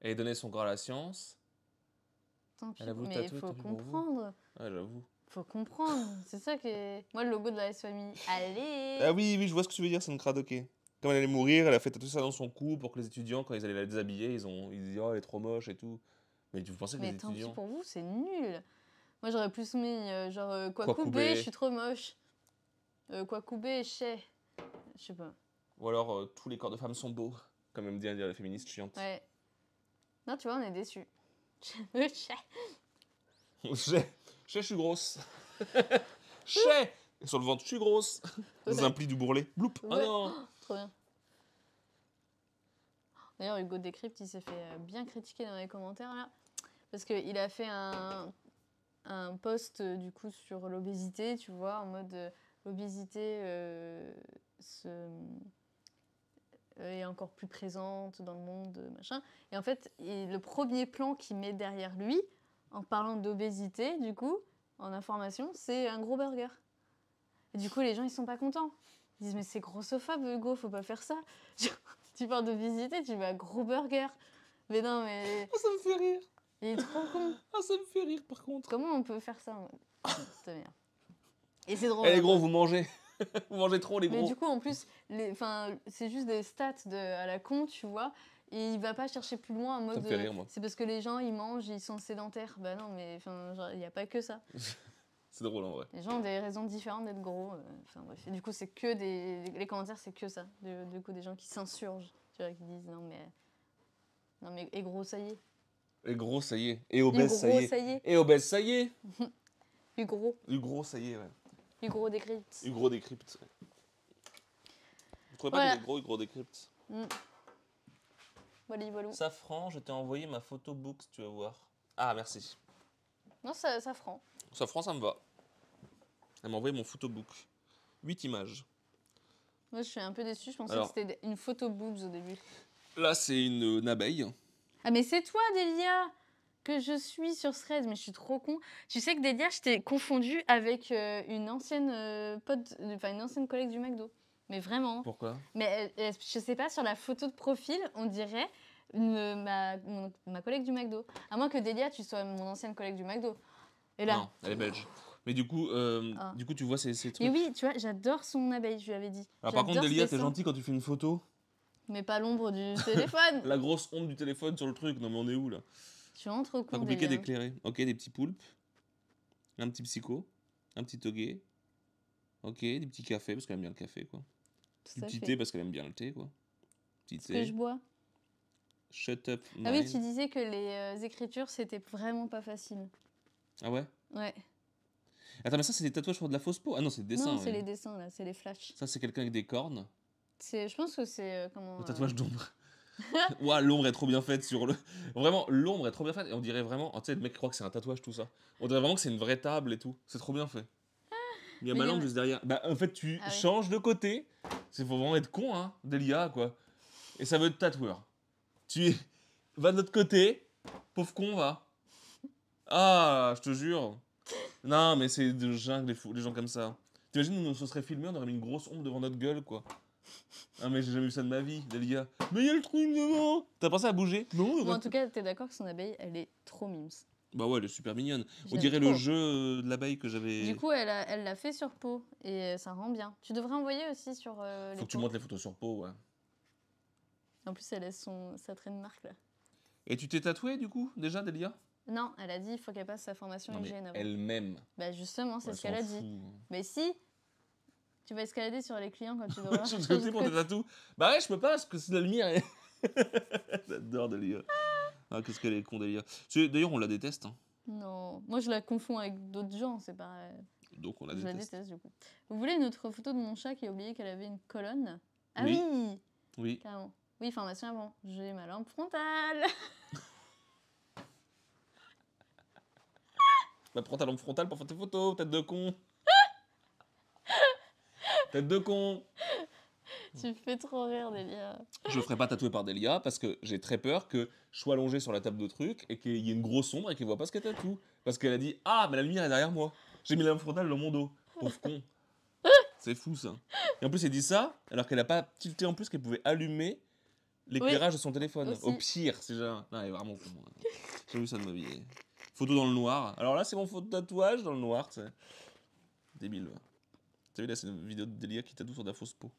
S1: Elle donnait son corps à la science.
S2: Tant pis, mais il faut comprendre. Ouais, j'avoue faut comprendre. C'est ça que. Moi, le logo de la S famille Allez Ah
S1: oui, oui, je vois ce que tu veux dire, c'est une cradoquée. Quand elle allait mourir, elle a fait tout ça dans son cou pour que les étudiants, quand ils allaient la déshabiller, ils ont ils disaient Oh, elle est trop moche et tout. Mais tu pensais que les tant étudiants. pis
S2: pour vous, c'est nul. Moi, j'aurais plus mis euh, genre euh, quoi, couper, je suis trop moche. Euh, quoi couper, chais. Je sais pas.
S1: Ou alors tous les corps de femmes sont beaux, comme aime dit dire la féministe chiante.
S2: Ouais. Non, tu vois, on est déçus. chais.
S1: Chez, je suis grosse. Chez Sur le ventre, je suis grosse. Dans un pli du bourrelet. bloop. Ah oh non
S2: Trop bien. D'ailleurs, Hugo Décrypte, il s'est fait euh, bien critiquer dans les commentaires là. Parce qu'il a fait un, un post euh, du coup sur l'obésité, tu vois, en mode euh, l'obésité est encore plus présente dans le monde, machin. Et en fait, le premier plan qu'il met derrière lui, en parlant d'obésité, du coup, en information, c'est un gros burger. du coup, les gens, ils sont pas contents. Ils disent, mais c'est grossophobe, Hugo, faut pas faire ça. tu parles d'obésité, tu vas gros burger. Mais non, mais. Oh, ça me fait rire. Il est trop con. Ah, ça me fait rire, par contre. Comment on peut faire ça C'est bien. Et c'est drôle. Eh, les gros, vous
S1: mangez. vous mangez trop, les gros. Mais du
S2: coup, en plus, les... enfin, c'est juste des stats de... à la con, tu vois. Et il va pas chercher plus loin en mode. Euh, c'est parce que les gens, ils mangent, ils sont sédentaires. Bah non, mais il n'y a pas que ça.
S1: c'est drôle en vrai. Les
S2: gens ont des raisons différentes d'être gros. Euh, enfin du coup, c'est que des. Les commentaires, c'est que ça. Du, coup, des gens qui s'insurgent. Tu vois, qui disent non, mais. Non, mais et gros, ça y est.
S1: Et gros, ça y est. Et obèse, ça, y est. Et obèse, ça y est. du gros. Et gros, ça y est, ouais. Du gros décrypte. Du gros décrypte. Vous trouvez pas que gros, gros décrypte
S2: mm ça
S1: Safran, je t'ai envoyé ma photo books, tu vas voir. Ah, merci.
S2: Non, ça, Safran.
S1: Safran, ça me va. Elle m'a envoyé mon photo book, Huit images.
S2: Moi, je suis un peu déçue. Je pensais que c'était une photobook au début.
S1: Là, c'est une, abeille.
S2: Ah, mais c'est toi, Delia que je suis sur Thread, mais je suis trop con. Tu sais que Delia, je t'ai confondue avec euh, une ancienne euh, pote, enfin une ancienne collègue du McDo. Mais vraiment. Pourquoi Mais euh, je sais pas, sur la photo de profil, on dirait ma, ma, collègue du McDo. À moins que Delia, tu sois mon ancienne collègue du McDo. Et là. Non,
S1: elle est belge. Mais du coup, euh, ah. du coup, tu vois ces, trucs. Et
S2: oui, tu vois, j'adore son abeille, je lui avais dit. Ah, par contre, Delia, t'es gentil
S1: quand tu fais une photo.
S2: Mais pas l'ombre du téléphone. la
S1: grosse ombre du téléphone sur le truc. Non, mais on est où là
S2: tu suis entre Pas compliqué d'éclairer.
S1: Ok, des petits poulpes. Un petit psycho. Un petit toguet. Ok, des petits cafés, parce qu'elle aime bien le café, quoi du petit thé parce qu'elle aime bien le thé, quoi. Petit Ce que je bois. Shut up. Ah oui, tu disais
S2: que les euh, écritures, c'était vraiment pas facile. Ah ouais Ouais.
S1: Attends, mais ça, c'est des tatouages pour de la fausse peau. Ah non, c'est des dessins. Non, c'est les
S2: dessins, là, c'est les flashs.
S1: Ça, c'est quelqu'un avec des cornes.
S2: je pense que c'est. Euh, le tatouage euh, d'ombre.
S1: Ouah, l'ombre est trop bien faite sur le. Vraiment, l'ombre est trop bien faite. Et on dirait vraiment. Oh, tu sais, le mec croit que c'est un tatouage, tout ça. On dirait vraiment que c'est une vraie table et tout. C'est trop bien fait. Ah, il y a ma langue juste derrière. Bah, en fait, tu ah changes de côté c'est faut vraiment être con, hein, quoi. Et ça veut être tatoueur. Tu vas de notre côté, pauvre con, va. Ah, je te jure. Non, mais c'est de gens des fous, gens comme ça. T'imagines, on se serait filmé, on aurait mis une grosse ombre devant notre gueule, quoi. Ah, mais j'ai jamais vu ça de ma vie, Delia. Mais il y a le truc devant T'as pensé à bouger Non, En tout
S2: cas, t'es d'accord que son abeille, elle est trop mimes.
S1: Bah ouais, elle est super mignonne. On dirait le jeu euh, de l'abeille que j'avais. Du coup,
S2: elle l'a fait sur peau et ça rend bien. Tu devrais envoyer aussi sur. Il euh, Faut que
S1: tu montes les photos sur peau, ouais.
S2: En plus, elle laisse son, sa traîne marque là.
S1: Et tu t'es tatouée du coup déjà, Delia
S2: Non, elle a dit il faut qu'elle passe sa formation Elle-même.
S1: Bah justement, c'est ce qu'elle a dit.
S2: Mais si Tu vas escalader sur les clients quand tu devras. je suis pour tes
S1: tatous. Bah ouais, je peux pas parce que c'est la lumière. J'adore Delia. Ah, qu'est-ce qu'elle est con, délire. D'ailleurs, on la déteste. Hein.
S2: Non, moi je la confonds avec d'autres gens, c'est pareil.
S1: Euh, Donc on la déteste.
S2: Vous voulez une autre photo de mon chat qui a oublié qu'elle avait une colonne Ah oui Oui, oui. Carrément. Oui, formation bah, avant. J'ai ma lampe frontale
S1: Bah prends ta lampe frontale pour faire tes photos, tête de con Tête de con
S2: Tu fais trop rire, Delia.
S1: Je ne ferai pas tatouer par Delia parce que j'ai très peur que je sois allongé sur la table de trucs et qu'il y ait une grosse ombre et qu'elle voit pas ce qu'elle tatoue. Parce qu'elle a dit Ah, mais la lumière est derrière moi. J'ai mis la lampe frontale dans mon dos. Pauvre con. C'est fou ça. Et en plus, elle dit ça alors qu'elle n'a pas tilté en plus qu'elle pouvait allumer l'éclairage de son téléphone. Au pire, c'est déjà. Non, elle est vraiment con. Hein. J'ai vu ça de ma vie. Photo dans le noir. Alors là, c'est mon photo tatouage dans le noir, tu sais. Débile. Tu as vu là, c'est une vidéo de Delia qui tatoue sur de la fausse peau.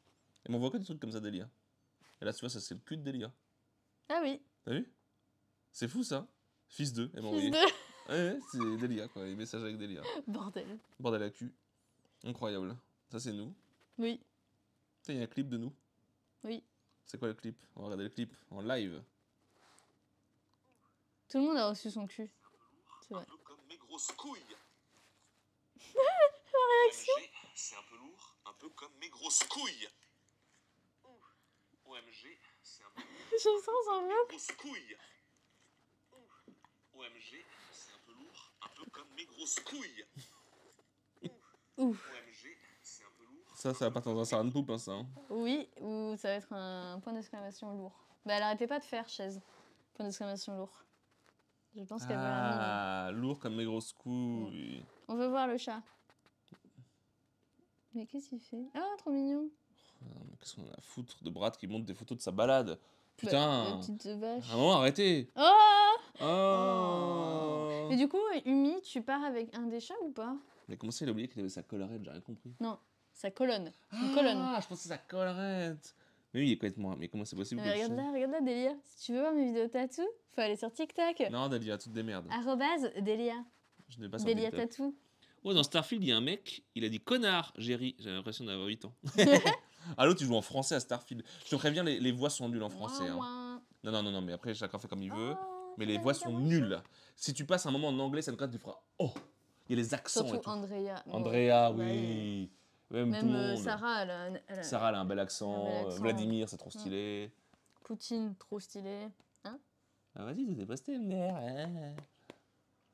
S1: Elle m'envoie que des trucs comme ça, Delia. Et là, tu vois, ça, c'est le cul de Delia. Ah oui. T'as vu C'est fou, ça. Fils d'eux, elle m'a envoyé. Fils Ouais, c'est Delia, quoi. Les messages avec Delia. Bordel. Bordel à cul. Incroyable. Ça, c'est nous. Oui. il y a un clip de nous. Oui. C'est quoi le clip On va regarder le clip en live.
S2: Tout le monde a reçu son cul. C'est vrai. comme
S1: mes grosses couilles. réaction C'est un peu lourd, un peu comme mes grosses couilles. OMG, c'est Je sens en couille. OMG, c'est un peu lourd, un peu comme mes grosses couilles. Ouf. OMG, c'est un peu lourd. Ça, ça va être dans un de poupe, hein, ça. Hein. Oui,
S2: ou ça va être un point d'exclamation lourd. Bah, elle arrêtait pas de faire, chaise. Point d'exclamation lourd. Je pense qu'elle va...
S1: Ah, lourd comme mes grosses couilles.
S2: On veut voir le chat. Mais qu'est-ce qu'il fait Ah, trop mignon.
S1: Euh, qu'est-ce qu'on a à foutre de Brad qui monte des photos de sa balade bah, Putain bah, Un arrêtez
S2: oh,
S1: oh, Mais du
S2: coup, Umi, tu pars avec un des chats ou pas
S1: Mais comment ça, il a oublié qu'il avait sa collerette J'ai rien compris.
S2: Non, sa colonne. Une ah, colonne. Ah,
S1: je pensais sa collerette mais oui, il est complètement. Mais comment c'est possible Regarde là,
S2: regarde la Delia. Si tu veux voir mes vidéos tatou, faut aller sur TikTok.
S1: Non, Delia, toutes des merdes.
S2: Arrobase, Delia.
S1: Je pas Delia tatou. Oh, dans Starfield, il y a un mec, il a dit connard, Jerry. J'ai l'impression d'avoir 8 ans. Alors ah, tu joues en français à Starfield. Je te préviens, les, voix sont nulles en français. Hein. Non, non, non, non, mais après, chacun fait comme il veut. Oh, mais les voix sont nulles. Si tu passes un moment en anglais, ça me craint, tu feras Oh Il y a les accents. et tout.
S2: Andrea. oui.
S1: Même, euh, Sarah, elle a, elle a un bel accent. Vladimir, c'est trop stylé.
S2: Poutine, trop stylé. Hein
S1: ah, Vas-y, t'es déposté, mère.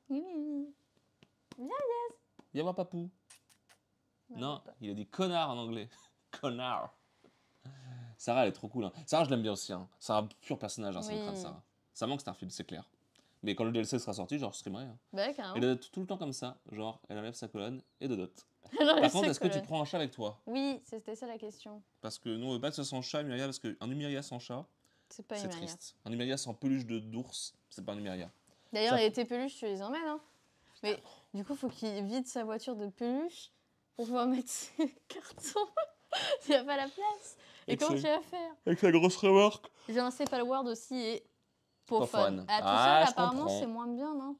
S2: viens.
S1: papou. Non, il a dit connard en anglais connard. Sarah, elle est trop cool. Hein. Sarah, je l'aime bien aussi. Hein. Sarah, pur personnage, hein, oui. Sarah. Ça manque Starfield, c'est clair. Mais quand le DLC sera sorti, genre, je streamerai. Hein. Bah, elle est tout le temps comme ça. Genre, elle enlève sa colonne et dodote. Par contre, est-ce que tu prends un chat avec toi
S2: Oui, c'était ça la question.
S1: Parce que nous, on veut pas que ce soit chat, un parce qu'un numeria sans chat,
S2: c'est pas triste.
S1: Un numeria sans peluche d'ours, c'est pas un numeria.
S2: D'ailleurs, elle était peluche, tu les emmènes. Hein. Mais du coup, faut qu'il vide sa voiture de peluche pour pouvoir mettre ses cartons. Il n'y a pas la place. Et, comment tu vas faire
S1: Avec la grosse remarque.
S2: J'ai un Cepal Word aussi et pour Ah, ah apparemment, c'est moins bien, non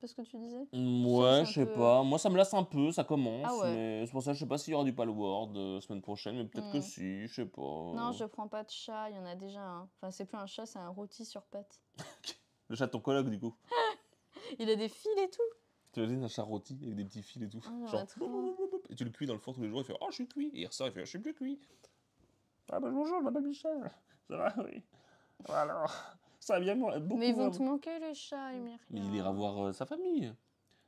S2: C'est pas ce que tu
S1: disais Ouais, je sais pas. Moi, ça me lasse un peu, ça commence. Ah c'est pour ça que je sais pas s'il y aura du Palward la euh, semaine prochaine, mais peut-être que hmm. si, je sais pas. Non, je
S2: prends pas de chat, il y en a déjà un. Enfin, c'est plus un chat, c'est un rôti sur pâte.
S1: Le chat de ton coloc, du coup.
S2: il a des fils et tout.
S1: Tu dans un char rôti avec des petits fils et tout. Ah, et tu le cuis dans le four tous les jours, il fait Oh, je suis cuit. Et il ressort, il fait Je suis plus cuit. Ah, bah bonjour, madame Michel. Ça va, oui. Voilà. ça va bien moi. » Mais ils vont te
S2: manquer, les chats, Emir.
S1: Mais il ira voir euh, sa famille.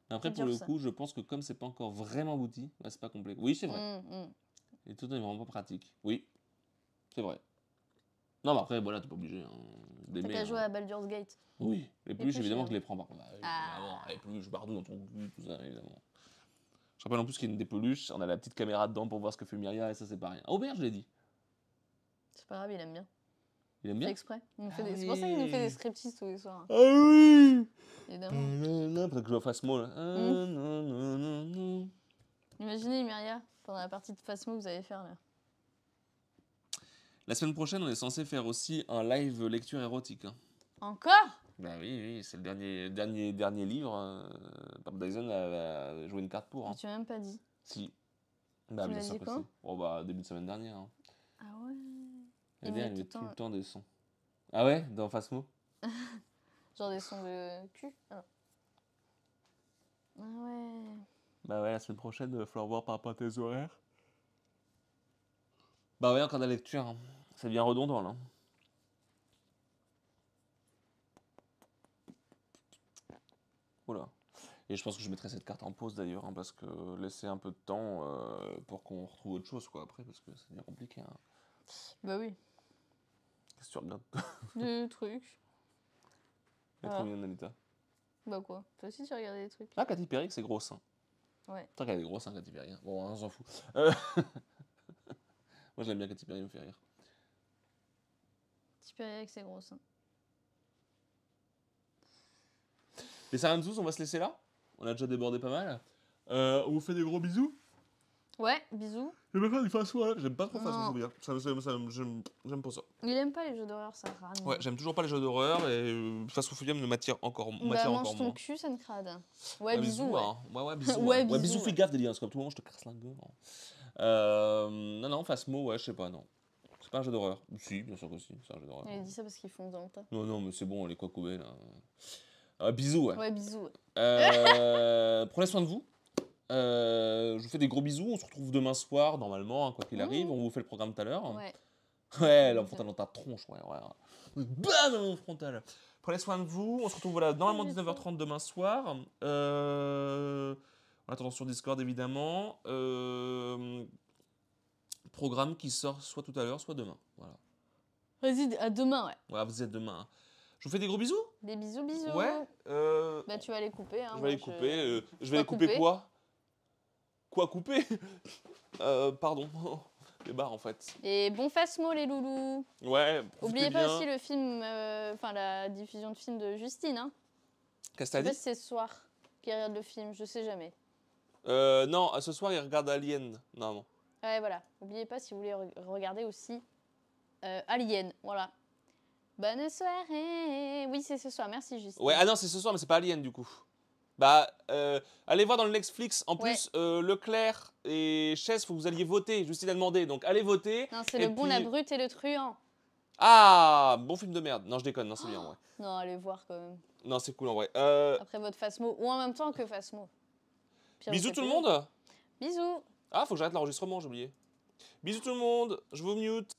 S1: Après, pour le coup, je pense que comme c'est pas encore vraiment abouti, c'est pas complet. Oui, c'est vrai. Mm, mm. Et tout est vraiment pas pratique. Oui, c'est vrai. Non, mais après, voilà, t'es pas obligé. Hein, T'as qu'à jouer hein.
S2: à Baldur's Gate. Oui, les peluches, évidemment, je les prends
S1: par contre. Bah, ah. Les peluches partout dans ton cul, tout ça, évidemment. Je rappelle en plus qu'il y a une des peluches, on a la petite caméra dedans pour voir ce que fait Myria, et ça, c'est pas rien. Ah, Aubert, je l'ai dit.
S2: C'est pas grave, il aime bien. Il aime bien fait ah exprès. C'est pour ça qu'il nous fait des scriptistes tous les soirs. Ah
S1: oui Évidemment. Peut-être que je vois Fasmo là. Ah, hmm.
S2: Imaginez, Myria, pendant la partie de Fasmo que vous allez faire là.
S1: La semaine prochaine, on est censé faire aussi un live lecture érotique. Hein. Encore Bah oui, oui, c'est le dernier, dernier, dernier livre. Euh, Dyson a, joué une carte pour. hein.
S2: Tu n'as même pas dit.
S1: Si. Bah, Tu sûr oh, bah, début de semaine dernière. Hein. Ah
S2: ouais Il y il tout le temps- le temps
S1: des sons. Ah ouais Dans Fasmo
S2: Genre des sons de cul ah, ah ouais.
S1: Bah ouais, la semaine prochaine, il va euh, falloir voir par rapport à tes horaires. Bah ouais, encore de la lecture. Hein. Ça devient redondant là. Oula. Et je pense que je mettrai cette carte en pause d'ailleurs, hein, parce que laisser un peu de temps euh, pour qu'on retrouve autre chose quoi après, parce que ça devient compliqué. Hein. Bah oui. Qu'est-ce que tu regardes
S2: Des trucs.
S1: Elle est trop ah. bien, Anita.
S2: Bah quoi Toi aussi tu regardais des trucs. Ah,
S1: Katy Perry, c'est gros seins. Ouais. T'as est grosse, hein, Katy Perry. Bon, on s'en fout. Moi j'aime bien Katy Perry, me fait rire avec ses gros Les Saramzous, on va se laisser là. On a déjà débordé pas mal. Euh, on vous fait des gros bisous.
S2: Ouais, bisous.
S1: J'aime pas faire du façon, hein. j'aime pas trop façon bien. Ça, ça, ça, j'aime pas ça.
S2: Il aime pas les jeux d'horreur, ça crade. Ouais,
S1: j'aime toujours pas les jeux d'horreur et euh, façon Fouillum me m'attire encore, bah, m'attire mange encore ton
S2: cul, ça ne crade. Ah, ouais, bisous. Hein. Ouais, ouais, bisous. ouais, ouais, bisous, fais
S1: gaffe, des liens, parce tout le monde, je te casse la gueule. Hein. Euh, non, non, face ouais, je sais pas, non pas un jeu d'horreur. Si, bien sûr que si, c'est d'horreur. Il
S2: dit ça parce qu'ils font dans
S1: le Non, non, mais c'est bon, les quoi là. Ah, bisous, ouais. Ouais, bisous. Euh, prenez soin de vous. Euh, je vous fais des gros bisous. On se retrouve demain soir, normalement, hein, quoi qu'il mmh. arrive. On vous fait le programme tout à l'heure. Ouais. Ouais, dans ta tronche, ouais, Bam, mon frontal. Prenez soin de vous. On se retrouve voilà, normalement 19h30 demain soir. Euh... En attendant sur Discord, évidemment. Euh, programme qui sort soit tout à l'heure, soit demain. Voilà.
S2: Vas-y, à demain, ouais.
S1: Voilà, vous êtes demain. Hein. Je vous fais des gros bisous.
S2: Des bisous, bisous. Ouais. Euh, bah, tu vas les couper. Hein, je vais euh, les couper. Je, vais les couper, quoi
S1: Quoi couper euh, Pardon. Les barres, en fait.
S2: Et bon face les loulous.
S1: Ouais. Oubliez pas aussi le
S2: film, enfin, la diffusion de film de Justine. Hein. Qu'est-ce c'est ce soir qu'ils regarde le film, je sais jamais.
S1: Euh, non, ce soir, il regarde Alien, non.
S2: Ouais, voilà. N'oubliez pas si vous voulez regarder aussi euh, Alien. Voilà. Bonne soirée. Oui, c'est ce soir. Merci, juste Ouais,
S1: ah non, c'est ce soir, mais c'est pas Alien du coup. Bah, euh, allez voir dans le Netflix. En plus, euh, Leclerc et Chess, faut que vous alliez voter. il a demandé, donc allez voter. Non, c'est le bon, la
S2: brute et le truand.
S1: Ah, bon film de merde. Non, je déconne, non, c'est bien,
S2: Non, allez voir quand même.
S1: Non, c'est cool en vrai. Après
S2: votre Fasmo, ou en même temps que Fasmo.
S1: Bisous tout le monde Bisous ah, faut que j'arrête l'enregistrement, j'ai oublié. Bisous tout le monde, je vous mute.